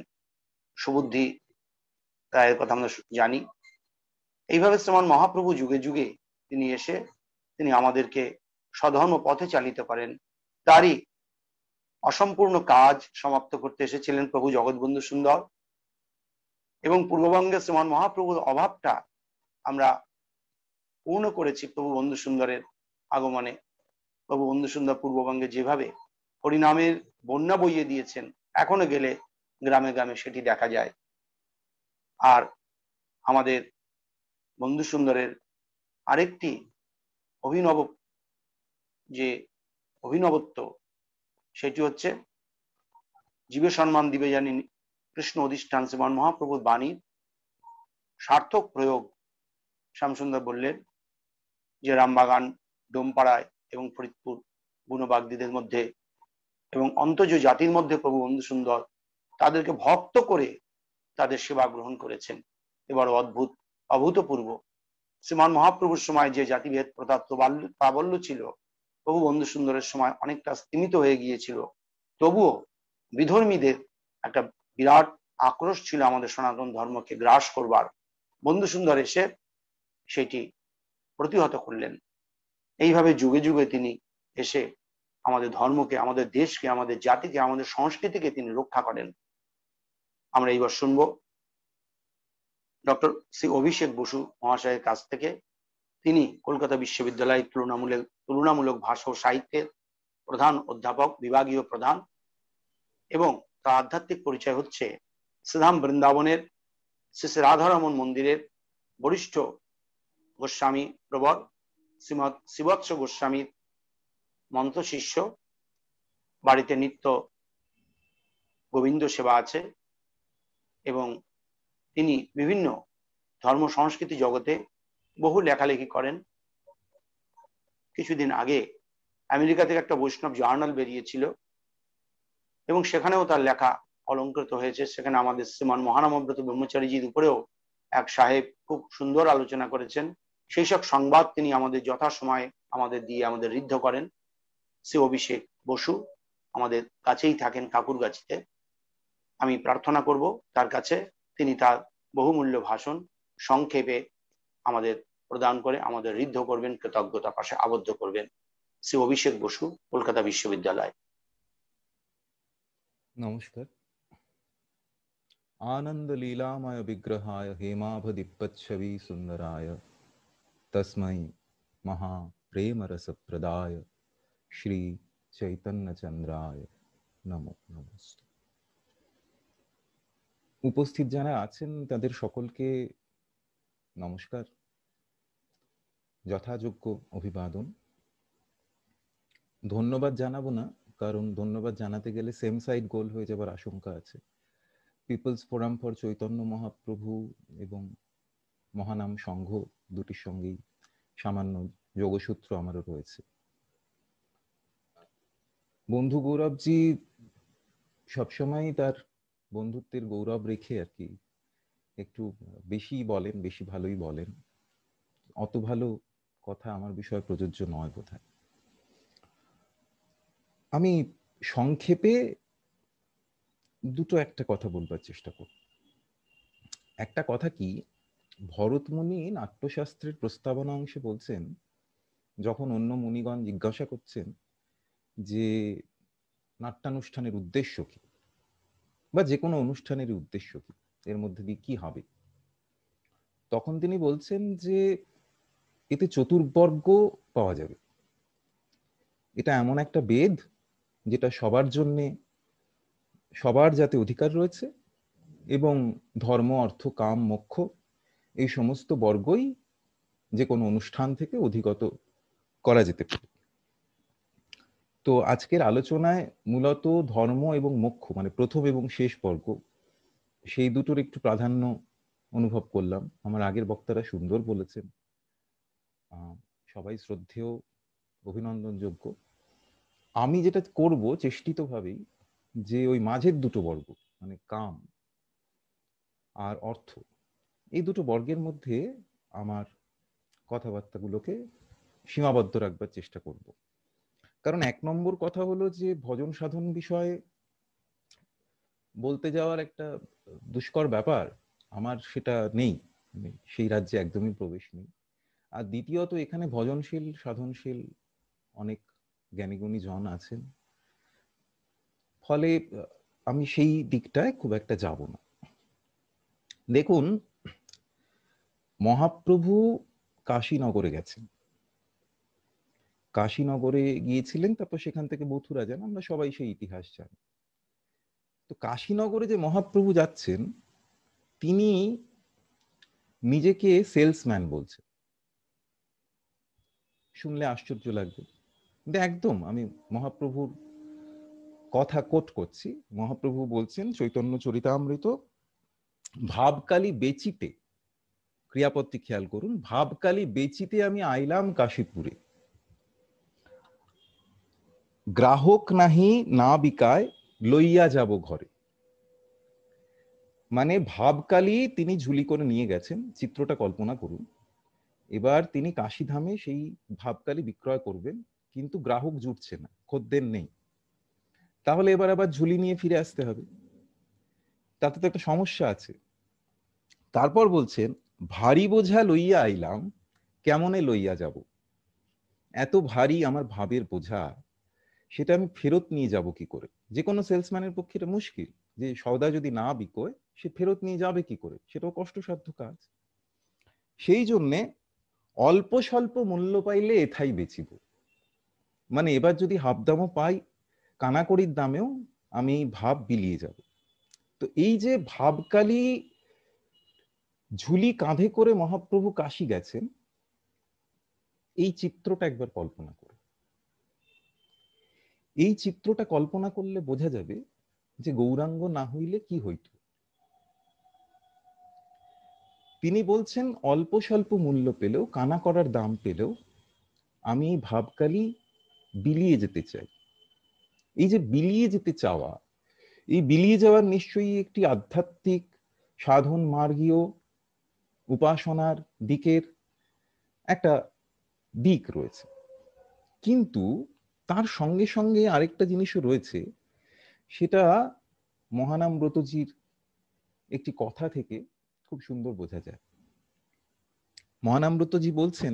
সুবুদ্ধি রায়ের কথা আমরা জানি এইভাবে শ্রীমান মহাপ্রভু যুগে যুগে তিনি এসে তিনি আমাদেরকে সধর্ম পথে চালিতে পারেন তারই অসম্পূর্ণ কাজ সমাপ্ত করতে এসেছিলেন প্রভু জগৎবন্ধু সুন্দর এবং পূর্ববঙ্গে শ্রীমান মহাপ্রভুর অভাবটা আমরা পূর্ণ করেছি প্রভু বন্ধু সুন্দরের আগমনে প্রভু বন্ধু সুন্দর পূর্ববঙ্গে যেভাবে হরিনামের বন্যা বইয়ে দিয়েছেন এখনো গেলে গ্রামে গ্রামে সেটি দেখা যায় আর আমাদের বন্ধু সুন্দরের আরেকটি অভিনব যে অভিনবত্ব সেটি হচ্ছে জীবে সম্মান দিবে জানি কৃষ্ণ অধিষ্ঠান শ্রীমান মহাপ্রভুর বাণীর সার্থক প্রয়োগ শ্যামসুন্দর বললেন যে রামবাগান ডোমপাড়ায় এবং ফরিদপুর বুনবাগদিদের মধ্যে এবং অন্তজ জাতির মধ্যে প্রভু বন্ধু সুন্দর তাদেরকে ভক্ত করে তাদের সেবা গ্রহণ করেছেন এবার অদ্ভুত অভূতপূর্ব শ্রীমান মহাপ্রভুর সময় যে জাতিভেদ প্রথা প্রাবল্য ছিল প্রভু বন্ধু সুন্দরের সময় অনেকটা স্তীমিত হয়ে গিয়েছিল তবুও বিধর্মীদের একটা বিরাট আক্রোশ ছিল আমাদের সনাতন ধর্মকে গ্রাস করবার বন্ধু সুন্দর এসে সেটি প্রতিহত করলেন এইভাবে যুগে যুগে তিনি এসে আমাদের ধর্মকে আমাদের দেশকে আমাদের জাতিকে আমাদের সংস্কৃতিকে তিনি রক্ষা করেন আমরা এইবার শুনব ডক্টর শ্রী অভিষেক বসু মহাশয়ের কাছ থেকে তিনি কলকাতা বিশ্ববিদ্যালয়ের তুলনামূলক তুলনামূলক ভাষা ও সাহিত্যের প্রধান অধ্যাপক বিভাগীয় প্রধান এবং তার আধ্যাত্মিক পরিচয় হচ্ছে শ্রীধাম বৃন্দাবনের শ্রী শ্রী রাধারমন মন্দিরের বরিষ্ঠ গোস্বামী প্রবর শ্রীমৎ শ্রীবৎস গোস্বামীর মন্ত্র শিষ্য বাড়িতে নিত্য গোবিন্দ সেবা আছে এবং তিনি বিভিন্ন ধর্ম সংস্কৃতি জগতে বহু লেখালেখি করেন কিছুদিন আগে আমেরিকা থেকে একটা বৈষ্ণব জার্নাল বেরিয়েছিল এবং সেখানেও তার লেখা অলঙ্কৃত হয়েছে সেখানে আমাদের শ্রীমান মহানামব্রত ব্রহ্মচারীজির উপরেও এক সাহেব খুব সুন্দর আলোচনা করেছেন সেই সব সংবাদ তিনি আমাদের যথাসময়ে আমাদের দিয়ে আমাদের ঋদ্ধ করেন শ্রী অভিষেক বসু আমাদের কাছেই থাকেন কাকুরগাছিতে আমি প্রার্থনা করব তার কাছে তিনি তার বহুমূল্য ভাষণ সংক্ষেপে আমাদের প্রদান করে আমাদের ঋদ্ধ করবেন কৃতজ্ঞতা পাশে আবদ্ধ করবেন শ্রী অভিষেক বসু কলকাতা বিশ্ববিদ্যালয় নমস্কার আনন্দ লীলাময় বিগ্রহায় হেমাভদিপচ্ছবি সুন্দরায় তসমাই মহা প্রদায় শ্রী চৈতন্যচন্দ্রায় নম নমস্ত উপস্থিত যারা আছেন তাদের সকলকে নমস্কার যথাযোগ্য অভিবাদন ধন্যবাদ জানাবো না কারণ ধন্যবাদ জানাতে গেলে সেম সাইড গোল হয়ে যাবার আশঙ্কা আছে people's forum for Chaitanya Mahaprabhu এবং মহানাম সংঘ দুটির সঙ্গেই সামান্য যোগসূত্র আমারও রয়েছে বন্ধু গৌরবজি সবসময় তার বন্ধুত্বের গৌরব রেখে আর কি একটু বেশি বলেন বেশি ভালোই বলেন অত ভালো কথা আমার বিষয়ে প্রযোজ্য নয় বোধহয় আমি সংক্ষেপে দুটো একটা কথা বলবার চেষ্টা করব একটা কথা কি ভরতমুনি নাট্যশাস্ত্রের প্রস্তাবনা অংশে বলছেন যখন অন্য মুনিগণ জিজ্ঞাসা করছেন যে নাট্যানুষ্ঠানের উদ্দেশ্য কি বা যে কোনো অনুষ্ঠানের উদ্দেশ্য কি এর মধ্যে দিয়ে কি হবে তখন তিনি বলছেন যে এতে চতুর্বর্গ পাওয়া যাবে এটা এমন একটা বেদ যেটা সবার জন্যে সবার যাতে অধিকার রয়েছে এবং ধর্ম অর্থ কাম মোক্ষ এই সমস্ত বর্গই যে কোনো অনুষ্ঠান থেকে অধিগত করা যেতে পারে তো আজকের আলোচনায় মূলত ধর্ম এবং মোক্ষ মানে প্রথম এবং শেষ বর্গ সেই দুটোর একটু প্রাধান্য অনুভব করলাম আমার আগের বক্তারা সুন্দর বলেছেন সবাই শ্রদ্ধেয় অভিনন্দনযোগ্য আমি যেটা করব চেষ্টিতভাবেই যে ওই মাঝের দুটো বর্গ মানে কাম আর অর্থ এই দুটো বর্গের মধ্যে আমার কথাবার্তাগুলোকে সীমাবদ্ধ রাখবার চেষ্টা করব কারণ এক নম্বর কথা হলো যে ভজন সাধন বিষয়ে বলতে যাওয়ার একটা দুষ্কর ব্যাপার আমার সেটা নেই মানে সেই রাজ্যে একদমই প্রবেশ নেই আর দ্বিতীয়ত এখানে ভজনশীল সাধনশীল অনেক জ্ঞানীগুণী জন আছেন ফলে আমি সেই দিকটায় খুব একটা যাব না দেখুন মহাপ্রভু কাশীনগরে গেছেন কাশীনগরে গিয়েছিলেন তারপর সেখান থেকে মথুরা যান আমরা সবাই সেই ইতিহাস জানি তো কাশীনগরে যে মহাপ্রভু যাচ্ছেন তিনি নিজেকে সেলসম্যান বলছেন শুনলে আশ্চর্য লাগবে কিন্তু একদম আমি মহাপ্রভুর কথা কোট করছি মহাপ্রভু বলছেন চৈতন্য চরিতামৃত ভাবকালি বেচিতে ক্রিয়াপত্তি খেয়াল করুন ভাবকালি বেচিতে আমি আইলাম কাশীপুরে গ্রাহক নাহি না বিকায় লইয়া যাব ঘরে মানে ভাবকালি তিনি ঝুলি করে নিয়ে গেছেন চিত্রটা কল্পনা করুন এবার তিনি কাশিধামে সেই ভাবকালি বিক্রয় করবেন কিন্তু গ্রাহক জুটছে না খদ্দের নেই তাহলে এবার আবার ঝুলি নিয়ে ফিরে আসতে হবে তাতে তো একটা সমস্যা আছে তারপর বলছেন ভারী বোঝা লইয়া আইলাম কেমনে লইয়া যাব এত ভারী আমার ভাবের বোঝা সেটা আমি ফেরত নিয়ে যাব কি করে যে কোনো সেলসম্যানের পক্ষে এটা মুশকিল যে সওদা যদি না বিকোয় সে ফেরত নিয়ে যাবে কি করে সেটাও কষ্টসাধ্য কাজ সেই জন্যে অল্প স্বল্প মূল্য পাইলে এথাই বেচিব মানে এবার যদি হাফ দামও পাই কানাকড়ির দামেও আমি ভাব বিলিয়ে যাব তো এই যে ভাবকালি ঝুলি কাঁধে করে মহাপ্রভু কাশি গেছেন এই চিত্রটা একবার কল্পনা করো এই চিত্রটা কল্পনা করলে বোঝা যাবে যে গৌরাঙ্গ না হইলে কি হইতো তিনি বলছেন অল্প স্বল্প মূল্য পেলেও কানা করার দাম পেলেও আমি এই ভাবকালি বিলিয়ে যেতে চাই এই যে বিলিয়ে যেতে চাওয়া এই বিলিয়ে যাওয়ার নিশ্চয়ই একটি আধ্যাত্মিক সাধন মার্গীয় উপাসনার দিকের একটা দিক রয়েছে কিন্তু তার সঙ্গে সঙ্গে আরেকটা জিনিসও রয়েছে সেটা মহানাম ব্রতজির একটি কথা থেকে খুব সুন্দর বোঝা যায় মহানামৃতজি বলছেন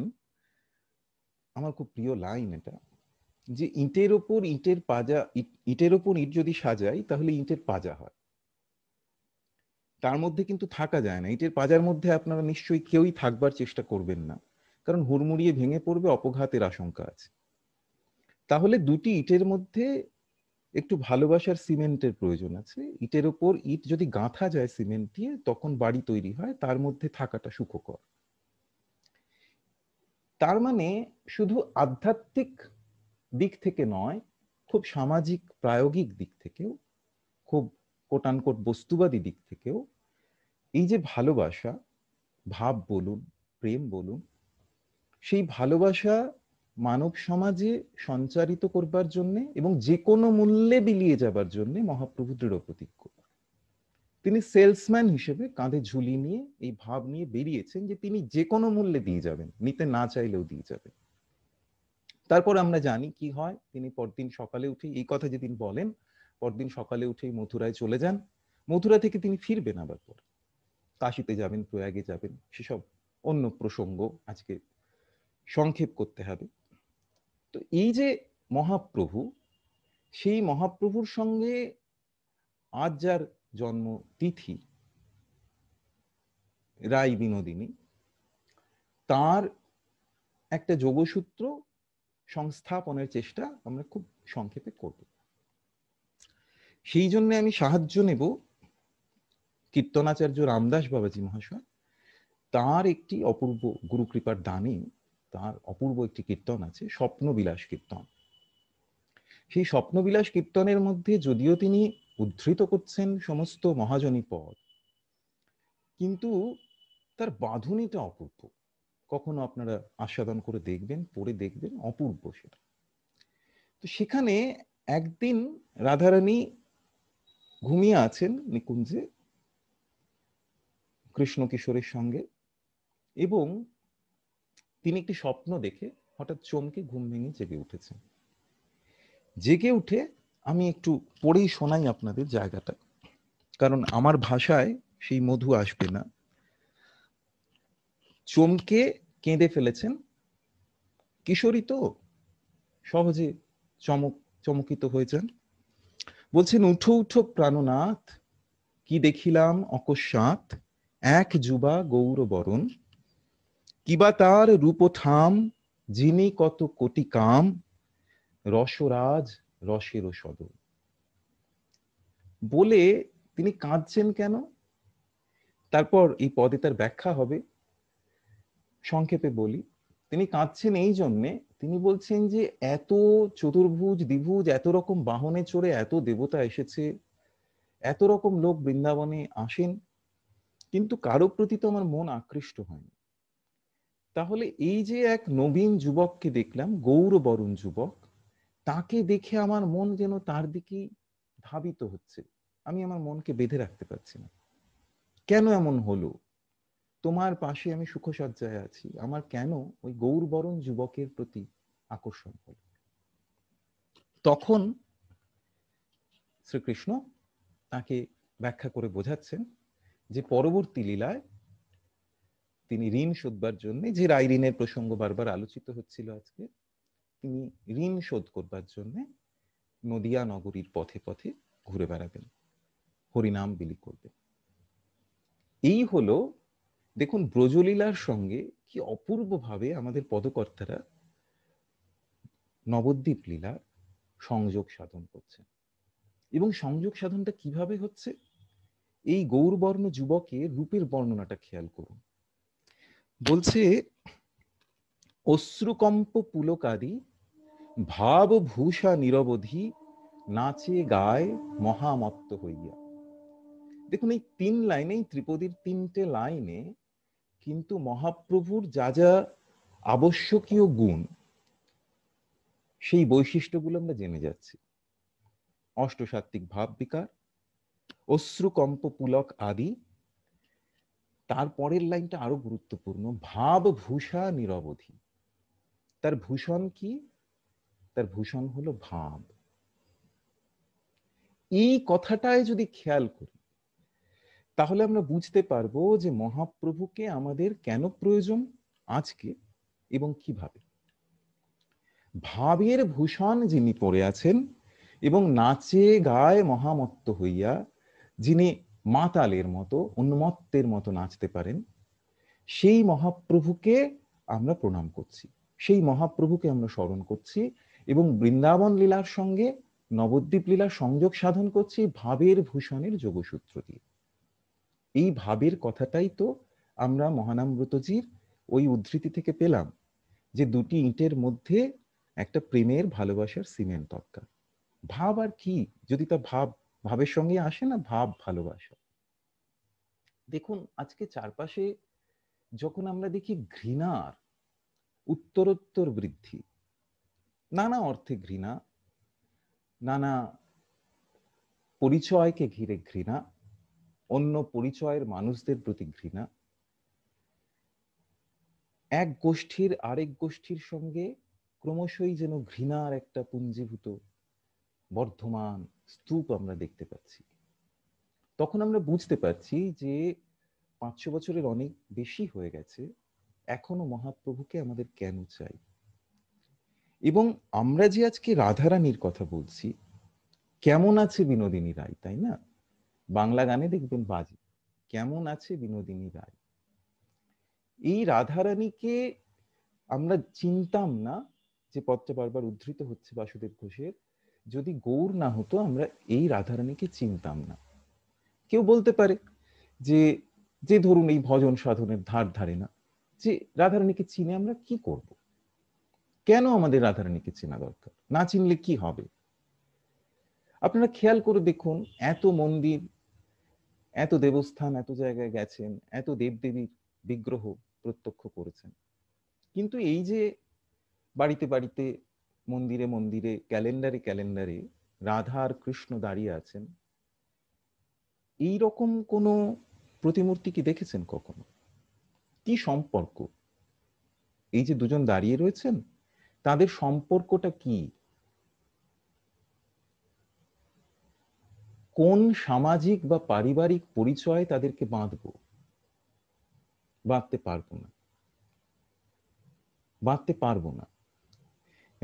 আমার খুব প্রিয় লাইন এটা যে ইটের ওপর ইটের পাজা ইটের ওপর ইট যদি সাজাই তাহলে ইটের পাজা হয় তার মধ্যে কিন্তু থাকা যায় না ইটের পাজার মধ্যে আপনারা নিশ্চয়ই কেউই থাকবার চেষ্টা করবেন না কারণ হুড়মুড়িয়ে ভেঙে পড়বে অপঘাতের আশঙ্কা আছে তাহলে দুটি ইটের মধ্যে একটু ভালোবাসার সিমেন্টের প্রয়োজন আছে ইটের ওপর ইট যদি গাঁথা যায় সিমেন্ট দিয়ে তখন বাড়ি তৈরি হয় তার মধ্যে থাকাটা সুখকর তার মানে শুধু আধ্যাত্মিক দিক থেকে নয় খুব সামাজিক প্রায়োগিক দিক থেকেও খুব কোটানকোট বস্তুবাদী দিক থেকেও এই যে ভালোবাসা ভাব বলুন প্রেম বলুন সেই ভালোবাসা মানব সমাজে সঞ্চারিত করবার জন্যে এবং যে কোনো মূল্যে বিলিয়ে যাবার জন্যে মহাপ্রভু দৃঢ় প্রতিজ্ঞ তিনি সেলসম্যান হিসেবে কাঁধে ঝুলি নিয়ে এই ভাব নিয়ে বেরিয়েছেন যে তিনি যে কোনো মূল্যে দিয়ে যাবেন নিতে না চাইলেও দিয়ে যাবেন তারপর আমরা জানি কি হয় তিনি পরদিন সকালে উঠে এই কথা যেদিন বলেন পরদিন সকালে উঠেই মথুরায় চলে যান মথুরা থেকে তিনি ফিরবেন আবার পর কাশিতে যাবেন প্রয়াগে যাবেন সেসব অন্য প্রসঙ্গ আজকে সংক্ষেপ করতে হবে তো এই যে মহাপ্রভু সেই মহাপ্রভুর সঙ্গে আজ যার জন্ম তিথি রায় বিনোদিনী তার একটা যোগসূত্র সংস্থাপনের চেষ্টা আমরা খুব সংক্ষেপে করব সেই জন্য আমি সাহায্য নেব কীর্তনাচার্য রামদাস বাবাজি মহাশয় তার একটি অপূর্ব গুরুকৃপার দানে তার অপূর্ব একটি কীর্তন আছে স্বপ্নবিলাস কীর্তন সেই স্বপ্নবিলাস কীর্তনের মধ্যে যদিও তিনি উদ্ধৃত করছেন সমস্ত মহাজনী পদ কিন্তু তার বাঁধুনিটা অপূর্ব কখনো আপনারা আস্বাদন করে দেখবেন পড়ে দেখবেন অপূর্ব সেটা তো সেখানে একদিন রাধারানী ঘুমিয়ে আছেন নিকুঞ্জে কৃষ্ণ কিশোরের সঙ্গে এবং তিনি একটি স্বপ্ন দেখে হঠাৎ চমকে ঘুম ভেঙে জেগে উঠেছেন জেগে উঠে আমি একটু পড়েই শোনাই আপনাদের জায়গাটা কারণ আমার ভাষায় সেই মধু আসবে না চমকে কেঁদে ফেলেছেন কিশোরী তো সহজে চমক চমকিত হয়েছেন বলছেন উঠো উঠো প্রাণনাথ কি দেখিলাম অকস্মাৎ এক যুবা গৌরবরণ কিবা তার থাম যিনি কত কোটি কাম রসরাজ রসের সদ বলে তিনি কাঁদছেন কেন তারপর এই পদে তার ব্যাখ্যা হবে সংক্ষেপে বলি তিনি কাঁদছেন এই জন্যে তিনি বলছেন যে এত চতুর্ভুজ দ্বিভুজ এত রকম বাহনে চড়ে এত দেবতা এসেছে এত রকম লোক বৃন্দাবনে আসেন কিন্তু কারো প্রতি তো আমার মন আকৃষ্ট হয়নি তাহলে এই যে এক নবীন যুবককে দেখলাম গৌরবরণ যুবক তাকে দেখে আমার মন যেন তার দিকেই ধাবিত হচ্ছে আমি আমার মনকে বেঁধে রাখতে পারছি না কেন এমন হলো তোমার পাশে আমি সুখসজ্জায় আছি আমার কেন ওই গৌরবরণ যুবকের প্রতি আকর্ষণ হলো তখন শ্রীকৃষ্ণ তাকে ব্যাখ্যা করে বোঝাচ্ছেন যে পরবর্তী লীলায় তিনি ঋণ শোধবার জন্য যে রায় ঋণের প্রসঙ্গ বারবার আলোচিত হচ্ছিল আজকে তিনি ঋণ শোধ করবার জন্য নদিয়া নগরীর পথে পথে ঘুরে বেড়াবেন হরিনাম বিলি করবেন এই হলো দেখুন ব্রজলীলার সঙ্গে কি অপূর্বভাবে আমাদের পদকর্তারা নবদ্বীপ লীলার সংযোগ সাধন করছে এবং সংযোগ সাধনটা কিভাবে হচ্ছে এই গৌরবর্ণ যুবকের রূপের বর্ণনাটা খেয়াল করুন বলছে অশ্রুকম্প পুলকারী ভাবভূষা নিরবধি নাচে গায় মহামত্ত হইয়া দেখুন এই তিন লাইনেই ত্রিপদীর তিনটে লাইনে কিন্তু মহাপ্রভুর যা যা আবশ্যকীয় গুণ সেই বৈশিষ্ট্যগুলো আমরা জেনে যাচ্ছি অষ্টসাত্ত্বিক ভাব বিকার অশ্রুকম্প পুলক আদি তার পরের লাইনটা আরো গুরুত্বপূর্ণ ভাব ভূষা নিরবধি তার ভূষণ কি তার ভূষণ হলো ভাব এই কথাটায় যদি খেয়াল করি তাহলে আমরা বুঝতে পারবো যে মহাপ্রভুকে আমাদের কেন প্রয়োজন আজকে এবং কিভাবে ভাবের ভূষণ যিনি পড়ে আছেন এবং নাচে গায়ে মহামত্ত হইয়া যিনি মাতালের মতো উন্মত্তের মতো নাচতে পারেন সেই মহাপ্রভুকে আমরা প্রণাম করছি সেই মহাপ্রভুকে আমরা স্মরণ করছি এবং বৃন্দাবন লীলার সঙ্গে নবদ্বীপ লীলার সংযোগ সাধন করছি ভাবের ভূষণের যোগসূত্র দিয়ে এই ভাবের কথাটাই তো আমরা মহানামব্রতজির ওই উদ্ধৃতি থেকে পেলাম যে দুটি ইটের মধ্যে একটা প্রেমের ভালোবাসার সিমেন্ট দরকার ভাব আর কি যদি তা ভাব ভাবের সঙ্গে আসে না ভাব ভালোবাসা দেখুন আজকে চারপাশে যখন আমরা দেখি ঘৃণার উত্তরোত্তর বৃদ্ধি নানা অর্থে ঘৃণা নানা পরিচয়কে ঘিরে ঘৃণা অন্য পরিচয়ের মানুষদের প্রতি ঘৃণা এক গোষ্ঠীর আরেক গোষ্ঠীর সঙ্গে ক্রমশই যেন ঘৃণার একটা পুঞ্জীভূত বর্ধমান স্তূপ আমরা দেখতে পাচ্ছি তখন আমরা বুঝতে পারছি যে পাঁচশো বছরের অনেক বেশি হয়ে গেছে এখনো মহাপ্রভুকে আমাদের কেন চাই এবং আমরা যে আজকে রাধারানীর কথা বলছি কেমন আছে বিনোদিনী রায় তাই না বাংলা গানে দেখবেন বাজে কেমন আছে বিনোদিনী রায় এই রাধারানীকে আমরা চিনতাম না যে পদটা বারবার উদ্ধৃত হচ্ছে বাসুদেব ঘোষের যদি গৌর না হতো আমরা এই রাধারানীকে চিনতাম না কেউ বলতে পারে যে যে ধরুন এই ভজন সাধনের ধার ধারে না যে রাধারানীকে চিনে আমরা কি করব কেন আমাদের রাধারানীকে চেনা দরকার না চিনলে কি হবে আপনারা খেয়াল করে দেখুন এত মন্দির এত দেবস্থান এত জায়গায় গেছেন এত দেবদেবীর বিগ্রহ প্রত্যক্ষ করেছেন কিন্তু এই যে বাড়িতে বাড়িতে মন্দিরে মন্দিরে ক্যালেন্ডারে ক্যালেন্ডারে রাধা আর কৃষ্ণ দাঁড়িয়ে আছেন এই রকম কোন প্রতিমূর্তি কি দেখেছেন কখনো কি সম্পর্ক এই যে দুজন দাঁড়িয়ে রয়েছেন তাদের সম্পর্কটা কি কোন সামাজিক বা পারিবারিক পরিচয় তাদেরকে বাঁধব বাঁধতে পারবো না বাঁধতে পারবো না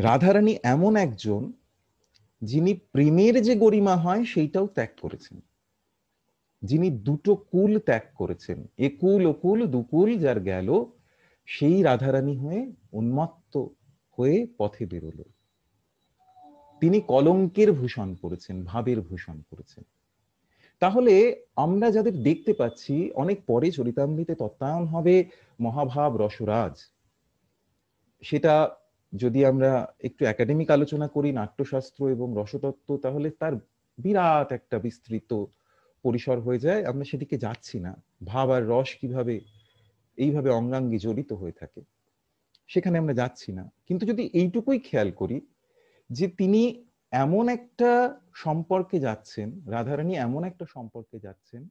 রাধারানী এমন একজন যিনি প্রেমের যে গরিমা হয় সেইটাও ত্যাগ করেছেন যিনি দুটো কুল ত্যাগ করেছেন এ কুল ও কুল দুকুল যার গেল সেই রাধারানী হয়ে উন্মত্ত হয়ে পথে বেরোল তিনি কলঙ্কের ভূষণ করেছেন ভাবের ভূষণ করেছেন তাহলে আমরা যাদের দেখতে পাচ্ছি অনেক পরে চরিতাম্বিতে তত্ত্বায়ন হবে মহাভাব রসরাজ সেটা যদি আমরা একটু একাডেমিক আলোচনা করি নাট্যশাস্ত্র এবং রসতত্ত্ব তাহলে তার বিরাট একটা বিস্তৃত পরিসর হয়ে যায় আমরা সেদিকে যাচ্ছি না ভাব আর রস কিভাবে এইভাবে অঙ্গাঙ্গি জড়িত হয়ে থাকে সেখানে আমরা যাচ্ছি না কিন্তু যদি এইটুকুই খেয়াল করি যে তিনি এমন একটা সম্পর্কে যাচ্ছেন রাধারানী এমন একটা সম্পর্কে যাচ্ছেন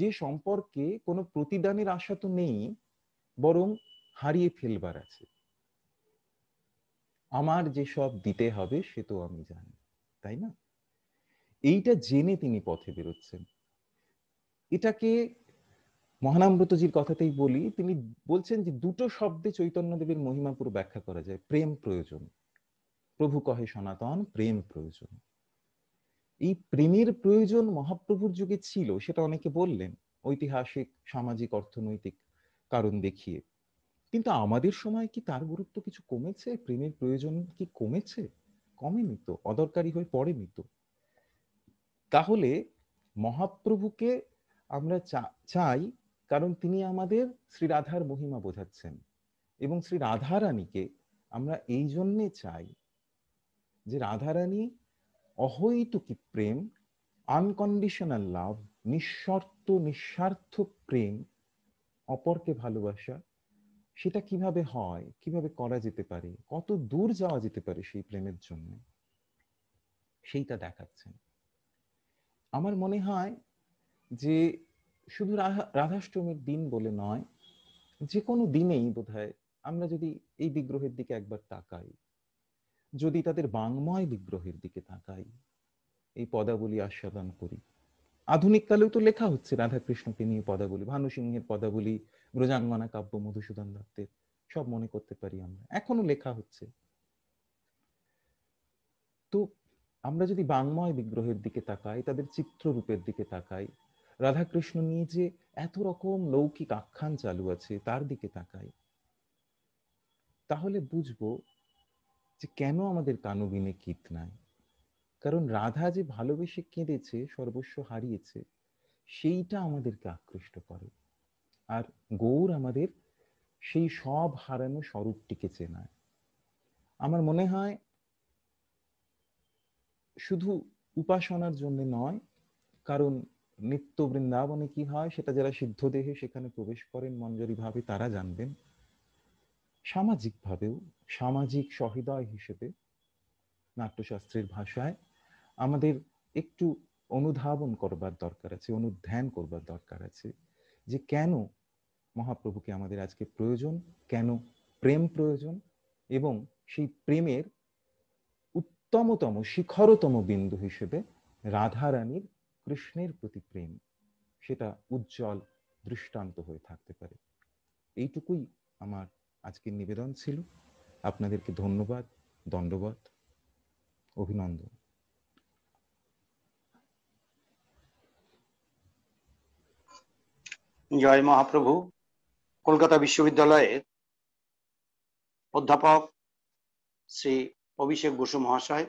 যে সম্পর্কে কোনো প্রতিদানের আশা তো নেই বরং হারিয়ে ফেলবার আছে আমার যে সব দিতে হবে সে তো আমি জানি তাই না এইটা জেনে তিনি পথে বেরোচ্ছেন এটাকে মহানাম্রতজির কথাতেই বলি তিনি বলছেন যে দুটো শব্দে চৈতন্যদেবের মহিমা পুরো ব্যাখ্যা করা যায় প্রেম প্রয়োজন প্রভু কহে সনাতন প্রেম প্রয়োজন এই প্রেমের প্রয়োজন মহাপ্রভুর যুগে ছিল সেটা অনেকে বললেন ঐতিহাসিক সামাজিক অর্থনৈতিক কারণ দেখিয়ে কিন্তু আমাদের সময় কি তার গুরুত্ব কিছু কমেছে প্রেমের প্রয়োজন কি কমেছে কমেনি তো অদরকারি হয়ে পড়েনি তো তাহলে মহাপ্রভুকে আমরা চাই কারণ তিনি আমাদের শ্রী রাধার মহিমা বোঝাচ্ছেন এবং শ্রী রাধারানীকে আমরা এই জন্যে চাই যে রাধারানী অহৈতুকি প্রেম আনকন্ডিশনাল লাভ নিঃশর্ত নিঃস্বার্থ প্রেম অপরকে ভালোবাসা সেটা কিভাবে হয় কিভাবে করা যেতে পারে কত দূর যাওয়া যেতে পারে সেই প্রেমের জন্য সেইটা দেখাচ্ছেন আমার মনে হয় যে শুধু রাধাষ্টমীর দিন বলে নয় যে কোনো দিনেই বোধ আমরা যদি এই বিগ্রহের দিকে একবার তাকাই যদি তাদের বাংময় বিগ্রহের দিকে তাকাই এই পদাবলী আস্বাদন করি আধুনিক কালেও তো লেখা হচ্ছে রাধাকৃষ্ণকে নিয়ে পদাবলী ভানু সিংহের পদাবলী ব্রজাঙ্গনা কাব্য মধুসূদন দত্তের সব মনে করতে পারি আমরা এখনো লেখা হচ্ছে তো আমরা যদি বাংময় বিগ্রহের দিকে তাকাই তাদের চিত্ররূপের দিকে তাকাই রাধাকৃষ্ণ নিয়ে যে এত রকম লৌকিক আখ্যান চালু আছে তার দিকে তাকাই তাহলে বুঝব যে কেন আমাদের কানবিনে কীত নাই কারণ রাধা যে ভালোবেসে কেঁদেছে সর্বস্ব হারিয়েছে সেইটা আমাদেরকে আকৃষ্ট করে আর গৌর আমাদের সেই সব হারানো স্বরূপটিকে চেনায় আমার মনে হয় শুধু উপাসনার জন্য নয় কারণ নিত্য বৃন্দাবনে কি হয় সেটা যারা সিদ্ধ দেহে সেখানে প্রবেশ করেন মঞ্জরি ভাবে তারা জানবেন সামাজিকভাবেও সামাজিক সহৃদয় হিসেবে নাট্যশাস্ত্রের ভাষায় আমাদের একটু অনুধাবন করবার দরকার আছে অনুধ্যান করবার দরকার আছে যে কেন মহাপ্রভুকে আমাদের আজকে প্রয়োজন কেন প্রেম প্রয়োজন এবং সেই প্রেমের উত্তমতম শিখরতম বিন্দু হিসেবে রাধারানীর কৃষ্ণের প্রতি প্রেম সেটা উজ্জ্বল দৃষ্টান্ত হয়ে থাকতে পারে এইটুকুই আমার আজকের নিবেদন ছিল আপনাদেরকে ধন্যবাদ দণ্ডবাদ অভিনন্দন জয় মহাপ্রভু কলকাতা বিশ্ববিদ্যালয়ের অধ্যাপক শ্রী অভিষেক বসু মহাশয়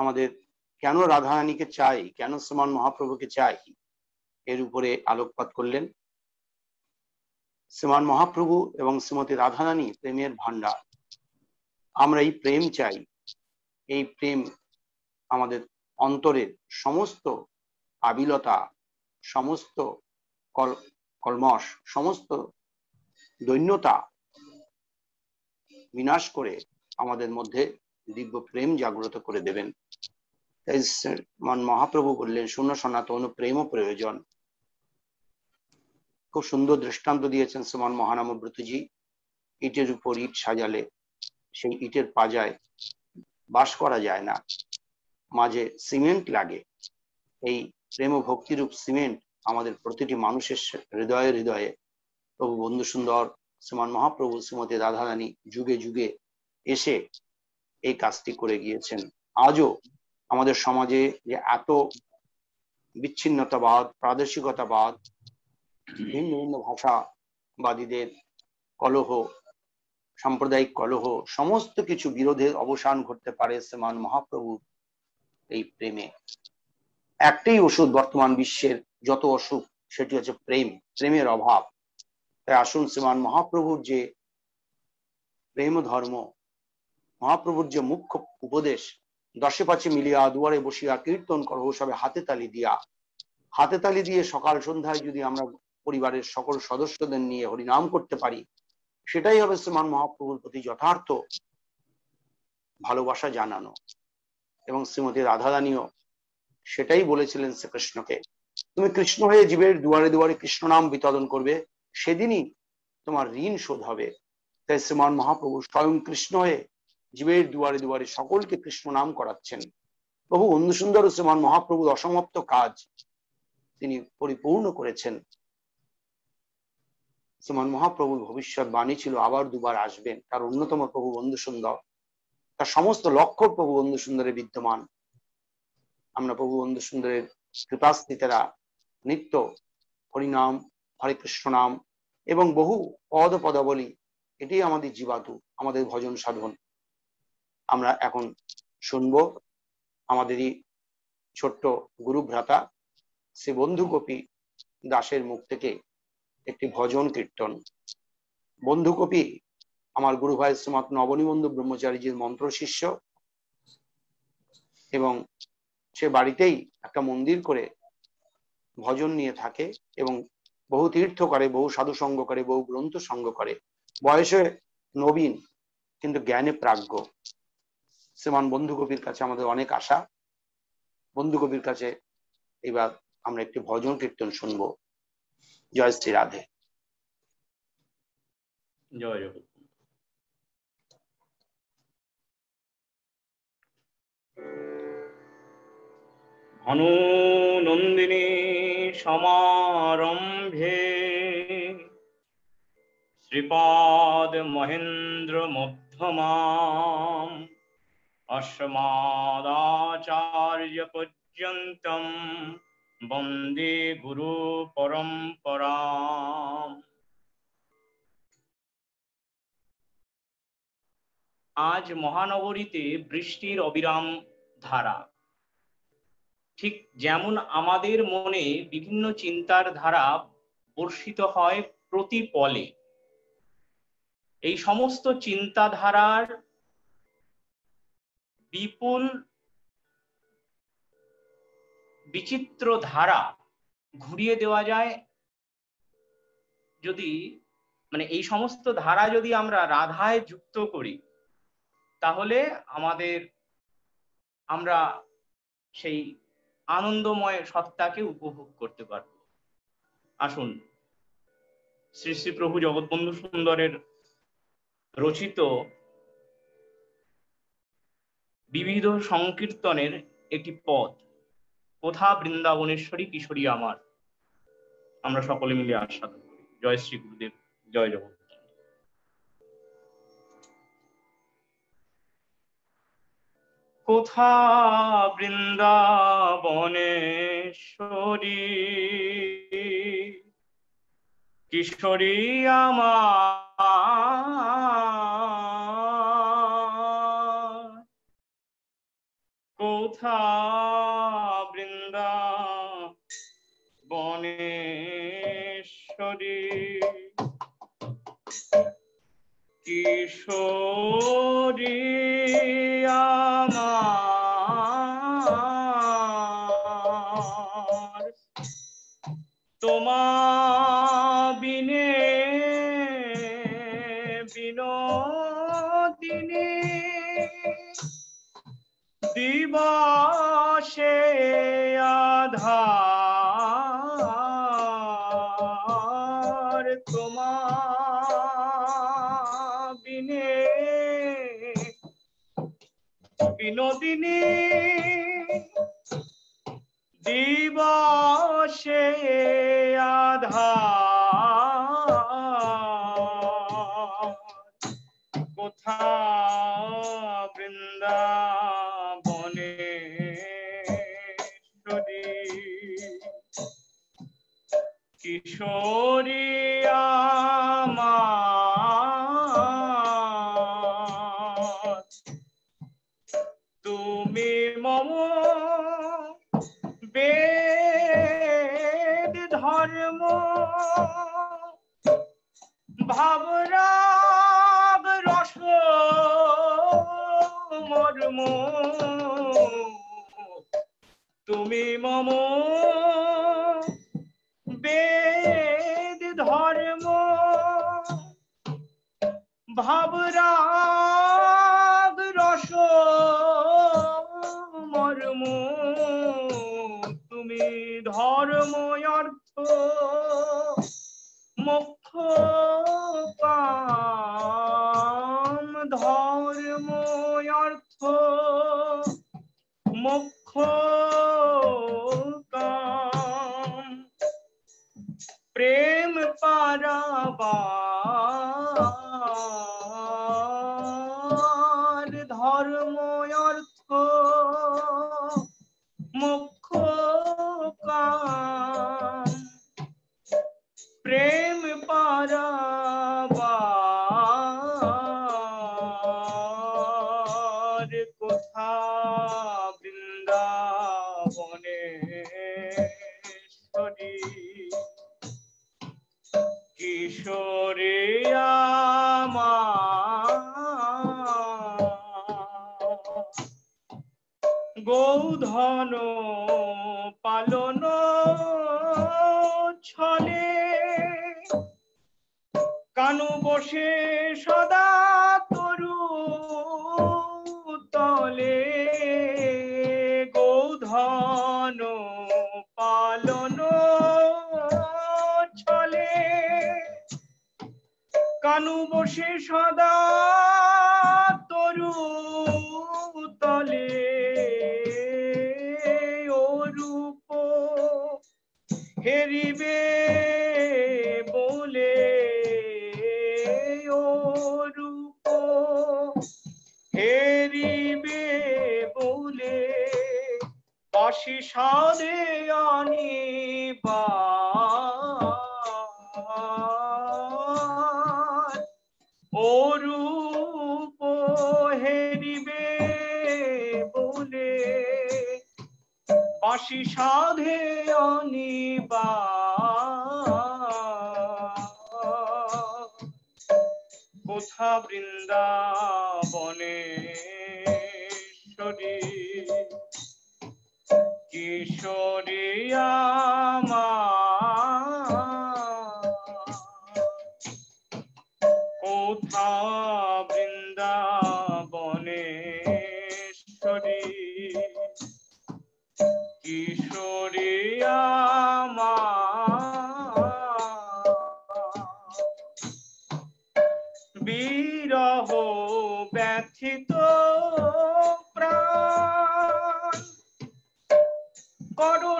আমাদের কেন রাধারানীকে চাই কেন সমান মহাপ্রভুকে চাই এর উপরে আলোকপাত করলেন শ্রীমান মহাপ্রভু এবং শ্রীমতী রাধারানী প্রেমের ভান্ডার আমরা এই প্রেম চাই এই প্রেম আমাদের অন্তরের সমস্ত আবিলতা সমস্ত কলমস সমস্ত দৈন্যতা বিনাশ করে আমাদের মধ্যে দিব্য প্রেম জাগ্রত করে দেবেন মন মহাপ্রভু বললেন শূন্য সনাতন প্রেম প্রয়োজন খুব সুন্দর দৃষ্টান্ত দিয়েছেন সুমন মহানাম ব্রতজি ইটের উপর ইট সাজালে সেই ইটের পাজায় বাস করা যায় না মাঝে সিমেন্ট লাগে এই প্রেম ভক্তিরূপ সিমেন্ট আমাদের প্রতিটি মানুষের হৃদয়ে হৃদয়ে প্রভু বন্ধু সুন্দর শ্রীমান মহাপ্রভু শ্রীমতী রাধারানী যুগে যুগে এসে এই কাজটি করে গিয়েছেন আজও আমাদের সমাজে যে এত বিচ্ছিন্নতাবাদ প্রাদেশিকতাবাদ ভিন্ন ভিন্ন ভাষাবাদীদের কলহ সাম্প্রদায়িক কলহ সমস্ত কিছু বিরোধের অবসান ঘটতে পারে শ্রীমান মহাপ্রভু এই প্রেমে একটাই ওষুধ বর্তমান বিশ্বের যত অসুখ সেটি হচ্ছে প্রেম প্রেমের অভাব তাই আসুন শ্রীমান মহাপ্রভুর যে প্রেম ধর্ম মহাপ্রভুর যে মুখ্য উপদেশ দশে পাঁচে মিলিয়া দুয়ারে বসিয়া কীর্তন করো সবে হাতে তালি দিয়া হাতে তালি দিয়ে সকাল সন্ধ্যায় যদি আমরা পরিবারের সকল সদস্যদের নিয়ে হরিনাম করতে পারি সেটাই হবে শ্রীমান মহাপ্রভুর প্রতি যথার্থ ভালোবাসা জানানো এবং শ্রীমতী রাধারানীও সেটাই বলেছিলেন শ্রীকৃষ্ণকে তুমি কৃষ্ণ হয়ে জীবের দুয়ারে দুয়ারে কৃষ্ণ নাম বিতরণ করবে সেদিনই তোমার ঋণ শোধ হবে তাই শ্রীমান মহাপ্রভু স্বয়ং কৃষ্ণ হয়ে জীবের দুয়ারে দুয়ারে সকলকে কৃষ্ণ নাম করাচ্ছেন প্রভু বন্ধু সুন্দর শ্রীমান মহাপ্রভুর অসমাপ্ত কাজ তিনি পরিপূর্ণ করেছেন শ্রীমান মহাপ্রভুর ভবিষ্যৎ বাণী ছিল আবার দুবার আসবেন তার অন্যতম প্রভু বন্ধু সুন্দর তার সমস্ত লক্ষ্য প্রভু বন্ধু সুন্দরে বিদ্যমান আমরা প্রভু বন্ধু সুন্দরের কৃপাস্থিতেরা নিত্য হরিনাম হরে কৃষ্ণ নাম এবং বহু পদ পদাবলী এটি আমাদের জীবাতু আমাদের ভজন সাধন আমরা এখন শুনব আমাদেরই ছোট্ট গুরু ভ্রাতা শ্রী বন্ধু কপি দাসের মুখ থেকে একটি ভজন কীর্তন বন্ধু কপি আমার গুরু ভাই শ্রীমত নবনিবন্ধু ব্রহ্মচারীজির মন্ত্র শিষ্য এবং সে বাড়িতেই একটা মন্দির করে ভজন নিয়ে থাকে এবং বহু তীর্থ করে বহু সাধু সঙ্গ করে বহু গ্রন্থ সঙ্গ করে বয়সে নবীন কিন্তু জ্ঞানে প্রাজ্ঞ শ্রীমান বন্ধু কবির কাছে আমাদের অনেক আশা বন্ধু কবির কাছে এবার আমরা একটি ভজন কীর্তন শুনবো জয় শ্রী রাধে জয় ভানু নন্দিনী সমারম্ভে শ্রীপদ মহেন্দ্র মধ্যমাম অসমাদাচার্য পর্যন্ত বন্দে গুরু পরম্পরা আজ মহানগরীতে বৃষ্টির অবিরাম ধারা ঠিক যেমন আমাদের মনে বিভিন্ন চিন্তার ধারা বর্ষিত হয় প্রতি পলে এই সমস্ত চিন্তাধারার বিপুল বিচিত্র ধারা ঘুরিয়ে দেওয়া যায় যদি মানে এই সমস্ত ধারা যদি আমরা রাধায় যুক্ত করি তাহলে আমাদের আমরা সেই আনন্দময় সত্তাকে উপভোগ করতে পারব আসুন শ্রী শ্রী প্রভু জগৎবন্ধু সুন্দরের রচিত বিবিধ সংকীর্তনের একটি পথ কোথা বৃন্দাবনেশ্বরী কিশোরী আমার আমরা সকলে মিলে আস্বাদন করি জয় শ্রী গুরুদেব জয় জগৎ কোথা বৃন্দাবনেশ্বরী কিশোরী আমার কিশোরী আমার তোমা বিনে বিনোদিনী দিবা সে আধা কোথা বৃন্দা বনে কিশোর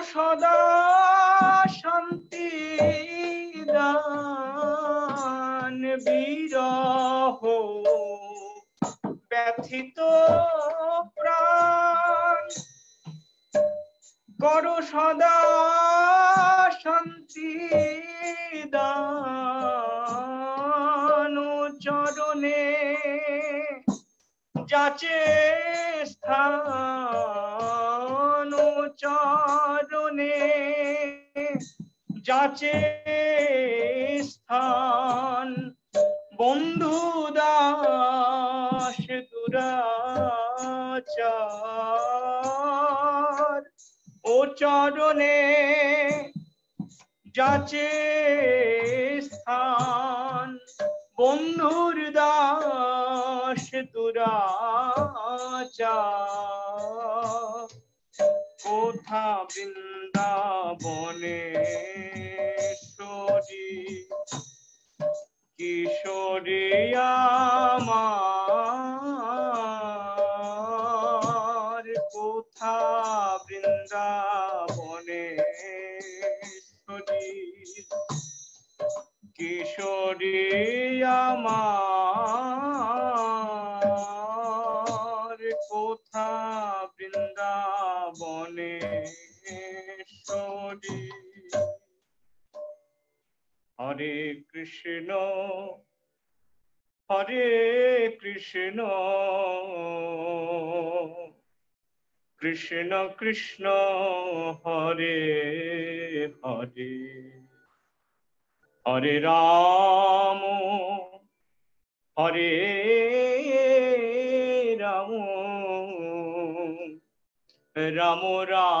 সদা শান্তি দান বিরহ ব্যথিত প্রাণ করো সদা শান্তি দান চরণে যাচে আছে স্থান বন্ধু দাস দুরাচার ও চরণে যাচে কৃষ্ণ কৃষ্ণ কৃষ্ণ হরে হরে হরে রাম হরে Ram Ram Ram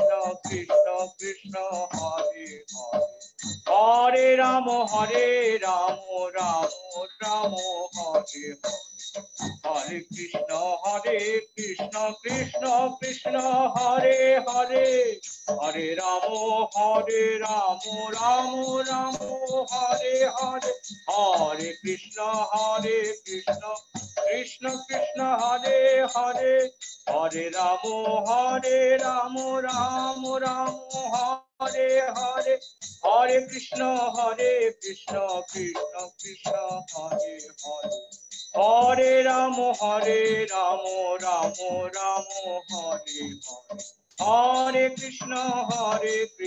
Krishna Hare Krishna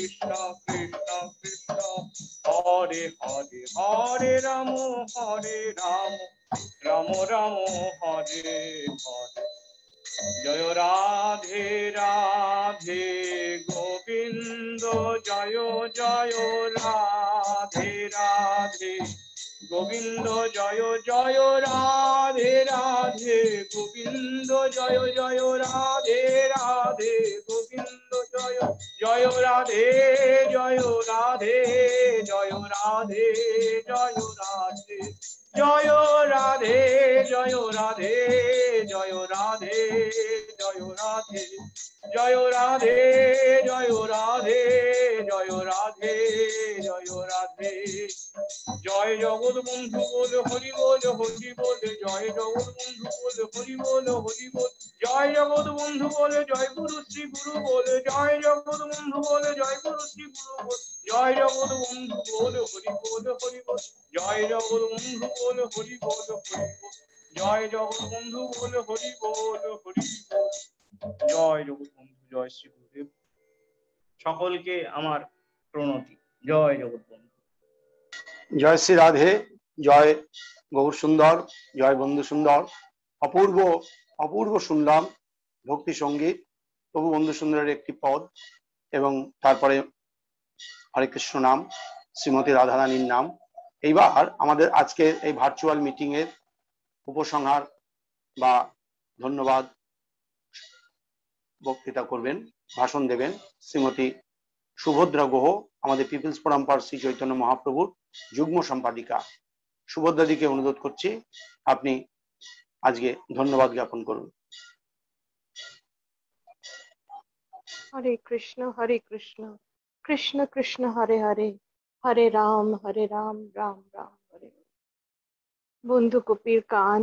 বন্ধু বল হরি বল হরি বল জয় জগৎ বন্ধু বল হরি বল হরি বল জয় জগৎ বন্ধু বলে জয় গুরু শ্রী গুরু বলে জয় জগৎ বন্ধু বলে জয় গুরু শ্রী গুরু বল জয় জগৎ বন্ধু বল হরি বল হরি বল জয় জগৎ বন্ধু বল হরি বল হরি বল জয় জগৎ বন্ধু বল হরি বল হরি বল জয় জগৎ বন্ধু জয় শ্রী গুরুদেব সকলকে আমার প্রণতি জয় জগৎ বন্ধু জয় শ্রী রাধে জয় গৌর সুন্দর জয় বন্ধু সুন্দর অপূর্ব অপূর্ব শুনলাম ভক্তি সঙ্গীত প্রভু বন্ধু সুন্দরের একটি পদ এবং তারপরে হরে কৃষ্ণ নাম শ্রীমতী রাধারানীর নাম এইবার আমাদের আজকে এই ভার্চুয়াল মিটিং এর উপসংহার বা ধন্যবাদ বক্তৃতা করবেন ভাষণ দেবেন শ্রীমতী সুভদ্রা গুহ আমাদের পিপলস পরম্পর শ্রী চৈতন্য মহাপ্রভুর যুগ্ম সম্পাদিকা সুভদ্রাদিকে অনুরোধ করছি আপনি আজকে ধন্যবাদ জ্ঞাপন করুন হরে কৃষ্ণ হরে কৃষ্ণ কৃষ্ণ কৃষ্ণ হরে হরে হরে রাম হরে রাম রাম রাম হরে বন্ধু কপির কান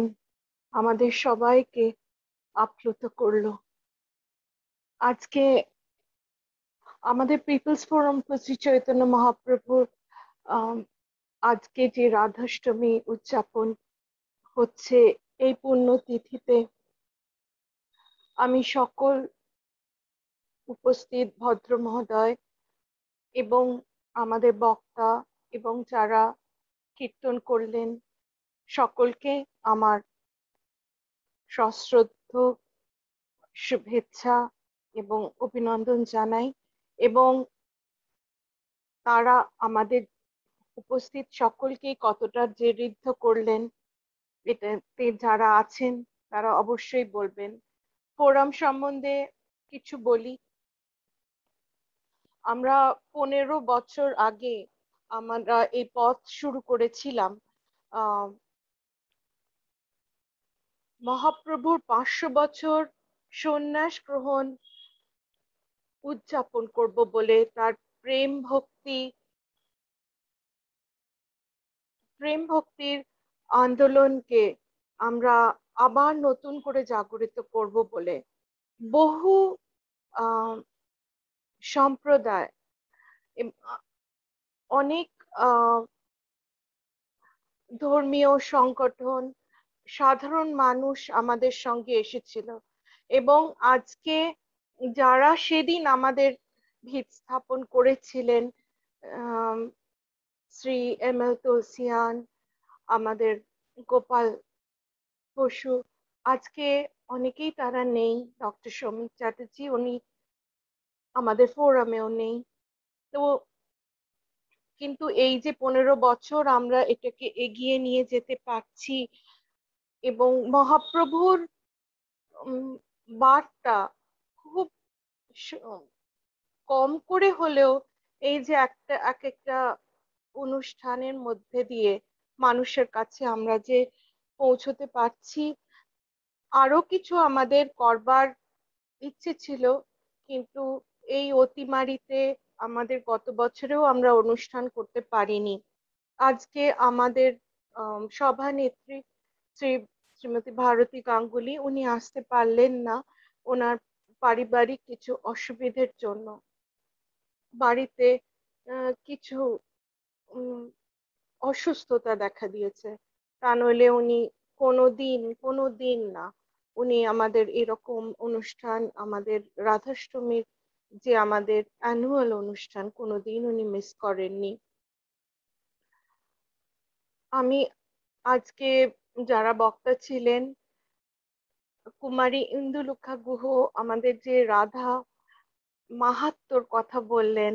আমাদের সবাইকে আপ্লুত করল আজকে আমাদের পিপলস ফোরাম শ্রী চৈতন্য মহাপ্রভুর আজকে যে রাধাষ্টমী উদযাপন হচ্ছে এই পুণ্যতিথিতে আমি সকল উপস্থিত ভদ্র মহোদয় এবং আমাদের বক্তা এবং যারা কীর্তন করলেন সকলকে আমার সশ্রদ্ধ শুভেচ্ছা এবং অভিনন্দন জানাই এবং তারা আমাদের উপস্থিত সকলকেই কতটা যে ঋদ্ধ করলেন এটাতে যারা আছেন তারা অবশ্যই বলবেন ফোরাম সম্বন্ধে কিছু বলি আমরা পনেরো বছর আগে আমরা এই পথ শুরু করেছিলাম মহাপ্রভুর পাঁচশো বছর সন্ন্যাস গ্রহণ উদযাপন করব বলে তার প্রেম ভক্তি প্রেম ভক্তির আন্দোলনকে আমরা আবার নতুন করে জাগরিত করব বলে বহু সম্প্রদায় অনেক ধর্মীয় সংগঠন সাধারণ মানুষ আমাদের সঙ্গে এসেছিল এবং আজকে যারা সেদিন আমাদের ভিত স্থাপন করেছিলেন শ্রী এম এল তুলসিয়ান আমাদের গোপাল বসু আজকে অনেকেই তারা নেই ডক্টর সৌমিক চ্যাটার্জি উনি আমাদের ফোরামেও নেই তো কিন্তু এই যে পনেরো বছর আমরা এটাকে এগিয়ে নিয়ে যেতে পারছি এবং মহাপ্রভুর বার্তা খুব কম করে হলেও এই যে একটা এক একটা অনুষ্ঠানের মধ্যে দিয়ে মানুষের কাছে আমরা যে পৌঁছতে পারছি আরও কিছু আমাদের করবার ইচ্ছে ছিল কিন্তু এই অতিমারিতে আমাদের গত বছরেও আমরা অনুষ্ঠান করতে পারিনি আজকে আমাদের সভানেত্রী শ্রী শ্রীমতী ভারতী গাঙ্গুলি উনি আসতে পারলেন না ওনার পারিবারিক কিছু অসুবিধের জন্য বাড়িতে কিছু অসুস্থতা দেখা দিয়েছে তা নইলে উনি কোনো দিন কোনো দিন না উনি আমাদের এরকম অনুষ্ঠান আমাদের রাধাষ্টমীর যে আমাদের অ্যানুয়াল অনুষ্ঠান কোনোদিন উনি মিস করেননি আমি আজকে যারা বক্তা ছিলেন কুমারী ইন্দুলুখা গুহ আমাদের যে রাধা মাহাত্মর কথা বললেন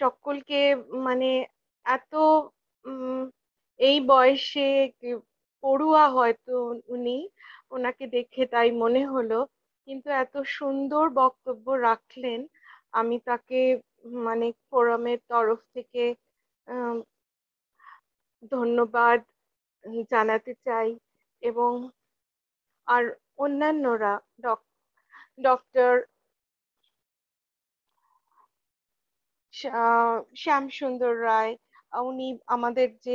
সকলকে মানে এত এই বয়সে পড়ুয়া হয়তো উনি ওনাকে দেখে তাই মনে হলো কিন্তু এত সুন্দর বক্তব্য রাখলেন আমি তাকে মানে ফোরামের তরফ থেকে ধন্যবাদ জানাতে চাই এবং আর অন্যান্যরা ডক্টর শ্যাম সুন্দর রায় উনি আমাদের যে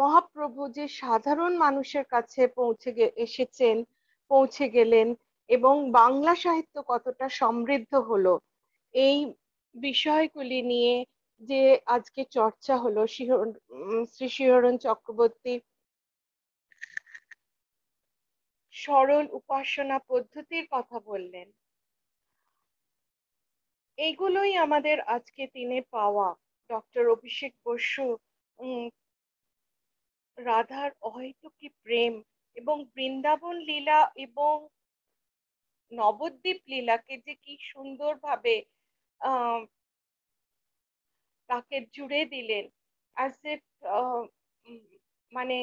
মহাপ্রভু যে সাধারণ মানুষের কাছে পৌঁছে এসেছেন পৌঁছে গেলেন এবং বাংলা সাহিত্য কতটা সমৃদ্ধ হলো এই বিষয়গুলি নিয়ে যে আজকে চর্চা হলো শ্রী শিহরণ চক্রবর্তী সরল উপাসনা পদ্ধতির কথা বললেন এইগুলোই আমাদের আজকে দিনে পাওয়া ডক্টর অভিষেক বসু রাধার অহেতুকি প্রেম এবং বৃন্দাবন লীলা এবং নবদ্বীপ লীলাকে যে কি সুন্দরভাবে তাকে জুড়ে দিলেন অ্যাজ এ মানে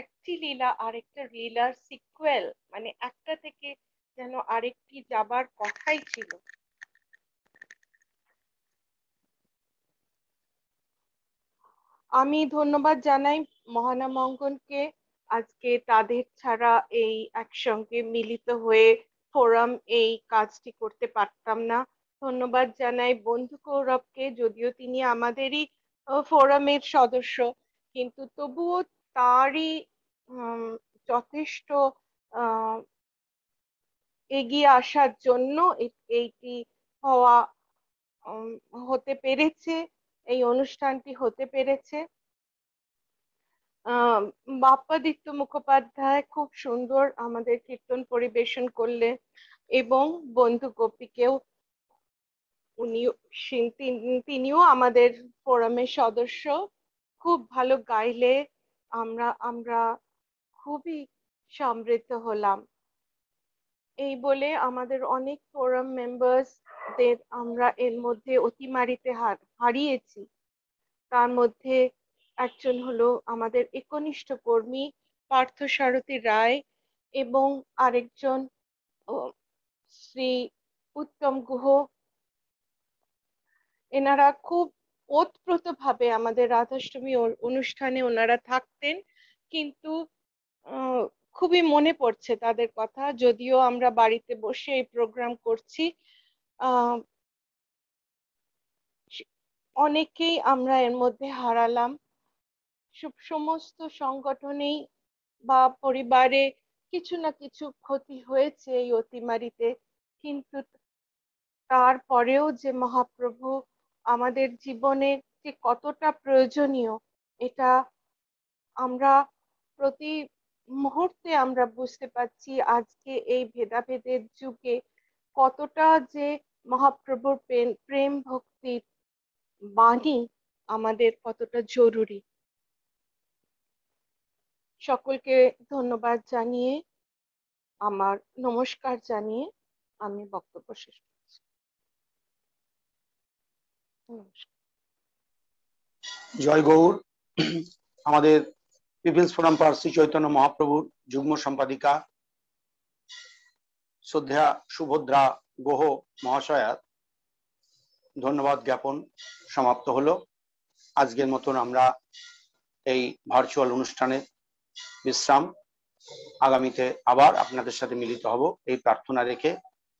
একটি লীলা আরেকটা লীলার সিকুয়েল মানে একটা থেকে যেন আরেকটি যাবার কথাই ছিল আমি ধন্যবাদ জানাই মহানা মঙ্গনকে আজকে তাদের ছাড়া এই একসঙ্গে মিলিত হয়ে ফোরাম এই কাজটি করতে পারতাম না ধন্যবাদ জানাই বন্ধু কৌরবকে যদিও তিনি আমাদেরই ফোরামের সদস্য কিন্তু তবুও তারই যথেষ্ট এগিয়ে আসার জন্য এইটি হওয়া হতে পেরেছে এই অনুষ্ঠানটি হতে পেরেছে বাপ্পাদিত্য মুখোপাধ্যায় খুব সুন্দর আমাদের কীর্তন পরিবেশন করলে এবং বন্ধু গোপীকেও উনি তিনিও আমাদের ফোরামের সদস্য খুব ভালো গাইলে আমরা আমরা খুবই সমৃদ্ধ হলাম এই বলে আমাদের অনেক ফোরাম মেম্বার্সদের আমরা এর মধ্যে অতিমারিতে হাত হারিয়েছি তার মধ্যে একজন হলো আমাদের একনিষ্ঠ কর্মী পার্থসারথী রায় এবং আরেকজন শ্রী উত্তম গুহ এনারা খুব ওতপ্রোতভাবে আমাদের রাধাষ্টমী অনুষ্ঠানে ওনারা থাকতেন কিন্তু খুবই মনে পড়ছে তাদের কথা যদিও আমরা বাড়িতে বসে এই প্রোগ্রাম করছি অনেকেই আমরা এর মধ্যে হারালাম সমস্ত সংগঠনেই বা পরিবারে কিছু না কিছু ক্ষতি হয়েছে এই অতিমারিতে কিন্তু তারপরেও যে মহাপ্রভু আমাদের জীবনে যে কতটা প্রয়োজনীয় এটা আমরা প্রতি মুহূর্তে আমরা বুঝতে পারছি আজকে এই ভেদাভেদের যুগে কতটা যে মহাপ্রভুর প্রেম ভক্তির বাণী মানে আমাদের কতটা জরুরি সকলকে ধন্যবাদ জানিয়ে আমার নমস্কার জানিয়ে আমি বক্তব্য শেষ করছি জয় গৌর আমাদের পিপলস ফোরাম পার্সি চৈতন্য মহাপ্রভুর যুগ্ম সম্পাদিকা শ্রদ্ধা সুভদ্রা গোহ মহাশয়ার ধন্যবাদ জ্ঞাপন সমাপ্ত হলো আজকের মতন আমরা এই ভার্চুয়াল অনুষ্ঠানে বিশ্রাম আগামীতে আবার আপনাদের সাথে মিলিত হব এই প্রার্থনা রেখে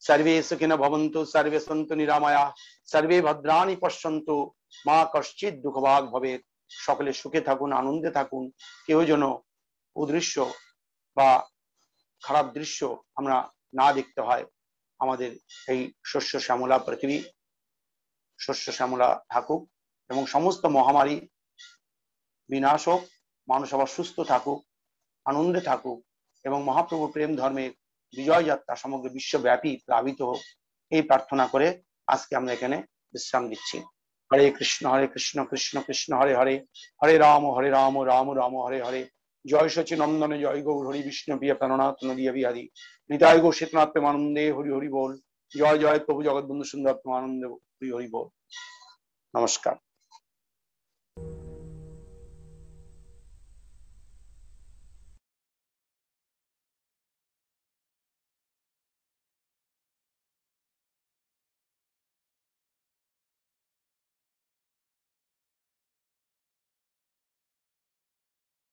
সর্বে সুখিন ভবন্তু সার্বে সন্ত নিরামায়া সার্বে ভদ্রাণী পশ্যন্তু মা কশ্চিৎ দুঃখভাগ ভবে সকলে সুখে থাকুন আনন্দে থাকুন কেউ যেন উদৃশ্য বা খারাপ দৃশ্য আমরা না দেখতে হয় আমাদের এই শস্য শ্যামলা পৃথিবী শস্য শ্যামলা থাকুক এবং সমস্ত মহামারী বিনাশ হোক মানুষ আবার সুস্থ থাকুক আনন্দে থাকুক এবং মহাপ্রভু প্রেম ধর্মের বিজয় যাত্রা সমগ্র বিশ্বব্যাপী প্লাবিত হোক এই প্রার্থনা করে আজকে আমরা এখানে বিশ্রাম দিচ্ছি হরে কৃষ্ণ হরে কৃষ্ণ কৃষ্ণ কৃষ্ণ হরে হরে হরে রাম হরে রাম রাম রাম হরে হরে জয় সচি নন্দনে জয় গৌর হরি বিষ্ণু বিয়া প্রাণনাথ নদিয়া বিহারী নিতাই গৌ শীতনাথ প্রেমানন্দে হরি হরি বল জয় জয় প্রভু জগৎ বন্ধু সুন্দর প্রেমানন্দ हरि बोल नमस्कार